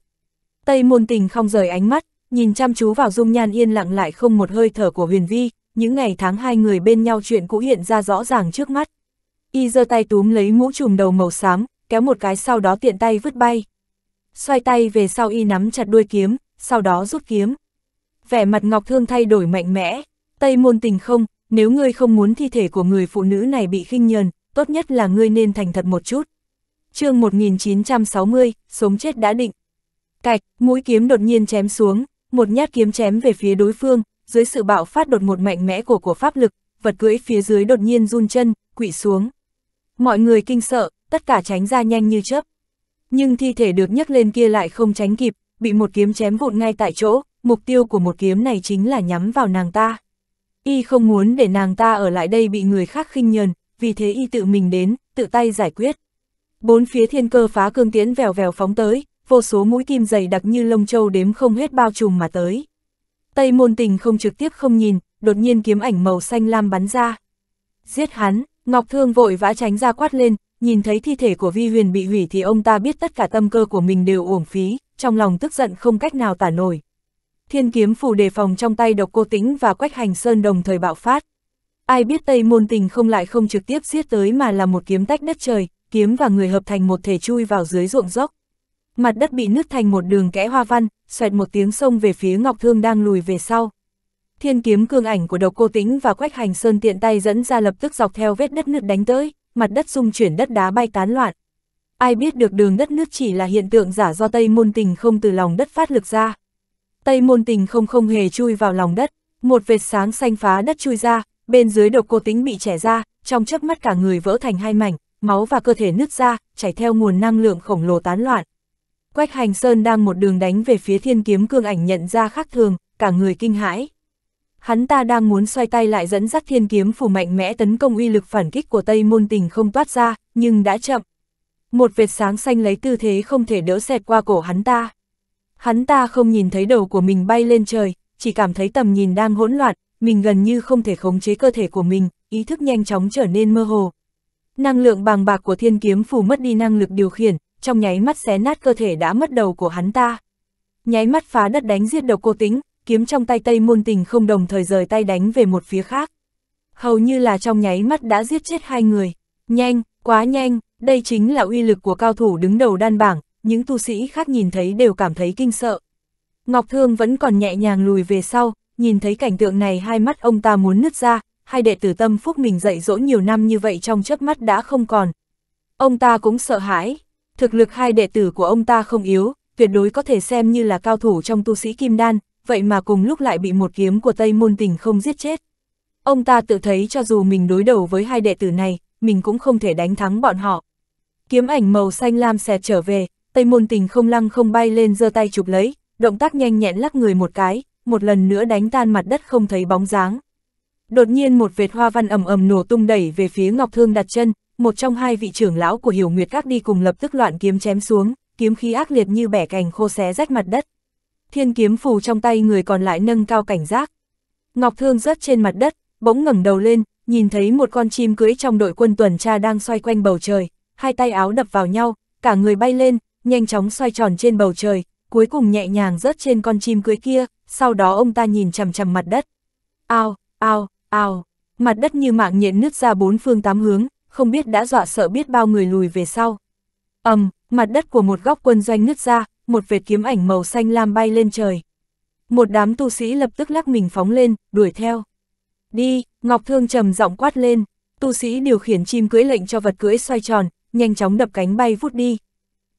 Tây môn tình không rời ánh mắt, nhìn chăm chú vào dung nhan yên lặng lại không một hơi thở của huyền vi, những ngày tháng hai người bên nhau chuyện cũ hiện ra rõ ràng trước mắt. Y giơ tay túm lấy mũ trùm đầu màu xám, kéo một cái sau đó tiện tay vứt bay. Xoay tay về sau y nắm chặt đuôi kiếm, sau đó rút kiếm. Vẻ mặt Ngọc Thương thay đổi mạnh mẽ, Tây môn tình không, nếu ngươi không muốn thi thể của người phụ nữ này bị khinh nhờn, tốt nhất là ngươi nên thành thật một chút. chương 1960, sống chết đã định. Cạch, mũi kiếm đột nhiên chém xuống, một nhát kiếm chém về phía đối phương, dưới sự bạo phát đột ngột mạnh mẽ của của pháp lực, vật cưỡi phía dưới đột nhiên run chân, quỵ xuống. Mọi người kinh sợ, tất cả tránh ra nhanh như chớp. Nhưng thi thể được nhấc lên kia lại không tránh kịp, bị một kiếm chém vụn ngay tại chỗ, mục tiêu của một kiếm này chính là nhắm vào nàng ta. Y không muốn để nàng ta ở lại đây bị người khác khinh nhờn, vì thế y tự mình đến, tự tay giải quyết. Bốn phía thiên cơ phá cương tiến vèo vèo phóng tới, vô số mũi kim dày đặc như lông châu đếm không hết bao trùm mà tới. Tây môn tình không trực tiếp không nhìn, đột nhiên kiếm ảnh màu xanh lam bắn ra. Giết hắn, Ngọc Thương vội vã tránh ra quát lên, nhìn thấy thi thể của Vi Huyền bị hủy thì ông ta biết tất cả tâm cơ của mình đều uổng phí, trong lòng tức giận không cách nào tả nổi. Thiên kiếm phủ đề phòng trong tay độc cô tĩnh và quách hành sơn đồng thời bạo phát. Ai biết Tây môn tình không lại không trực tiếp giết tới mà là một kiếm tách đất trời, kiếm và người hợp thành một thể chui vào dưới ruộng dốc mặt đất bị nứt thành một đường kẽ hoa văn, xoẹt một tiếng sông về phía Ngọc Thương đang lùi về sau. Thiên kiếm cương ảnh của độc cô tĩnh và quách hành sơn tiện tay dẫn ra lập tức dọc theo vết đất nứt đánh tới, mặt đất rung chuyển đất đá bay tán loạn. Ai biết được đường đất nứt chỉ là hiện tượng giả do Tây Môn Tình không từ lòng đất phát lực ra. Tây Môn Tình không không hề chui vào lòng đất, một vệt sáng xanh phá đất chui ra, bên dưới độc cô tính bị trẻ ra, trong chớp mắt cả người vỡ thành hai mảnh, máu và cơ thể nứt ra, chảy theo nguồn năng lượng khổng lồ tán loạn. Quách Hành Sơn đang một đường đánh về phía thiên kiếm cương ảnh nhận ra khác thường, cả người kinh hãi. Hắn ta đang muốn xoay tay lại dẫn dắt thiên kiếm phủ mạnh mẽ tấn công uy lực phản kích của Tây Môn Tình không toát ra, nhưng đã chậm. Một vệt sáng xanh lấy tư thế không thể đỡ xẹt qua cổ hắn ta. Hắn ta không nhìn thấy đầu của mình bay lên trời, chỉ cảm thấy tầm nhìn đang hỗn loạn, mình gần như không thể khống chế cơ thể của mình, ý thức nhanh chóng trở nên mơ hồ. Năng lượng bàng bạc của thiên kiếm phủ mất đi năng lực điều khiển, trong nháy mắt xé nát cơ thể đã mất đầu của hắn ta. Nháy mắt phá đất đánh giết độc cô tính, kiếm trong tay Tây Môn Tình không đồng thời rời tay đánh về một phía khác. Hầu như là trong nháy mắt đã giết chết hai người. Nhanh, quá nhanh, đây chính là uy lực của cao thủ đứng đầu đan bảng, những tu sĩ khác nhìn thấy đều cảm thấy kinh sợ. Ngọc Thương vẫn còn nhẹ nhàng lùi về sau, nhìn thấy cảnh tượng này hai mắt ông ta muốn nứt ra, hai đệ tử tâm phúc mình dạy dỗ nhiều năm như vậy trong chớp mắt đã không còn. Ông ta cũng sợ hãi, Thực lực hai đệ tử của ông ta không yếu, tuyệt đối có thể xem như là cao thủ trong tu sĩ kim đan, vậy mà cùng lúc lại bị một kiếm của Tây Môn Tình không giết chết. Ông ta tự thấy cho dù mình đối đầu với hai đệ tử này, mình cũng không thể đánh thắng bọn họ. Kiếm ảnh màu xanh lam xẹt trở về, Tây Môn Tình không lăng không bay lên giơ tay chụp lấy, động tác nhanh nhẹn lắc người một cái, một lần nữa đánh tan mặt đất không thấy bóng dáng. Đột nhiên một vệt hoa văn ầm ầm nổ tung đẩy về phía Ngọc Thương đặt chân, một trong hai vị trưởng lão của Hiểu Nguyệt Các đi cùng lập tức loạn kiếm chém xuống, kiếm khí ác liệt như bẻ cành khô xé rách mặt đất. Thiên kiếm phù trong tay người còn lại nâng cao cảnh giác. Ngọc Thương rớt trên mặt đất, bỗng ngẩng đầu lên, nhìn thấy một con chim cưỡi trong đội quân tuần tra đang xoay quanh bầu trời, hai tay áo đập vào nhau, cả người bay lên, nhanh chóng xoay tròn trên bầu trời, cuối cùng nhẹ nhàng rớt trên con chim cưỡi kia, sau đó ông ta nhìn chằm chằm mặt đất. Ao, ao, ao, mặt đất như mạng nhện nứt ra bốn phương tám hướng, không biết đã dọa sợ biết bao người lùi về sau. ầm, um, mặt đất của một góc quân doanh nứt ra, một vệt kiếm ảnh màu xanh lam bay lên trời. Một đám tu sĩ lập tức lắc mình phóng lên, đuổi theo. Đi, Ngọc Thương trầm giọng quát lên, tu sĩ điều khiển chim cưỡi lệnh cho vật cưỡi xoay tròn, nhanh chóng đập cánh bay vút đi.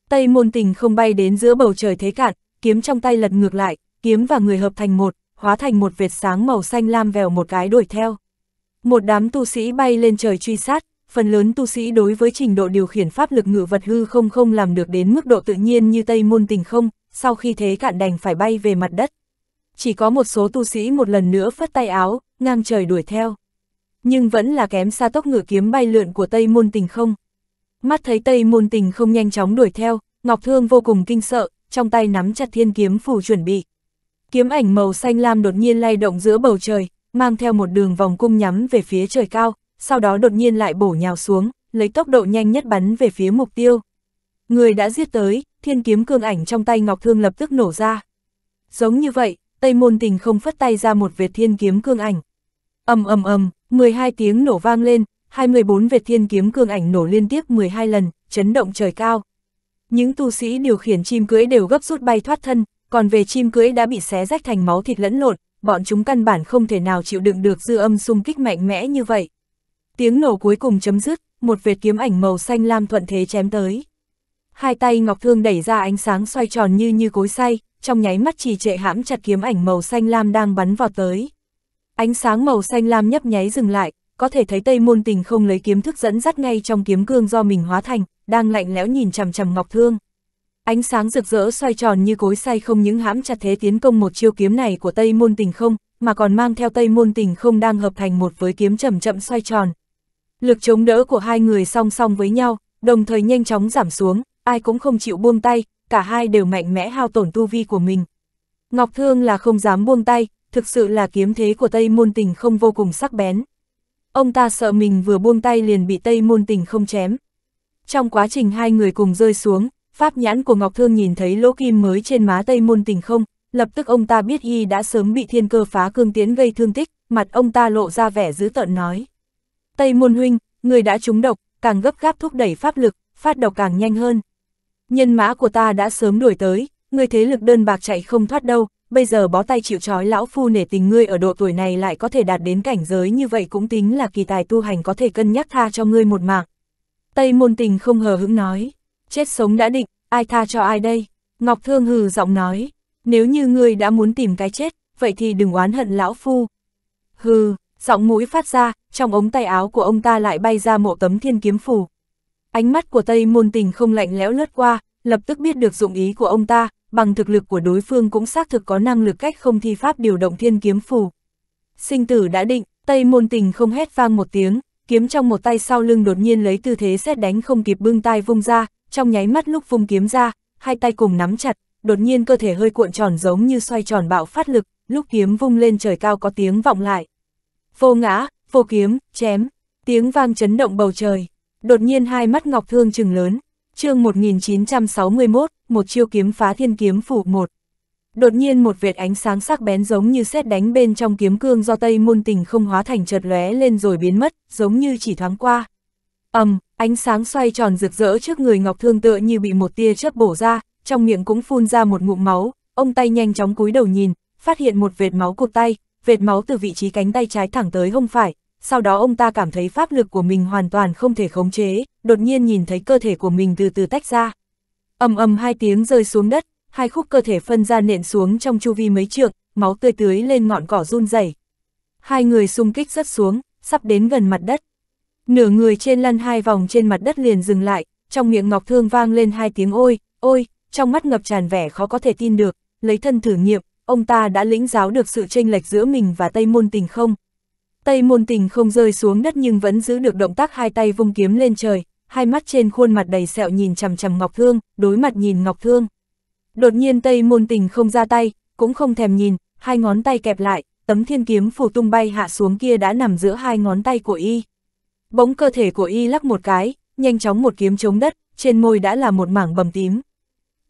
Tây môn tình không bay đến giữa bầu trời thế cạn, kiếm trong tay lật ngược lại, kiếm và người hợp thành một, hóa thành một vệt sáng màu xanh lam vèo một cái đuổi theo. Một đám tu sĩ bay lên trời truy sát, phần lớn tu sĩ đối với trình độ điều khiển pháp lực ngự vật hư không không làm được đến mức độ tự nhiên như Tây Môn Tình không, sau khi thế cạn đành phải bay về mặt đất. Chỉ có một số tu sĩ một lần nữa phất tay áo, ngang trời đuổi theo. Nhưng vẫn là kém xa tốc ngựa kiếm bay lượn của Tây Môn Tình không. Mắt thấy Tây Môn Tình không nhanh chóng đuổi theo, Ngọc Thương vô cùng kinh sợ, trong tay nắm chặt thiên kiếm phủ chuẩn bị. Kiếm ảnh màu xanh lam đột nhiên lay động giữa bầu trời, mang theo một đường vòng cung nhắm về phía trời cao, sau đó đột nhiên lại bổ nhào xuống, lấy tốc độ nhanh nhất bắn về phía mục tiêu. Người đã giết tới, thiên kiếm cương ảnh trong tay Ngọc Thương lập tức nổ ra. Giống như vậy, Tây Môn Tình không phất tay ra một vệt thiên kiếm cương ảnh. ầm ầm ầm, 12 tiếng nổ vang lên, 24 vệt thiên kiếm cương ảnh nổ liên tiếp 12 lần, chấn động trời cao. Những tu sĩ điều khiển chim cưỡi đều gấp rút bay thoát thân, còn về chim cưỡi đã bị xé rách thành máu thịt lẫn lộn, bọn chúng căn bản không thể nào chịu đựng được dư âm xung kích mạnh mẽ như vậy. Tiếng nổ cuối cùng chấm dứt, một vệt kiếm ảnh màu xanh lam thuận thế chém tới. Hai tay Ngọc Thương đẩy ra ánh sáng xoay tròn như như cối xay, trong nháy mắt trì trệ hãm chặt kiếm ảnh màu xanh lam đang bắn vào tới. Ánh sáng màu xanh lam nhấp nháy dừng lại, có thể thấy Tây Môn Tình không lấy kiếm thức dẫn dắt ngay trong kiếm cương do mình hóa thành, đang lạnh lẽo nhìn chằm chằm Ngọc Thương. Ánh sáng rực rỡ xoay tròn như cối xay không những hãm chặt thế tiến công một chiêu kiếm này của Tây Môn Tình không, mà còn mang theo Tây Môn Tình không đang hợp thành một với kiếm chậm chậm xoay tròn, Lực chống đỡ của hai người song song với nhau, đồng thời nhanh chóng giảm xuống, ai cũng không chịu buông tay, cả hai đều mạnh mẽ hao tổn tu vi của mình. Ngọc Thương là không dám buông tay, thực sự là kiếm thế của Tây Môn Tình không vô cùng sắc bén. Ông ta sợ mình vừa buông tay liền bị Tây Môn Tình không chém. Trong quá trình hai người cùng rơi xuống, pháp nhãn của Ngọc Thương nhìn thấy lỗ kim mới trên má Tây Môn Tình không, lập tức ông ta biết y đã sớm bị thiên cơ phá cương tiến gây thương tích, mặt ông ta lộ ra vẻ dữ tợn nói. Tây Môn Huynh, người đã trúng độc, càng gấp gáp thúc đẩy pháp lực, phát độc càng nhanh hơn. Nhân mã của ta đã sớm đuổi tới, người thế lực đơn bạc chạy không thoát đâu, bây giờ bó tay chịu trói lão phu nể tình ngươi ở độ tuổi này lại có thể đạt đến cảnh giới như vậy cũng tính là kỳ tài tu hành có thể cân nhắc tha cho ngươi một mạng. Tây môn tình không hờ hững nói, chết sống đã định, ai tha cho ai đây? Ngọc Thương hừ giọng nói, nếu như ngươi đã muốn tìm cái chết, vậy thì đừng oán hận lão phu. Hừ, Giọng mũi phát ra, trong ống tay áo của ông ta lại bay ra một tấm thiên kiếm phù. Ánh mắt của Tây Môn Tình không lạnh lẽo lướt qua, lập tức biết được dụng ý của ông ta, bằng thực lực của đối phương cũng xác thực có năng lực cách không thi pháp điều động thiên kiếm phù. Sinh tử đã định, Tây Môn Tình không hét vang một tiếng, kiếm trong một tay sau lưng đột nhiên lấy tư thế xét đánh không kịp bưng tay vung ra, trong nháy mắt lúc vung kiếm ra, hai tay cùng nắm chặt, đột nhiên cơ thể hơi cuộn tròn giống như xoay tròn bạo phát lực, lúc kiếm vung lên trời cao có tiếng vọng lại vô ngã, vô kiếm, chém, tiếng vang chấn động bầu trời. Đột nhiên hai mắt Ngọc Thương trừng lớn, chương 1961, một chiêu kiếm phá thiên kiếm phủ một. Đột nhiên một vệt ánh sáng sắc bén giống như xét đánh bên trong kiếm cương do Tây Môn Tình không hóa thành chợt lóe lên rồi biến mất, giống như chỉ thoáng qua. Ầm, um, ánh sáng xoay tròn rực rỡ trước người Ngọc Thương tựa như bị một tia chớp bổ ra, trong miệng cũng phun ra một ngụm máu, ông tay nhanh chóng cúi đầu nhìn, phát hiện một vệt máu cột tay, vệt máu từ vị trí cánh tay trái thẳng tới hông phải, sau đó ông ta cảm thấy pháp lực của mình hoàn toàn không thể khống chế, đột nhiên nhìn thấy cơ thể của mình từ từ tách ra. ầm ầm hai tiếng rơi xuống đất, hai khúc cơ thể phân ra nện xuống trong chu vi mấy trượng, máu tươi tưới lên ngọn cỏ run rẩy. Hai người xung kích rất xuống, sắp đến gần mặt đất. Nửa người trên lăn hai vòng trên mặt đất liền dừng lại, trong miệng ngọc thương vang lên hai tiếng ôi, ôi, trong mắt ngập tràn vẻ khó có thể tin được, lấy thân thử nghiệm, ông ta đã lĩnh giáo được sự tranh lệch giữa mình và Tây Môn Tình không. Tây Môn Tình không rơi xuống đất nhưng vẫn giữ được động tác hai tay vung kiếm lên trời, hai mắt trên khuôn mặt đầy sẹo nhìn chằm chằm Ngọc Thương, đối mặt nhìn Ngọc Thương. Đột nhiên Tây Môn Tình không ra tay, cũng không thèm nhìn, hai ngón tay kẹp lại, tấm thiên kiếm phủ tung bay hạ xuống kia đã nằm giữa hai ngón tay của y. Bỗng cơ thể của y lắc một cái, nhanh chóng một kiếm chống đất, trên môi đã là một mảng bầm tím.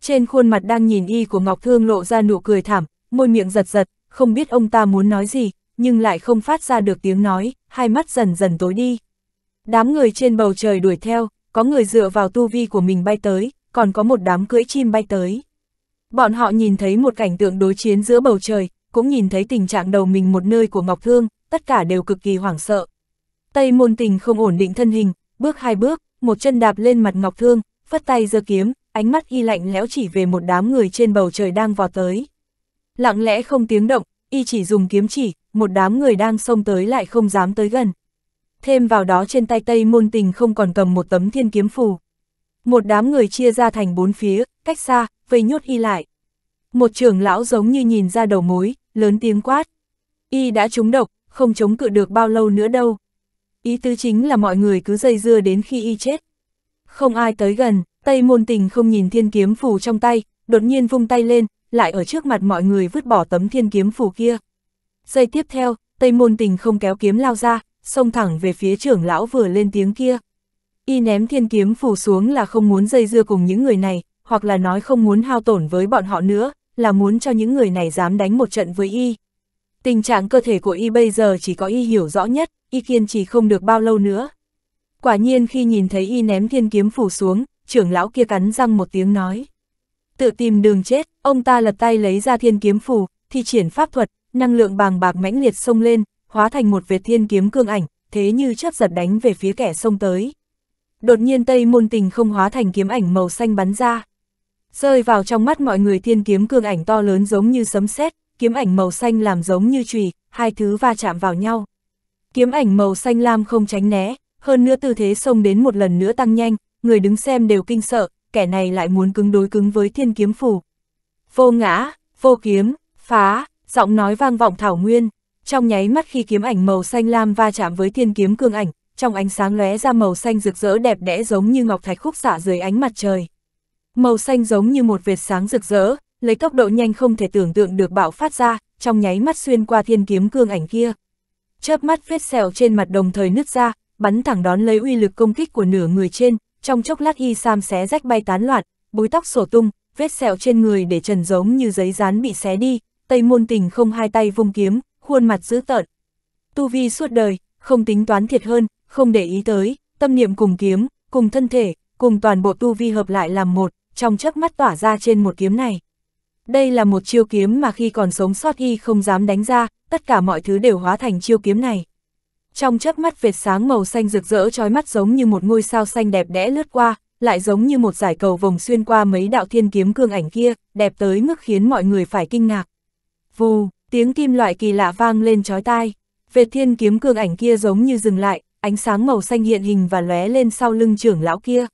Trên khuôn mặt đang nhìn y của Ngọc Thương lộ ra nụ cười thảm, môi miệng giật giật, không biết ông ta muốn nói gì, nhưng lại không phát ra được tiếng nói, hai mắt dần dần tối đi. Đám người trên bầu trời đuổi theo, có người dựa vào tu vi của mình bay tới, còn có một đám cưỡi chim bay tới. Bọn họ nhìn thấy một cảnh tượng đối chiến giữa bầu trời, cũng nhìn thấy tình trạng đầu mình một nơi của Ngọc Thương, tất cả đều cực kỳ hoảng sợ. Tây môn tình không ổn định thân hình, bước hai bước, một chân đạp lên mặt Ngọc Thương, phất tay giơ kiếm, ánh mắt y lạnh lẽo chỉ về một đám người trên bầu trời đang vò tới lặng lẽ không tiếng động, y chỉ dùng kiếm chỉ, một đám người đang xông tới lại không dám tới gần. Thêm vào đó trên tay Tây Môn Tình không còn cầm một tấm thiên kiếm phù. Một đám người chia ra thành bốn phía, cách xa, vây nhốt y lại. Một trưởng lão giống như nhìn ra đầu mối, lớn tiếng quát. Y đã trúng độc, không chống cự được bao lâu nữa đâu. Ý tứ chính là mọi người cứ dây dưa đến khi y chết. Không ai tới gần, Tây Môn Tình không nhìn thiên kiếm phù trong tay, đột nhiên vung tay lên, lại ở trước mặt mọi người vứt bỏ tấm thiên kiếm phù kia. Giây tiếp theo, Tây Môn Tình không kéo kiếm lao ra, xông thẳng về phía trưởng lão vừa lên tiếng kia. Y ném thiên kiếm phù xuống là không muốn dây dưa cùng những người này, hoặc là nói không muốn hao tổn với bọn họ nữa, là muốn cho những người này dám đánh một trận với Y. Tình trạng cơ thể của Y bây giờ chỉ có Y hiểu rõ nhất, Y kiên trì không được bao lâu nữa. Quả nhiên khi nhìn thấy Y ném thiên kiếm phủ xuống, trưởng lão kia cắn răng một tiếng nói tự tìm đường chết, ông ta lật tay lấy ra thiên kiếm phù, thi triển pháp thuật, năng lượng bàng bạc mãnh liệt xông lên, hóa thành một vệt thiên kiếm cương ảnh, thế như chớp giật đánh về phía kẻ xông tới. Đột nhiên Tây Môn Tình không hóa thành kiếm ảnh màu xanh bắn ra. Rơi vào trong mắt mọi người thiên kiếm cương ảnh to lớn giống như sấm sét, kiếm ảnh màu xanh làm giống như chùy, hai thứ va chạm vào nhau. Kiếm ảnh màu xanh lam không tránh né, hơn nữa tư thế xông đến một lần nữa tăng nhanh, người đứng xem đều kinh sợ, kẻ này lại muốn cứng đối cứng với thiên kiếm phủ. Vô ngã, vô kiếm, phá, giọng nói vang vọng thảo nguyên, trong nháy mắt khi kiếm ảnh màu xanh lam va chạm với thiên kiếm cương ảnh, trong ánh sáng lóe ra màu xanh rực rỡ đẹp đẽ giống như ngọc thạch khúc xạ dưới ánh mặt trời. Màu xanh giống như một vệt sáng rực rỡ, lấy tốc độ nhanh không thể tưởng tượng được bạo phát ra, trong nháy mắt xuyên qua thiên kiếm cương ảnh kia. Chớp mắt vết sẹo trên mặt đồng thời nứt ra, bắn thẳng đón lấy uy lực công kích của nửa người trên, trong chốc lát y sam xé rách bay tán loạn, búi tóc sổ tung, vết sẹo trên người để trần giống như giấy dán bị xé đi, tây môn tình không hai tay vung kiếm, khuôn mặt dữ tợn. Tu vi suốt đời, không tính toán thiệt hơn, không để ý tới, tâm niệm cùng kiếm, cùng thân thể, cùng toàn bộ tu vi hợp lại làm một, trong chớp mắt tỏa ra trên một kiếm này. Đây là một chiêu kiếm mà khi còn sống sót y không dám đánh ra, tất cả mọi thứ đều hóa thành chiêu kiếm này trong chớp mắt vệt sáng màu xanh rực rỡ trói mắt giống như một ngôi sao xanh đẹp đẽ lướt qua, lại giống như một giải cầu vồng xuyên qua mấy đạo thiên kiếm cương ảnh kia, đẹp tới mức khiến mọi người phải kinh ngạc. Vù, tiếng kim loại kỳ lạ vang lên trói tai, vệt thiên kiếm cương ảnh kia giống như dừng lại, ánh sáng màu xanh hiện hình và lóe lên sau lưng trưởng lão kia.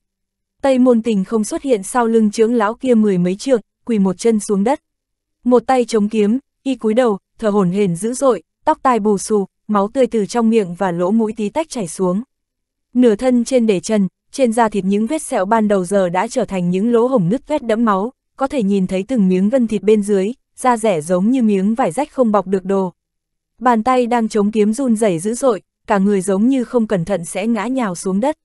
Tây môn tình không xuất hiện sau lưng trưởng lão kia mười mấy trượng, quỳ một chân xuống đất. Một tay chống kiếm, y cúi đầu, thở hổn hển dữ dội, tóc tai bù xù, máu tươi từ trong miệng và lỗ mũi tí tách chảy xuống. Nửa thân trên để chân, trên da thịt những vết sẹo ban đầu giờ đã trở thành những lỗ hổng nứt vết đẫm máu, có thể nhìn thấy từng miếng gân thịt bên dưới, da rẻ giống như miếng vải rách không bọc được đồ. Bàn tay đang chống kiếm run rẩy dữ dội, cả người giống như không cẩn thận sẽ ngã nhào xuống đất.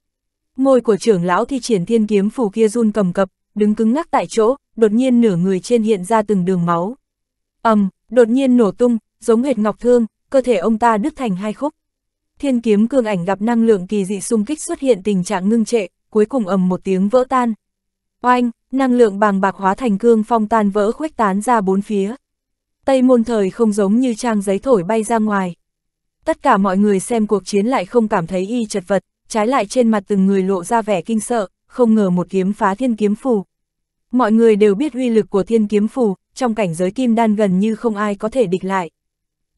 Môi của trưởng lão thi triển thiên kiếm phù kia run cầm cập, đứng cứng ngắc tại chỗ, đột nhiên nửa người trên hiện ra từng đường máu. ầm, um, đột nhiên nổ tung, giống hệt ngọc thương, cơ thể ông ta đứt thành hai khúc. Thiên kiếm cương ảnh gặp năng lượng kỳ dị xung kích xuất hiện tình trạng ngưng trệ, cuối cùng ầm một tiếng vỡ tan. Oanh, năng lượng bàng bạc hóa thành cương phong tan vỡ khuếch tán ra bốn phía. Tây môn thời không giống như trang giấy thổi bay ra ngoài. Tất cả mọi người xem cuộc chiến lại không cảm thấy y chật vật, trái lại trên mặt từng người lộ ra vẻ kinh sợ, không ngờ một kiếm phá thiên kiếm phù. Mọi người đều biết uy lực của thiên kiếm phù, trong cảnh giới kim đan gần như không ai có thể địch lại.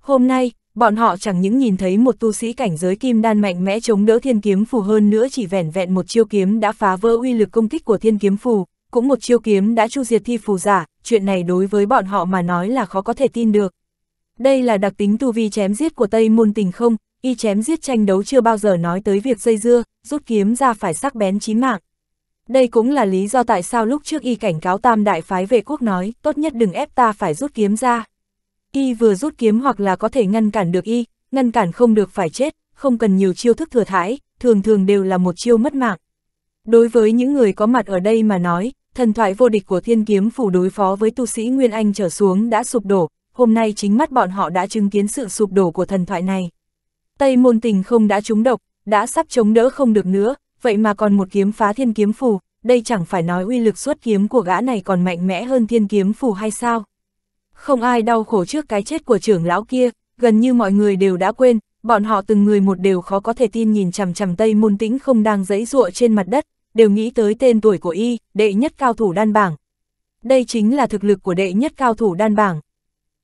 Hôm nay, bọn họ chẳng những nhìn thấy một tu sĩ cảnh giới kim đan mạnh mẽ chống đỡ thiên kiếm phù hơn nữa chỉ vẻn vẹn một chiêu kiếm đã phá vỡ uy lực công kích của thiên kiếm phù, cũng một chiêu kiếm đã chu diệt thi phù giả, chuyện này đối với bọn họ mà nói là khó có thể tin được. Đây là đặc tính tu vi chém giết của Tây Môn Tình không, y chém giết tranh đấu chưa bao giờ nói tới việc dây dưa, rút kiếm ra phải sắc bén chí mạng. Đây cũng là lý do tại sao lúc trước y cảnh cáo tam đại phái về quốc nói, tốt nhất đừng ép ta phải rút kiếm ra y vừa rút kiếm hoặc là có thể ngăn cản được y, ngăn cản không được phải chết, không cần nhiều chiêu thức thừa thãi, thường thường đều là một chiêu mất mạng. Đối với những người có mặt ở đây mà nói, thần thoại vô địch của thiên kiếm phủ đối phó với tu sĩ Nguyên Anh trở xuống đã sụp đổ, hôm nay chính mắt bọn họ đã chứng kiến sự sụp đổ của thần thoại này. Tây môn tình không đã trúng độc, đã sắp chống đỡ không được nữa, vậy mà còn một kiếm phá thiên kiếm phủ, đây chẳng phải nói uy lực xuất kiếm của gã này còn mạnh mẽ hơn thiên kiếm phủ hay sao? không ai đau khổ trước cái chết của trưởng lão kia, gần như mọi người đều đã quên, bọn họ từng người một đều khó có thể tin nhìn chằm chằm Tây Môn Tĩnh không đang giãy giụa trên mặt đất, đều nghĩ tới tên tuổi của y, đệ nhất cao thủ đan bảng. Đây chính là thực lực của đệ nhất cao thủ đan bảng.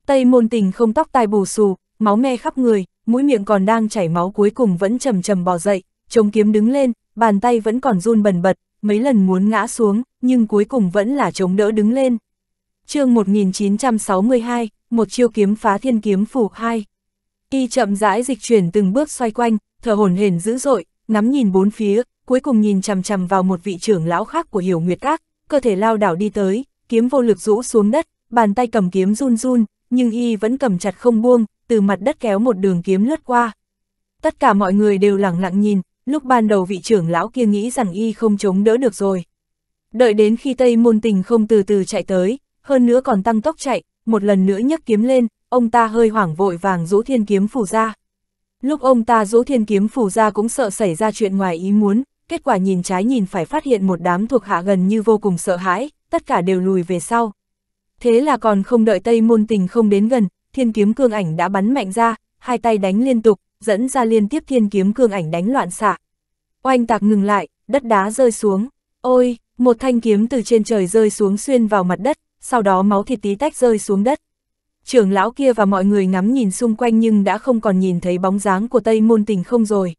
Tây Môn Tình không tóc tai bù xù, máu me khắp người, mũi miệng còn đang chảy máu cuối cùng vẫn chầm chầm bò dậy, chống kiếm đứng lên, bàn tay vẫn còn run bần bật, mấy lần muốn ngã xuống, nhưng cuối cùng vẫn là chống đỡ đứng lên chương 1962, một chiêu kiếm phá thiên kiếm phủ 2. Y chậm rãi dịch chuyển từng bước xoay quanh, thở hồn hển dữ dội, ngắm nhìn bốn phía, cuối cùng nhìn chằm chằm vào một vị trưởng lão khác của Hiểu Nguyệt Các, cơ thể lao đảo đi tới, kiếm vô lực rũ xuống đất, bàn tay cầm kiếm run run, nhưng y vẫn cầm chặt không buông, từ mặt đất kéo một đường kiếm lướt qua. Tất cả mọi người đều lặng lặng nhìn, lúc ban đầu vị trưởng lão kia nghĩ rằng y không chống đỡ được rồi. Đợi đến khi Tây Môn Tình không từ từ chạy tới, hơn nữa còn tăng tốc chạy, một lần nữa nhấc kiếm lên, ông ta hơi hoảng vội vàng rũ thiên kiếm phủ ra. Lúc ông ta rũ thiên kiếm phủ ra cũng sợ xảy ra chuyện ngoài ý muốn, kết quả nhìn trái nhìn phải phát hiện một đám thuộc hạ gần như vô cùng sợ hãi, tất cả đều lùi về sau. Thế là còn không đợi Tây Môn Tình không đến gần, thiên kiếm cương ảnh đã bắn mạnh ra, hai tay đánh liên tục, dẫn ra liên tiếp thiên kiếm cương ảnh đánh loạn xạ. Oanh tạc ngừng lại, đất đá rơi xuống. Ôi, một thanh kiếm từ trên trời rơi xuống xuyên vào mặt đất, sau đó máu thịt tí tách rơi xuống đất. Trưởng lão kia và mọi người ngắm nhìn xung quanh nhưng đã không còn nhìn thấy bóng dáng của Tây Môn Tình không rồi.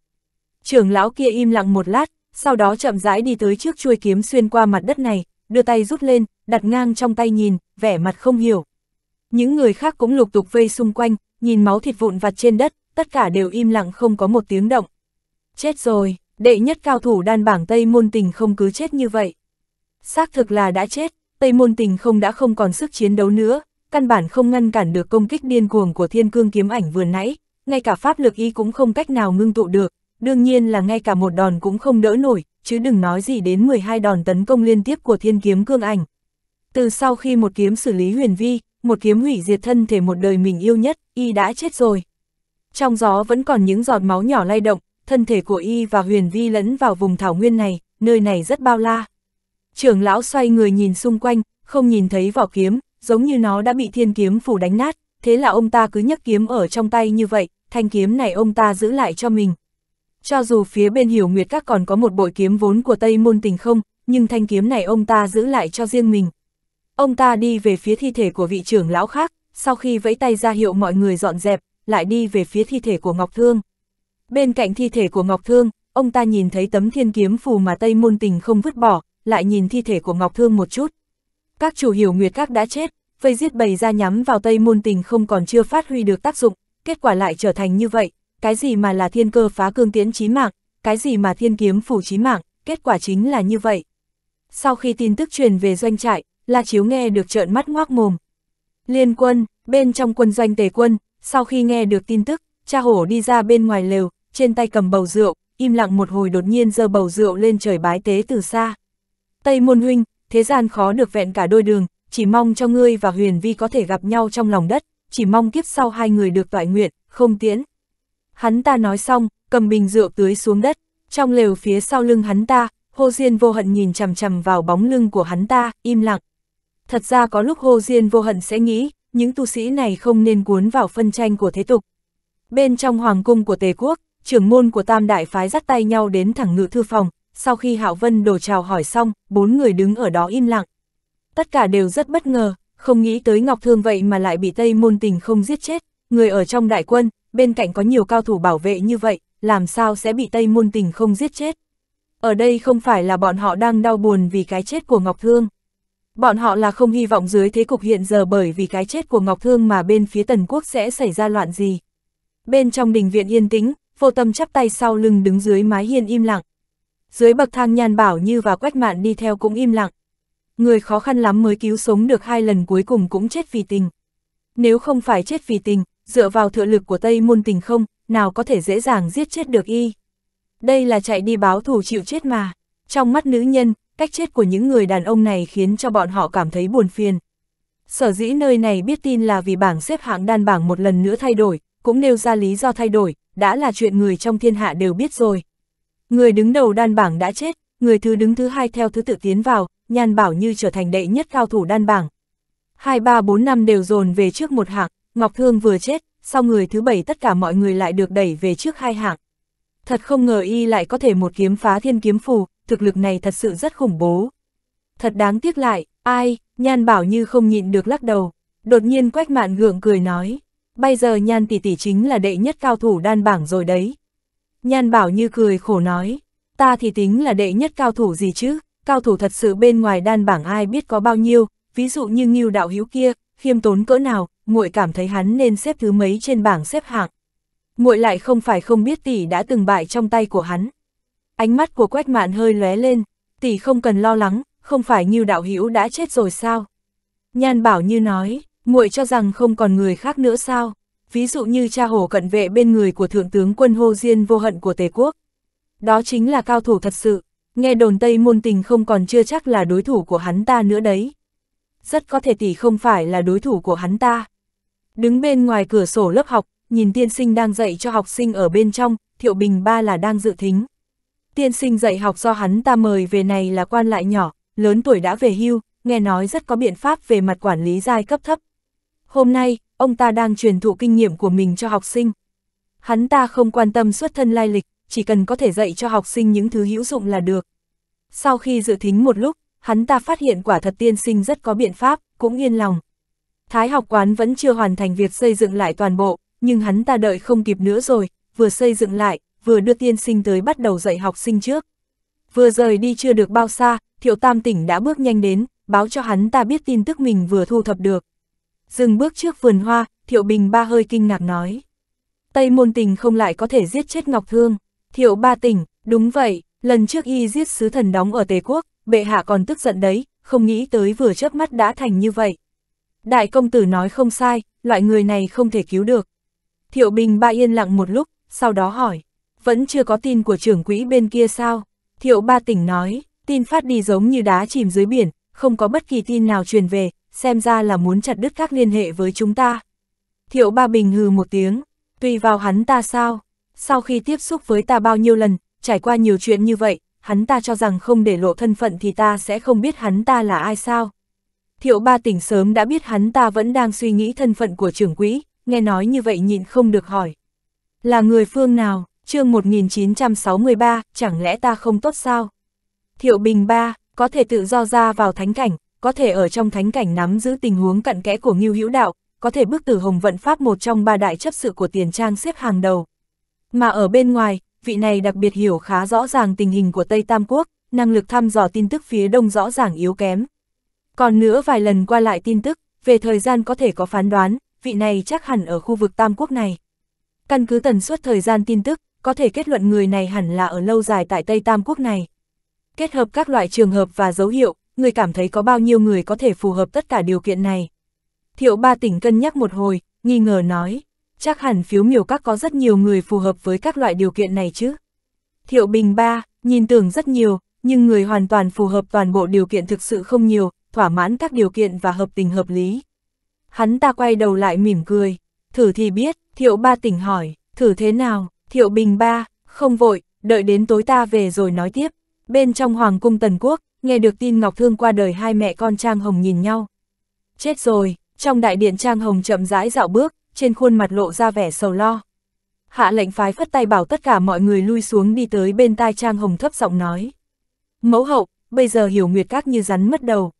Trưởng lão kia im lặng một lát, sau đó chậm rãi đi tới trước chuôi kiếm xuyên qua mặt đất này, đưa tay rút lên, đặt ngang trong tay nhìn, vẻ mặt không hiểu. Những người khác cũng lục tục vây xung quanh, nhìn máu thịt vụn vặt trên đất, tất cả đều im lặng không có một tiếng động. Chết rồi, đệ nhất cao thủ đan bảng Tây môn tình không cứ chết như vậy. Xác thực là đã chết, Tây Môn Tình không đã không còn sức chiến đấu nữa, căn bản không ngăn cản được công kích điên cuồng của thiên cương kiếm ảnh vừa nãy, ngay cả pháp lực y cũng không cách nào ngưng tụ được, đương nhiên là ngay cả một đòn cũng không đỡ nổi, chứ đừng nói gì đến 12 đòn tấn công liên tiếp của thiên kiếm cương ảnh. Từ sau khi một kiếm xử lý huyền vi, một kiếm hủy diệt thân thể một đời mình yêu nhất, y đã chết rồi. Trong gió vẫn còn những giọt máu nhỏ lay động, thân thể của y và huyền vi lẫn vào vùng thảo nguyên này, nơi này rất bao la trưởng lão xoay người nhìn xung quanh, không nhìn thấy vỏ kiếm, giống như nó đã bị thiên kiếm phủ đánh nát, thế là ông ta cứ nhấc kiếm ở trong tay như vậy, thanh kiếm này ông ta giữ lại cho mình. Cho dù phía bên hiểu nguyệt các còn có một bội kiếm vốn của Tây Môn Tình không, nhưng thanh kiếm này ông ta giữ lại cho riêng mình. Ông ta đi về phía thi thể của vị trưởng lão khác, sau khi vẫy tay ra hiệu mọi người dọn dẹp, lại đi về phía thi thể của Ngọc Thương. Bên cạnh thi thể của Ngọc Thương, ông ta nhìn thấy tấm thiên kiếm phù mà Tây Môn Tình không vứt bỏ, lại nhìn thi thể của Ngọc Thương một chút. Các chủ hiểu Nguyệt Các đã chết, vây giết bầy ra nhắm vào Tây Môn Tình không còn chưa phát huy được tác dụng, kết quả lại trở thành như vậy, cái gì mà là thiên cơ phá cương tiến chí mạng, cái gì mà thiên kiếm phủ chí mạng, kết quả chính là như vậy. Sau khi tin tức truyền về doanh trại, La Chiếu nghe được trợn mắt ngoác mồm. Liên quân, bên trong quân doanh tề quân, sau khi nghe được tin tức, cha hổ đi ra bên ngoài lều, trên tay cầm bầu rượu, im lặng một hồi đột nhiên giơ bầu rượu lên trời bái tế từ xa. Tây môn huynh, thế gian khó được vẹn cả đôi đường, chỉ mong cho ngươi và huyền vi có thể gặp nhau trong lòng đất, chỉ mong kiếp sau hai người được toại nguyện, không tiễn. Hắn ta nói xong, cầm bình rượu tưới xuống đất, trong lều phía sau lưng hắn ta, Hồ Diên vô hận nhìn chằm chằm vào bóng lưng của hắn ta, im lặng. Thật ra có lúc Hồ Diên vô hận sẽ nghĩ, những tu sĩ này không nên cuốn vào phân tranh của thế tục. Bên trong hoàng cung của Tề Quốc, trưởng môn của tam đại phái dắt tay nhau đến thẳng ngự thư phòng, sau khi Hạo Vân đổ chào hỏi xong, bốn người đứng ở đó im lặng. Tất cả đều rất bất ngờ, không nghĩ tới Ngọc Thương vậy mà lại bị Tây Môn Tình không giết chết, người ở trong đại quân, bên cạnh có nhiều cao thủ bảo vệ như vậy, làm sao sẽ bị Tây Môn Tình không giết chết. Ở đây không phải là bọn họ đang đau buồn vì cái chết của Ngọc Thương. Bọn họ là không hy vọng dưới thế cục hiện giờ bởi vì cái chết của Ngọc Thương mà bên phía Tần Quốc sẽ xảy ra loạn gì. Bên trong đình viện yên tĩnh, vô tâm chắp tay sau lưng đứng dưới mái hiên im lặng. Dưới bậc thang nhàn bảo như và quách mạn đi theo cũng im lặng. Người khó khăn lắm mới cứu sống được hai lần cuối cùng cũng chết vì tình. Nếu không phải chết vì tình, dựa vào thượng lực của Tây môn tình không, nào có thể dễ dàng giết chết được y. Đây là chạy đi báo thù chịu chết mà. Trong mắt nữ nhân, cách chết của những người đàn ông này khiến cho bọn họ cảm thấy buồn phiền. Sở dĩ nơi này biết tin là vì bảng xếp hạng đan bảng một lần nữa thay đổi, cũng nêu ra lý do thay đổi, đã là chuyện người trong thiên hạ đều biết rồi. Người đứng đầu đan bảng đã chết, người thứ đứng thứ hai theo thứ tự tiến vào, Nhan Bảo Như trở thành đệ nhất cao thủ đan bảng. Hai ba bốn năm đều dồn về trước một hạng, Ngọc Thương vừa chết, sau người thứ bảy tất cả mọi người lại được đẩy về trước hai hạng. Thật không ngờ y lại có thể một kiếm phá thiên kiếm phù, thực lực này thật sự rất khủng bố. Thật đáng tiếc lại, ai, Nhan Bảo Như không nhịn được lắc đầu. Đột nhiên Quách Mạn gượng cười nói, bây giờ Nhan tỷ tỷ chính là đệ nhất cao thủ đan bảng rồi đấy, Nhan Bảo Như cười khổ nói, ta thì tính là đệ nhất cao thủ gì chứ, cao thủ thật sự bên ngoài đan bảng ai biết có bao nhiêu, ví dụ như Ngưu Đạo Hiếu kia, khiêm tốn cỡ nào, muội cảm thấy hắn nên xếp thứ mấy trên bảng xếp hạng. Muội lại không phải không biết tỷ đã từng bại trong tay của hắn. Ánh mắt của Quách Mạn hơi lóe lên, tỷ không cần lo lắng, không phải Ngưu Đạo Hiếu đã chết rồi sao? Nhan Bảo Như nói, muội cho rằng không còn người khác nữa sao? ví dụ như cha hồ cận vệ bên người của Thượng tướng quân Hô Diên vô hận của Tề Quốc. Đó chính là cao thủ thật sự, nghe đồn Tây Môn Tình không còn chưa chắc là đối thủ của hắn ta nữa đấy. Rất có thể tỷ không phải là đối thủ của hắn ta. Đứng bên ngoài cửa sổ lớp học, nhìn tiên sinh đang dạy cho học sinh ở bên trong, Thiệu Bình ba là đang dự thính. Tiên sinh dạy học do hắn ta mời về này là quan lại nhỏ, lớn tuổi đã về hưu, nghe nói rất có biện pháp về mặt quản lý giai cấp thấp. Hôm nay, ông ta đang truyền thụ kinh nghiệm của mình cho học sinh. Hắn ta không quan tâm xuất thân lai lịch, chỉ cần có thể dạy cho học sinh những thứ hữu dụng là được. Sau khi dự thính một lúc, hắn ta phát hiện quả thật tiên sinh rất có biện pháp, cũng yên lòng. Thái học quán vẫn chưa hoàn thành việc xây dựng lại toàn bộ, nhưng hắn ta đợi không kịp nữa rồi, vừa xây dựng lại, vừa đưa tiên sinh tới bắt đầu dạy học sinh trước. Vừa rời đi chưa được bao xa, Thiệu Tam Tỉnh đã bước nhanh đến, báo cho hắn ta biết tin tức mình vừa thu thập được. Dừng bước trước vườn hoa, Thiệu Bình ba hơi kinh ngạc nói. Tây môn tình không lại có thể giết chết Ngọc Thương. Thiệu ba tỉnh, đúng vậy, lần trước y giết sứ thần đóng ở Tề Quốc, bệ hạ còn tức giận đấy, không nghĩ tới vừa chớp mắt đã thành như vậy. Đại công tử nói không sai, loại người này không thể cứu được. Thiệu Bình ba yên lặng một lúc, sau đó hỏi, vẫn chưa có tin của trưởng quỹ bên kia sao? Thiệu ba tỉnh nói, tin phát đi giống như đá chìm dưới biển, không có bất kỳ tin nào truyền về, xem ra là muốn chặt đứt các liên hệ với chúng ta. Thiệu Ba Bình hừ một tiếng, tùy vào hắn ta sao, sau khi tiếp xúc với ta bao nhiêu lần, trải qua nhiều chuyện như vậy, hắn ta cho rằng không để lộ thân phận thì ta sẽ không biết hắn ta là ai sao. Thiệu Ba tỉnh sớm đã biết hắn ta vẫn đang suy nghĩ thân phận của trưởng quỹ, nghe nói như vậy nhịn không được hỏi. Là người phương nào, chương 1963, chẳng lẽ ta không tốt sao? Thiệu Bình Ba, có thể tự do ra vào thánh cảnh, có thể ở trong thánh cảnh nắm giữ tình huống cận kẽ của Ngưu Hữu Đạo, có thể bước từ Hồng Vận Pháp một trong ba đại chấp sự của tiền trang xếp hàng đầu. Mà ở bên ngoài, vị này đặc biệt hiểu khá rõ ràng tình hình của Tây Tam Quốc, năng lực thăm dò tin tức phía đông rõ ràng yếu kém. Còn nữa vài lần qua lại tin tức, về thời gian có thể có phán đoán, vị này chắc hẳn ở khu vực Tam Quốc này. Căn cứ tần suất thời gian tin tức, có thể kết luận người này hẳn là ở lâu dài tại Tây Tam Quốc này. Kết hợp các loại trường hợp và dấu hiệu, người cảm thấy có bao nhiêu người có thể phù hợp tất cả điều kiện này. Thiệu ba tỉnh cân nhắc một hồi, nghi ngờ nói, chắc hẳn phiếu miểu các có rất nhiều người phù hợp với các loại điều kiện này chứ. Thiệu bình ba, nhìn tưởng rất nhiều, nhưng người hoàn toàn phù hợp toàn bộ điều kiện thực sự không nhiều, thỏa mãn các điều kiện và hợp tình hợp lý. Hắn ta quay đầu lại mỉm cười, thử thì biết, thiệu ba tỉnh hỏi, thử thế nào, thiệu bình ba, không vội, đợi đến tối ta về rồi nói tiếp. Bên trong Hoàng cung Tần Quốc, nghe được tin Ngọc Thương qua đời hai mẹ con Trang Hồng nhìn nhau. Chết rồi, trong đại điện Trang Hồng chậm rãi dạo bước, trên khuôn mặt lộ ra vẻ sầu lo. Hạ lệnh phái phất tay bảo tất cả mọi người lui xuống đi tới bên tai Trang Hồng thấp giọng nói. Mẫu hậu, bây giờ hiểu nguyệt các như rắn mất đầu.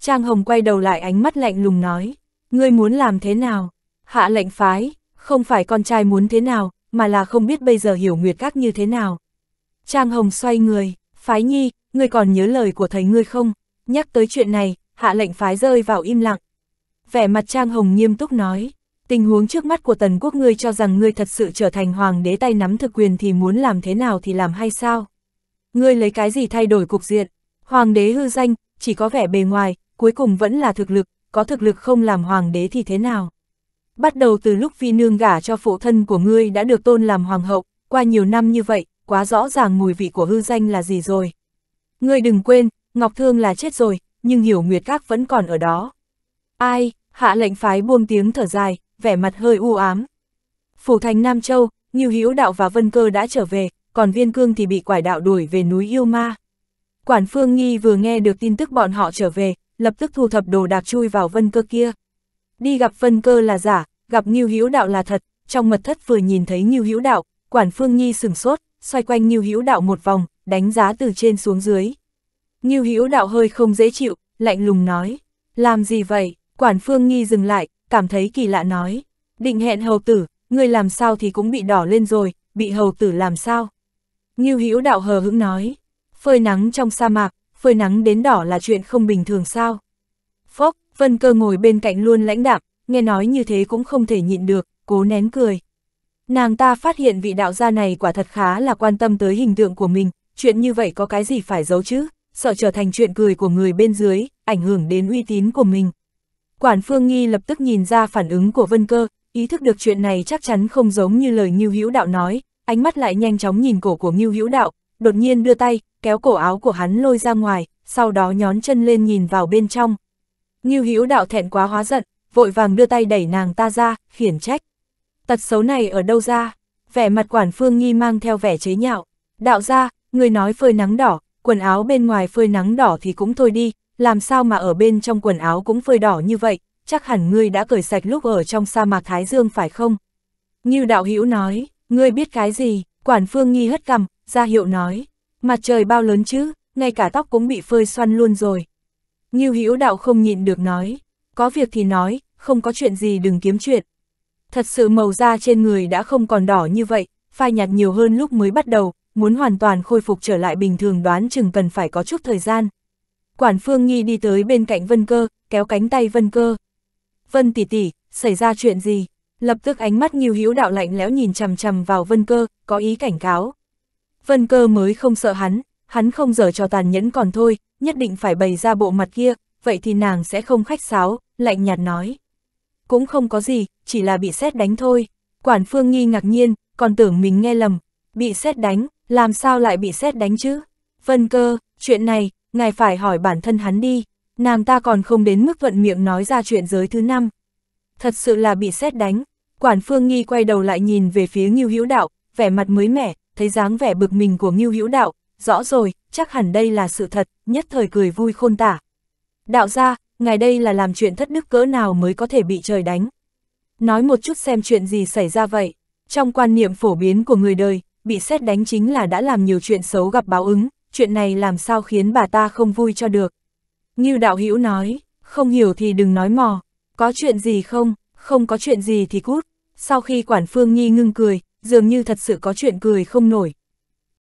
Trang Hồng quay đầu lại ánh mắt lạnh lùng nói, ngươi muốn làm thế nào? Hạ lệnh phái, không phải con trai muốn thế nào, mà là không biết bây giờ hiểu nguyệt các như thế nào. Trang Hồng xoay người, Phái nhi, ngươi còn nhớ lời của thầy ngươi không? Nhắc tới chuyện này, hạ lệnh phái rơi vào im lặng. Vẻ mặt Trang Hồng nghiêm túc nói, tình huống trước mắt của tần quốc ngươi cho rằng ngươi thật sự trở thành hoàng đế tay nắm thực quyền thì muốn làm thế nào thì làm hay sao? Ngươi lấy cái gì thay đổi cục diện? Hoàng đế hư danh, chỉ có vẻ bề ngoài, cuối cùng vẫn là thực lực, có thực lực không làm hoàng đế thì thế nào? Bắt đầu từ lúc vi nương gả cho phụ thân của ngươi đã được tôn làm hoàng hậu, qua nhiều năm như vậy, quá rõ ràng mùi vị của hư danh là gì rồi. Ngươi đừng quên, Ngọc Thương là chết rồi, nhưng Hiểu Nguyệt Các vẫn còn ở đó. Ai, hạ lệnh phái buông tiếng thở dài, vẻ mặt hơi u ám. Phủ thành Nam Châu, Nhiêu Hữu Đạo và Vân Cơ đã trở về, còn Viên Cương thì bị quải đạo đuổi về núi Yêu Ma. Quản Phương Nghi vừa nghe được tin tức bọn họ trở về, lập tức thu thập đồ đạc chui vào Vân Cơ kia. Đi gặp Vân Cơ là giả, gặp Nhiêu Hữu Đạo là thật, trong mật thất vừa nhìn thấy Nhiêu Hữu Đạo, Quản Phương nghi sừng sốt, xoay quanh Ngưu Hữu Đạo một vòng, đánh giá từ trên xuống dưới. Ngưu Hữu Đạo hơi không dễ chịu, lạnh lùng nói, làm gì vậy? Quản Phương Nghi dừng lại, cảm thấy kỳ lạ nói, định hẹn hầu tử, người làm sao thì cũng bị đỏ lên rồi, bị hầu tử làm sao? Ngưu Hữu Đạo hờ hững nói, phơi nắng trong sa mạc, phơi nắng đến đỏ là chuyện không bình thường sao? Phốc, Vân Cơ ngồi bên cạnh luôn lãnh đạm, nghe nói như thế cũng không thể nhịn được, cố nén cười. Nàng ta phát hiện vị đạo gia này quả thật khá là quan tâm tới hình tượng của mình, chuyện như vậy có cái gì phải giấu chứ, sợ trở thành chuyện cười của người bên dưới, ảnh hưởng đến uy tín của mình. Quản Phương Nghi lập tức nhìn ra phản ứng của Vân Cơ, ý thức được chuyện này chắc chắn không giống như lời Ngưu Hữu Đạo nói, ánh mắt lại nhanh chóng nhìn cổ của Ngưu Hữu Đạo, đột nhiên đưa tay, kéo cổ áo của hắn lôi ra ngoài, sau đó nhón chân lên nhìn vào bên trong. Ngưu Hữu Đạo thẹn quá hóa giận, vội vàng đưa tay đẩy nàng ta ra, khiển trách. Tật xấu này ở đâu ra? Vẻ mặt quản phương nghi mang theo vẻ chế nhạo. Đạo ra, người nói phơi nắng đỏ, quần áo bên ngoài phơi nắng đỏ thì cũng thôi đi, làm sao mà ở bên trong quần áo cũng phơi đỏ như vậy, chắc hẳn ngươi đã cởi sạch lúc ở trong sa mạc Thái Dương phải không? Như đạo hữu nói, ngươi biết cái gì, quản phương nghi hất cằm, ra hiệu nói, mặt trời bao lớn chứ, ngay cả tóc cũng bị phơi xoăn luôn rồi. Như hữu đạo không nhịn được nói, có việc thì nói, không có chuyện gì đừng kiếm chuyện, Thật sự màu da trên người đã không còn đỏ như vậy, phai nhạt nhiều hơn lúc mới bắt đầu, muốn hoàn toàn khôi phục trở lại bình thường đoán chừng cần phải có chút thời gian. Quản Phương Nghi đi tới bên cạnh Vân Cơ, kéo cánh tay Vân Cơ. Vân tỷ tỷ, xảy ra chuyện gì? Lập tức ánh mắt Nghiêu Hữu Đạo lạnh lẽo nhìn chằm chằm vào Vân Cơ, có ý cảnh cáo. Vân Cơ mới không sợ hắn, hắn không giở cho tàn nhẫn còn thôi, nhất định phải bày ra bộ mặt kia, vậy thì nàng sẽ không khách sáo, lạnh nhạt nói cũng không có gì, chỉ là bị xét đánh thôi. Quản Phương Nghi ngạc nhiên, còn tưởng mình nghe lầm, bị xét đánh, làm sao lại bị xét đánh chứ? Vân cơ, chuyện này, ngài phải hỏi bản thân hắn đi, nàng ta còn không đến mức vận miệng nói ra chuyện giới thứ năm. Thật sự là bị xét đánh, Quản Phương Nghi quay đầu lại nhìn về phía Ngưu Hữu Đạo, vẻ mặt mới mẻ, thấy dáng vẻ bực mình của Ngưu Hữu Đạo, rõ rồi, chắc hẳn đây là sự thật, nhất thời cười vui khôn tả. Đạo gia, ngài đây là làm chuyện thất đức cỡ nào mới có thể bị trời đánh. Nói một chút xem chuyện gì xảy ra vậy, trong quan niệm phổ biến của người đời, bị xét đánh chính là đã làm nhiều chuyện xấu gặp báo ứng, chuyện này làm sao khiến bà ta không vui cho được. Như đạo hữu nói, không hiểu thì đừng nói mò, có chuyện gì không, không có chuyện gì thì cút. Sau khi quản phương nhi ngưng cười, dường như thật sự có chuyện cười không nổi,